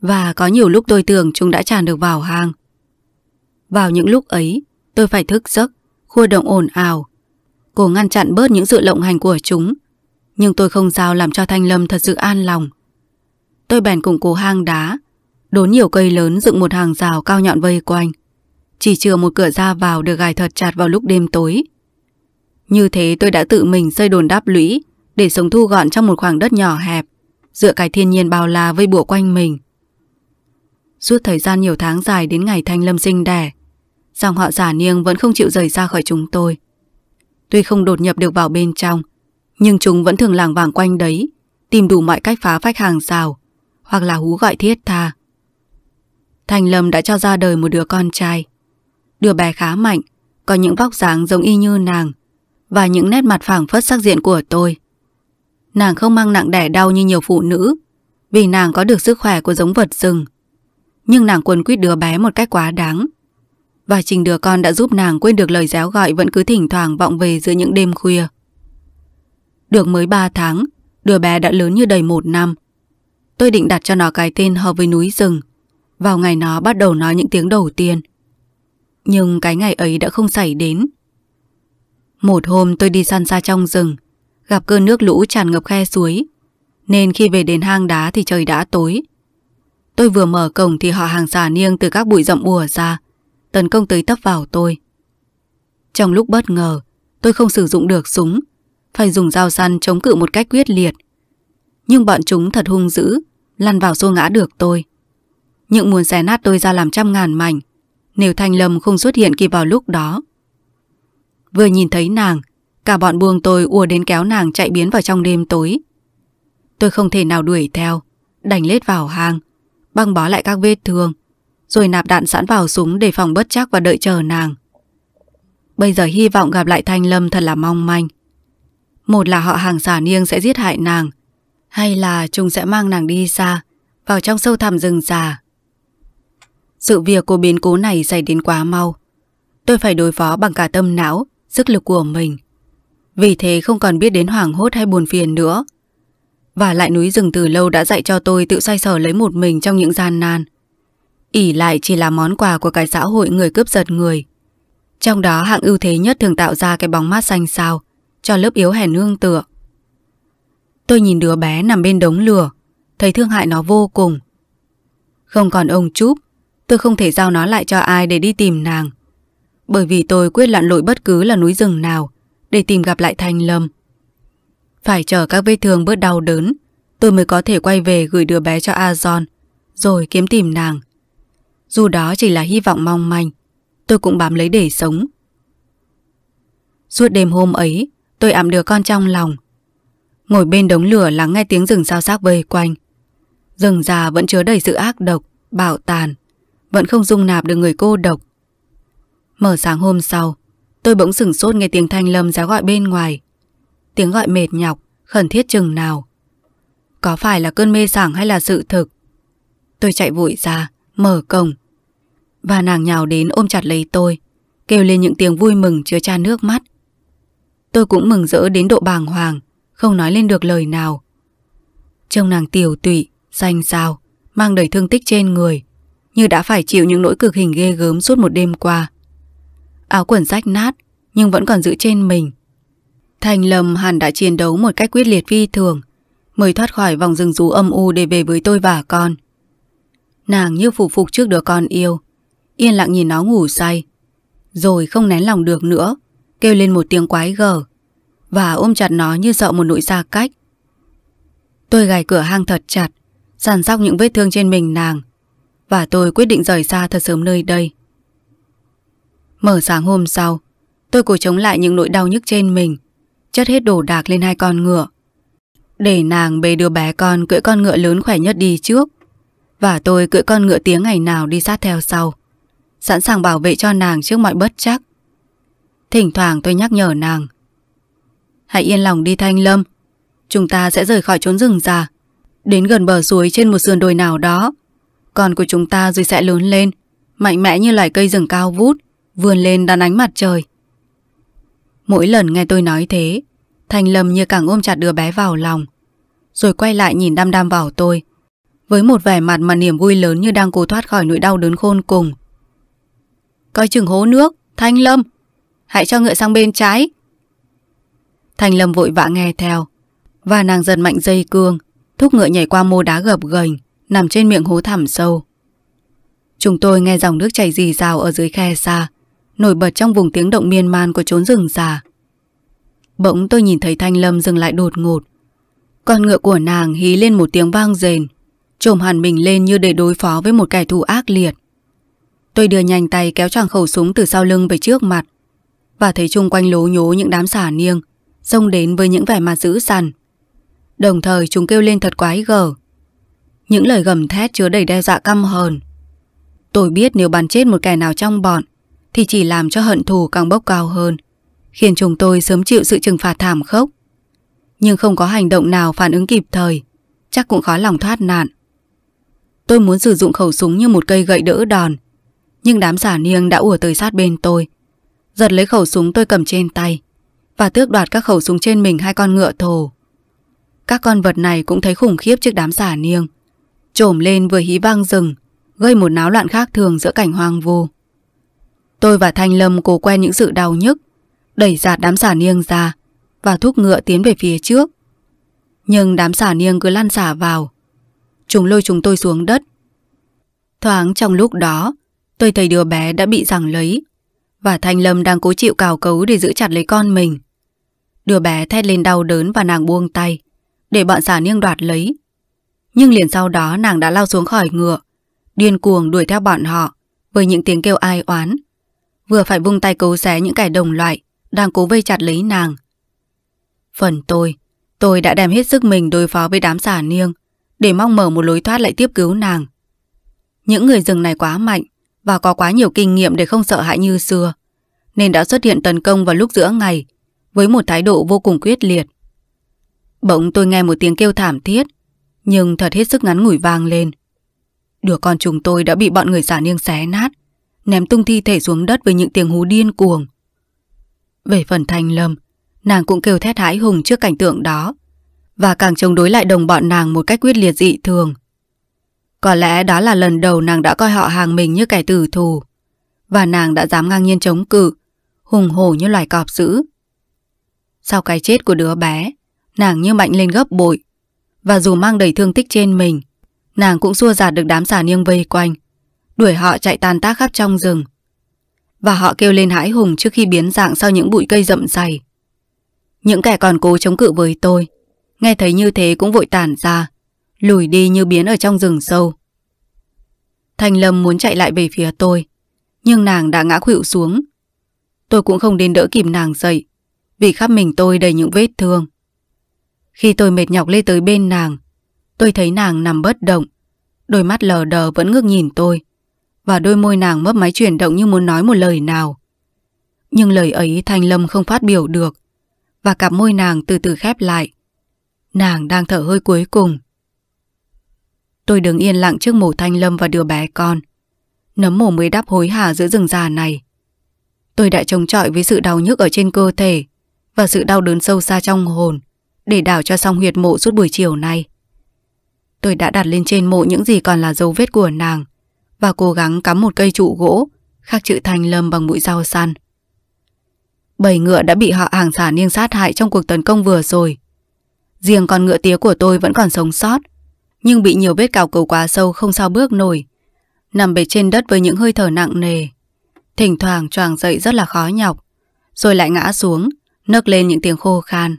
và có nhiều lúc tôi tưởng chúng đã tràn được vào hang. Vào những lúc ấy, tôi phải thức giấc, khua động ồn ào. cố ngăn chặn bớt những sự lộng hành của chúng, nhưng tôi không sao làm cho Thanh Lâm thật sự an lòng. Tôi bèn củng cố hang đá, đốn nhiều cây lớn dựng một hàng rào cao nhọn vây quanh. Chỉ chừa một cửa ra vào được gài thật chặt vào lúc đêm tối. Như thế tôi đã tự mình xây đồn đáp lũy để sống thu gọn trong một khoảng đất nhỏ hẹp, dựa cái thiên nhiên bao la vây bủa quanh mình. Suốt thời gian nhiều tháng dài đến ngày Thanh Lâm sinh đẻ, dòng họ giả niêng vẫn không chịu rời ra khỏi chúng tôi. Tuy không đột nhập được vào bên trong, nhưng chúng vẫn thường làng vàng quanh đấy, tìm đủ mọi cách phá phách hàng rào, hoặc là hú gọi thiết tha. Thành Lâm đã cho ra đời một đứa con trai. Đứa bé khá mạnh, có những vóc dáng giống y như nàng, và những nét mặt phảng phất sắc diện của tôi. Nàng không mang nặng đẻ đau như nhiều phụ nữ, vì nàng có được sức khỏe của giống vật rừng. Nhưng nàng quấn quýt đứa bé một cách quá đáng, và trình đứa con đã giúp nàng quên được lời réo gọi vẫn cứ thỉnh thoảng vọng về giữa những đêm khuya. Được mới 3 tháng, đứa bé đã lớn như đầy một năm. Tôi định đặt cho nó cái tên hợp với núi rừng. Vào ngày nó bắt đầu nói những tiếng đầu tiên. Nhưng cái ngày ấy đã không xảy đến. Một hôm tôi đi săn xa trong rừng, gặp cơn nước lũ tràn ngập khe suối. Nên khi về đến hang đá thì trời đã tối. Tôi vừa mở cổng thì họ hàng xà niêng từ các bụi rậm ùa ra tấn công tới tấp vào tôi. Trong lúc bất ngờ, tôi không sử dụng được súng, phải dùng dao săn chống cự một cách quyết liệt. Nhưng bọn chúng thật hung dữ, lăn vào xô ngã được tôi. Những muốn xé nát tôi ra làm trăm ngàn mảnh, nếu Thanh Lâm không xuất hiện kịp vào lúc đó. Vừa nhìn thấy nàng, cả bọn buông tôi ùa đến kéo nàng chạy biến vào trong đêm tối. Tôi không thể nào đuổi theo, đành lết vào hang, băng bó lại các vết thương, rồi nạp đạn sẵn vào súng để phòng bất chắc và đợi chờ nàng. Bây giờ hy vọng gặp lại Thanh Lâm thật là mong manh. Một là họ hàng giả niêng sẽ giết hại nàng, hay là chúng sẽ mang nàng đi xa, vào trong sâu thẳm rừng già. Sự việc của biến cố này xảy đến quá mau. Tôi phải đối phó bằng cả tâm não, sức lực của mình. Vì thế không còn biết đến hoảng hốt hay buồn phiền nữa. Và lại núi rừng từ lâu đã dạy cho tôi tự xoay sở lấy một mình trong những gian nan ỉ lại chỉ là món quà của cái xã hội người cướp giật người. Trong đó hạng ưu thế nhất thường tạo ra cái bóng mát xanh sao, cho lớp yếu hèn nương tựa. Tôi nhìn đứa bé nằm bên đống lửa, thấy thương hại nó vô cùng. Không còn ông Chúp, tôi không thể giao nó lại cho ai để đi tìm nàng. Bởi vì tôi quyết lặn lội bất cứ là núi rừng nào để tìm gặp lại Thanh Lâm. Phải chờ các vết thương bớt đau đớn, tôi mới có thể quay về gửi đứa bé cho Azon, rồi kiếm tìm nàng. Dù đó chỉ là hy vọng mong manh, tôi cũng bám lấy để sống. Suốt đêm hôm ấy, tôi ẵm đứa con trong lòng. Ngồi bên đống lửa lắng nghe tiếng rừng sao xác vây quanh. Rừng già vẫn chứa đầy sự ác độc, bảo tàn, vẫn không dung nạp được người cô độc. Mở sáng hôm sau, tôi bỗng sửng sốt nghe tiếng thanh lâm giá gọi bên ngoài. Tiếng gọi mệt nhọc, khẩn thiết chừng nào. Có phải là cơn mê sảng hay là sự thực? Tôi chạy vội ra, mở cổng. Và nàng nhào đến ôm chặt lấy tôi, kêu lên những tiếng vui mừng chứa cha nước mắt. Tôi cũng mừng rỡ đến độ bàng hoàng, không nói lên được lời nào. Trông nàng tiểu tụy, xanh xao, mang đầy thương tích trên người, như đã phải chịu những nỗi cực hình ghê gớm suốt một đêm qua. Áo quần rách nát, nhưng vẫn còn giữ trên mình. Thành lầm hẳn đã chiến đấu một cách quyết liệt phi thường, mới thoát khỏi vòng rừng rú âm u để về với tôi và con. Nàng như phụ phục trước đứa con yêu Yên lặng nhìn nó ngủ say Rồi không nén lòng được nữa Kêu lên một tiếng quái gở Và ôm chặt nó như sợ một nỗi xa cách Tôi gài cửa hang thật chặt Sàn sóc những vết thương trên mình nàng Và tôi quyết định rời xa thật sớm nơi đây Mở sáng hôm sau Tôi cố chống lại những nỗi đau nhức trên mình Chất hết đồ đạc lên hai con ngựa Để nàng bề đứa bé con cưỡi con ngựa lớn khỏe nhất đi trước và tôi cưỡi con ngựa tiếng ngày nào đi sát theo sau Sẵn sàng bảo vệ cho nàng trước mọi bất chắc Thỉnh thoảng tôi nhắc nhở nàng Hãy yên lòng đi Thanh Lâm Chúng ta sẽ rời khỏi trốn rừng già Đến gần bờ suối trên một sườn đồi nào đó Con của chúng ta rồi sẽ lớn lên Mạnh mẽ như loài cây rừng cao vút Vươn lên đón ánh mặt trời Mỗi lần nghe tôi nói thế Thanh Lâm như càng ôm chặt đứa bé vào lòng Rồi quay lại nhìn đăm đăm vào tôi với một vẻ mặt mà niềm vui lớn như đang cố thoát khỏi nỗi đau đớn khôn cùng. Coi chừng hố nước, Thanh Lâm, hãy cho ngựa sang bên trái. Thanh Lâm vội vã nghe theo, và nàng giật mạnh dây cương, thúc ngựa nhảy qua mô đá gập ghềnh nằm trên miệng hố thẳm sâu. Chúng tôi nghe dòng nước chảy rì rào ở dưới khe xa, nổi bật trong vùng tiếng động miên man của chốn rừng già. Bỗng tôi nhìn thấy Thanh Lâm dừng lại đột ngột. Con ngựa của nàng hí lên một tiếng vang rền trồm hẳn mình lên như để đối phó với một kẻ thù ác liệt. Tôi đưa nhanh tay kéo tràng khẩu súng từ sau lưng về trước mặt và thấy chung quanh lố nhố những đám xả niêng xông đến với những vẻ mặt dữ dằn. Đồng thời chúng kêu lên thật quái gở. Những lời gầm thét chứa đầy đe dọa căm hờn. Tôi biết nếu bắn chết một kẻ nào trong bọn thì chỉ làm cho hận thù càng bốc cao hơn, khiến chúng tôi sớm chịu sự trừng phạt thảm khốc. Nhưng không có hành động nào phản ứng kịp thời, chắc cũng khó lòng thoát nạn. Tôi muốn sử dụng khẩu súng như một cây gậy đỡ đòn Nhưng đám giả niêng đã ùa tới sát bên tôi Giật lấy khẩu súng tôi cầm trên tay Và tước đoạt các khẩu súng trên mình hai con ngựa thồ Các con vật này cũng thấy khủng khiếp trước đám giả niêng Trổm lên vừa hí vang rừng Gây một náo loạn khác thường giữa cảnh hoang vu Tôi và Thanh Lâm cố quen những sự đau nhức Đẩy giạt đám giả niêng ra Và thúc ngựa tiến về phía trước Nhưng đám giả niêng cứ lăn xả vào chúng lôi chúng tôi xuống đất. Thoáng trong lúc đó, tôi thấy đứa bé đã bị giằng lấy và Thanh Lâm đang cố chịu cào cấu để giữ chặt lấy con mình. Đứa bé thét lên đau đớn và nàng buông tay để bọn xà niêng đoạt lấy. Nhưng liền sau đó nàng đã lao xuống khỏi ngựa, điên cuồng đuổi theo bọn họ với những tiếng kêu ai oán. Vừa phải vung tay cấu xé những kẻ đồng loại đang cố vây chặt lấy nàng. Phần tôi, tôi đã đem hết sức mình đối phó với đám xà niêng để mong mở một lối thoát lại tiếp cứu nàng. Những người rừng này quá mạnh và có quá nhiều kinh nghiệm để không sợ hãi như xưa, nên đã xuất hiện tấn công vào lúc giữa ngày với một thái độ vô cùng quyết liệt. Bỗng tôi nghe một tiếng kêu thảm thiết, nhưng thật hết sức ngắn ngủi vang lên. Đứa con chúng tôi đã bị bọn người giả niêng xé nát, ném tung thi thể xuống đất với những tiếng hú điên cuồng. Về phần thanh lâm, nàng cũng kêu thét hãi hùng trước cảnh tượng đó, và càng chống đối lại đồng bọn nàng một cách quyết liệt dị thường. Có lẽ đó là lần đầu nàng đã coi họ hàng mình như kẻ tử thù, và nàng đã dám ngang nhiên chống cự, hùng hổ như loài cọp dữ. Sau cái chết của đứa bé, nàng như mạnh lên gấp bội, và dù mang đầy thương tích trên mình, nàng cũng xua giạt được đám xà niêng vây quanh, đuổi họ chạy tan tác khắp trong rừng. Và họ kêu lên hãi hùng trước khi biến dạng sau những bụi cây rậm dày. Những kẻ còn cố chống cự với tôi nghe thấy như thế cũng vội tản ra, lùi đi như biến ở trong rừng sâu. Thanh Lâm muốn chạy lại về phía tôi, nhưng nàng đã ngã khuỵu xuống. Tôi cũng không đến đỡ kịp nàng dậy, vì khắp mình tôi đầy những vết thương. Khi tôi mệt nhọc lê tới bên nàng, tôi thấy nàng nằm bất động, đôi mắt lờ đờ vẫn ngước nhìn tôi, và đôi môi nàng mấp máy chuyển động như muốn nói một lời nào. Nhưng lời ấy Thanh Lâm không phát biểu được, và cặp môi nàng từ từ khép lại. Nàng đang thở hơi cuối cùng. Tôi đứng yên lặng trước mổ thanh lâm và đứa bé con. Nấm mổ mới đáp hối hả giữa rừng già này. Tôi đã chống chọi với sự đau nhức ở trên cơ thể và sự đau đớn sâu xa trong hồn để đảo cho xong huyệt mộ suốt buổi chiều nay. Tôi đã đặt lên trên mộ những gì còn là dấu vết của nàng và cố gắng cắm một cây trụ gỗ khắc chữ thanh lâm bằng mũi dao săn. Bảy ngựa đã bị họ hàng xả niêng sát hại trong cuộc tấn công vừa rồi Riêng con ngựa tía của tôi vẫn còn sống sót, nhưng bị nhiều vết cào cầu quá sâu không sao bước nổi. Nằm bệt trên đất với những hơi thở nặng nề. Thỉnh thoảng choàng dậy rất là khó nhọc, rồi lại ngã xuống, nấc lên những tiếng khô khan.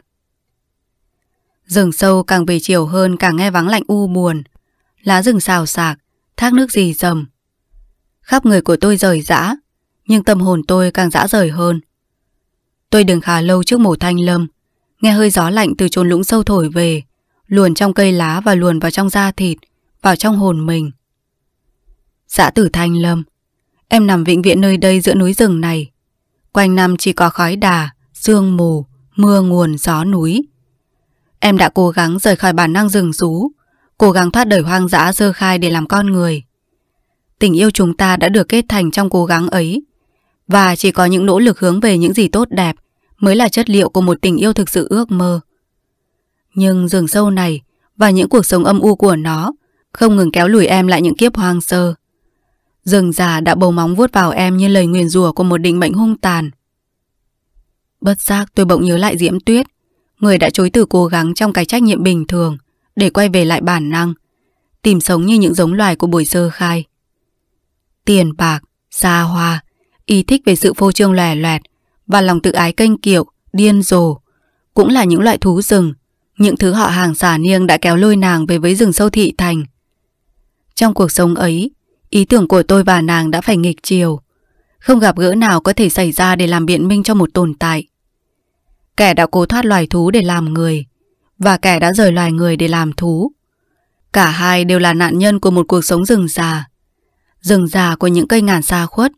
Rừng sâu càng về chiều hơn càng nghe vắng lạnh u buồn. Lá rừng xào xạc, thác nước dì dầm. Khắp người của tôi rời rã, nhưng tâm hồn tôi càng rã rời hơn. Tôi đứng khá lâu trước mổ thanh lâm, Nghe hơi gió lạnh từ chốn lũng sâu thổi về, luồn trong cây lá và luồn vào trong da thịt, vào trong hồn mình. Xã dạ tử Thanh Lâm, em nằm vĩnh viễn nơi đây giữa núi rừng này. Quanh năm chỉ có khói đà, sương mù, mưa nguồn gió núi. Em đã cố gắng rời khỏi bản năng rừng rú, cố gắng thoát đời hoang dã dơ khai để làm con người. Tình yêu chúng ta đã được kết thành trong cố gắng ấy, và chỉ có những nỗ lực hướng về những gì tốt đẹp mới là chất liệu của một tình yêu thực sự ước mơ. Nhưng rừng sâu này và những cuộc sống âm u của nó không ngừng kéo lùi em lại những kiếp hoang sơ. Rừng già đã bầu móng vuốt vào em như lời nguyền rủa của một định mệnh hung tàn. Bất giác tôi bỗng nhớ lại Diễm Tuyết, người đã chối từ cố gắng trong cái trách nhiệm bình thường để quay về lại bản năng, tìm sống như những giống loài của buổi sơ khai. Tiền bạc, xa hoa, ý thích về sự phô trương lòe loẹt và lòng tự ái kênh kiệu, điên rồ. Cũng là những loại thú rừng, những thứ họ hàng xả niêng đã kéo lôi nàng về với rừng sâu thị thành. Trong cuộc sống ấy, ý tưởng của tôi và nàng đã phải nghịch chiều. Không gặp gỡ nào có thể xảy ra để làm biện minh cho một tồn tại. Kẻ đã cố thoát loài thú để làm người, và kẻ đã rời loài người để làm thú. Cả hai đều là nạn nhân của một cuộc sống rừng già. Rừng già của những cây ngàn xa khuất,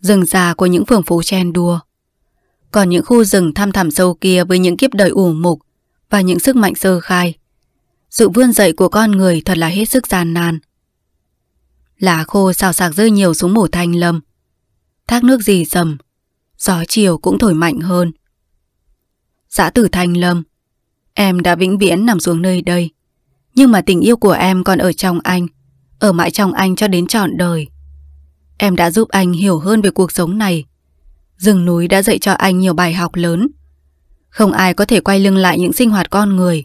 rừng già của những phường phố chen đua. Còn những khu rừng thăm thẳm sâu kia với những kiếp đời ủ mục và những sức mạnh sơ khai. Sự vươn dậy của con người thật là hết sức gian nan. Lá khô xào xạc rơi nhiều xuống mổ thanh lâm. Thác nước dì dầm, gió chiều cũng thổi mạnh hơn. Xã tử thanh lâm, em đã vĩnh viễn nằm xuống nơi đây. Nhưng mà tình yêu của em còn ở trong anh, ở mãi trong anh cho đến trọn đời. Em đã giúp anh hiểu hơn về cuộc sống này, rừng núi đã dạy cho anh nhiều bài học lớn. Không ai có thể quay lưng lại những sinh hoạt con người.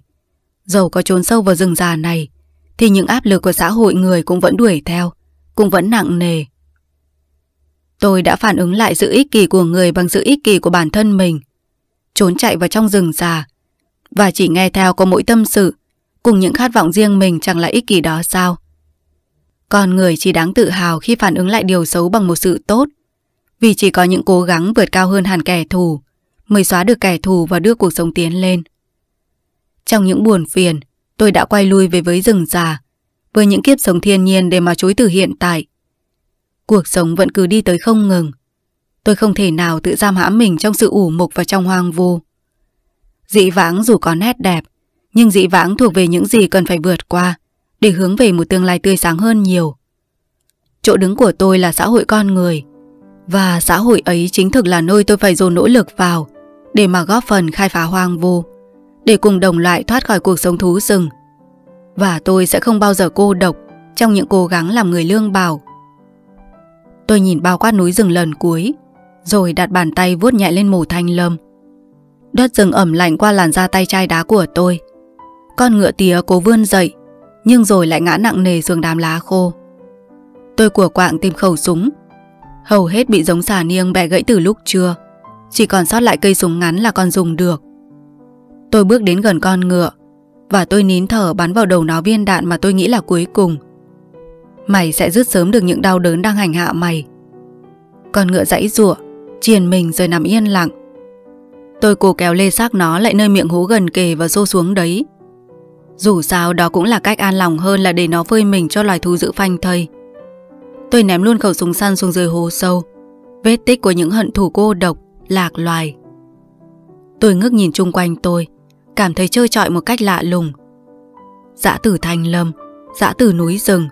Dầu có trốn sâu vào rừng già này, thì những áp lực của xã hội người cũng vẫn đuổi theo, cũng vẫn nặng nề. Tôi đã phản ứng lại sự ích kỷ của người bằng sự ích kỷ của bản thân mình. Trốn chạy vào trong rừng già, và chỉ nghe theo có mỗi tâm sự, cùng những khát vọng riêng mình chẳng là ích kỷ đó sao. Con người chỉ đáng tự hào khi phản ứng lại điều xấu bằng một sự tốt, vì chỉ có những cố gắng vượt cao hơn hẳn kẻ thù mới xóa được kẻ thù và đưa cuộc sống tiến lên. Trong những buồn phiền, tôi đã quay lui về với rừng già, với những kiếp sống thiên nhiên để mà chối từ hiện tại. Cuộc sống vẫn cứ đi tới không ngừng. Tôi không thể nào tự giam hãm mình trong sự ủ mục và trong hoang vu. Dị vãng dù có nét đẹp, nhưng dị vãng thuộc về những gì cần phải vượt qua để hướng về một tương lai tươi sáng hơn nhiều. Chỗ đứng của tôi là xã hội con người, và xã hội ấy chính thực là nơi tôi phải dồn nỗ lực vào để mà góp phần khai phá hoang vu, để cùng đồng loại thoát khỏi cuộc sống thú rừng. Và tôi sẽ không bao giờ cô độc trong những cố gắng làm người lương bào. Tôi nhìn bao quát núi rừng lần cuối, rồi đặt bàn tay vuốt nhẹ lên mổ thanh lâm. Đất rừng ẩm lạnh qua làn da tay chai đá của tôi. Con ngựa tía cố vươn dậy, nhưng rồi lại ngã nặng nề xuống đám lá khô. Tôi của quạng tìm khẩu súng Hầu hết bị giống xà niêng bẻ gãy từ lúc trưa Chỉ còn sót lại cây súng ngắn là còn dùng được Tôi bước đến gần con ngựa Và tôi nín thở bắn vào đầu nó viên đạn mà tôi nghĩ là cuối cùng Mày sẽ rứt sớm được những đau đớn đang hành hạ mày Con ngựa dãy rủa Triền mình rồi nằm yên lặng Tôi cố kéo lê xác nó lại nơi miệng hú gần kề và xô xuống đấy dù sao đó cũng là cách an lòng hơn là để nó phơi mình cho loài thú dữ phanh thây. Tôi ném luôn khẩu súng săn xuống dưới hồ sâu Vết tích của những hận thù cô độc Lạc loài Tôi ngước nhìn chung quanh tôi Cảm thấy trơ trọi một cách lạ lùng Dã tử thanh lâm Dã tử núi rừng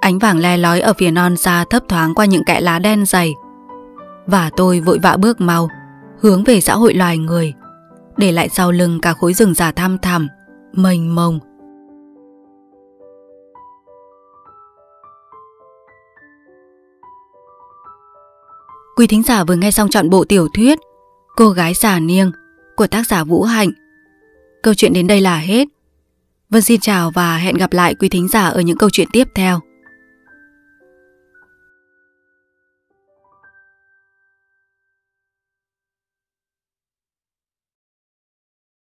Ánh vàng le lói ở phía non xa thấp thoáng qua những kẽ lá đen dày Và tôi vội vã bước mau Hướng về xã hội loài người Để lại sau lưng cả khối rừng già tham thẳm Mênh mông Quý thính giả vừa nghe xong trọn bộ tiểu thuyết Cô gái giả niêng của tác giả Vũ Hạnh. Câu chuyện đến đây là hết. Vân xin chào và hẹn gặp lại quý thính giả ở những câu chuyện tiếp theo.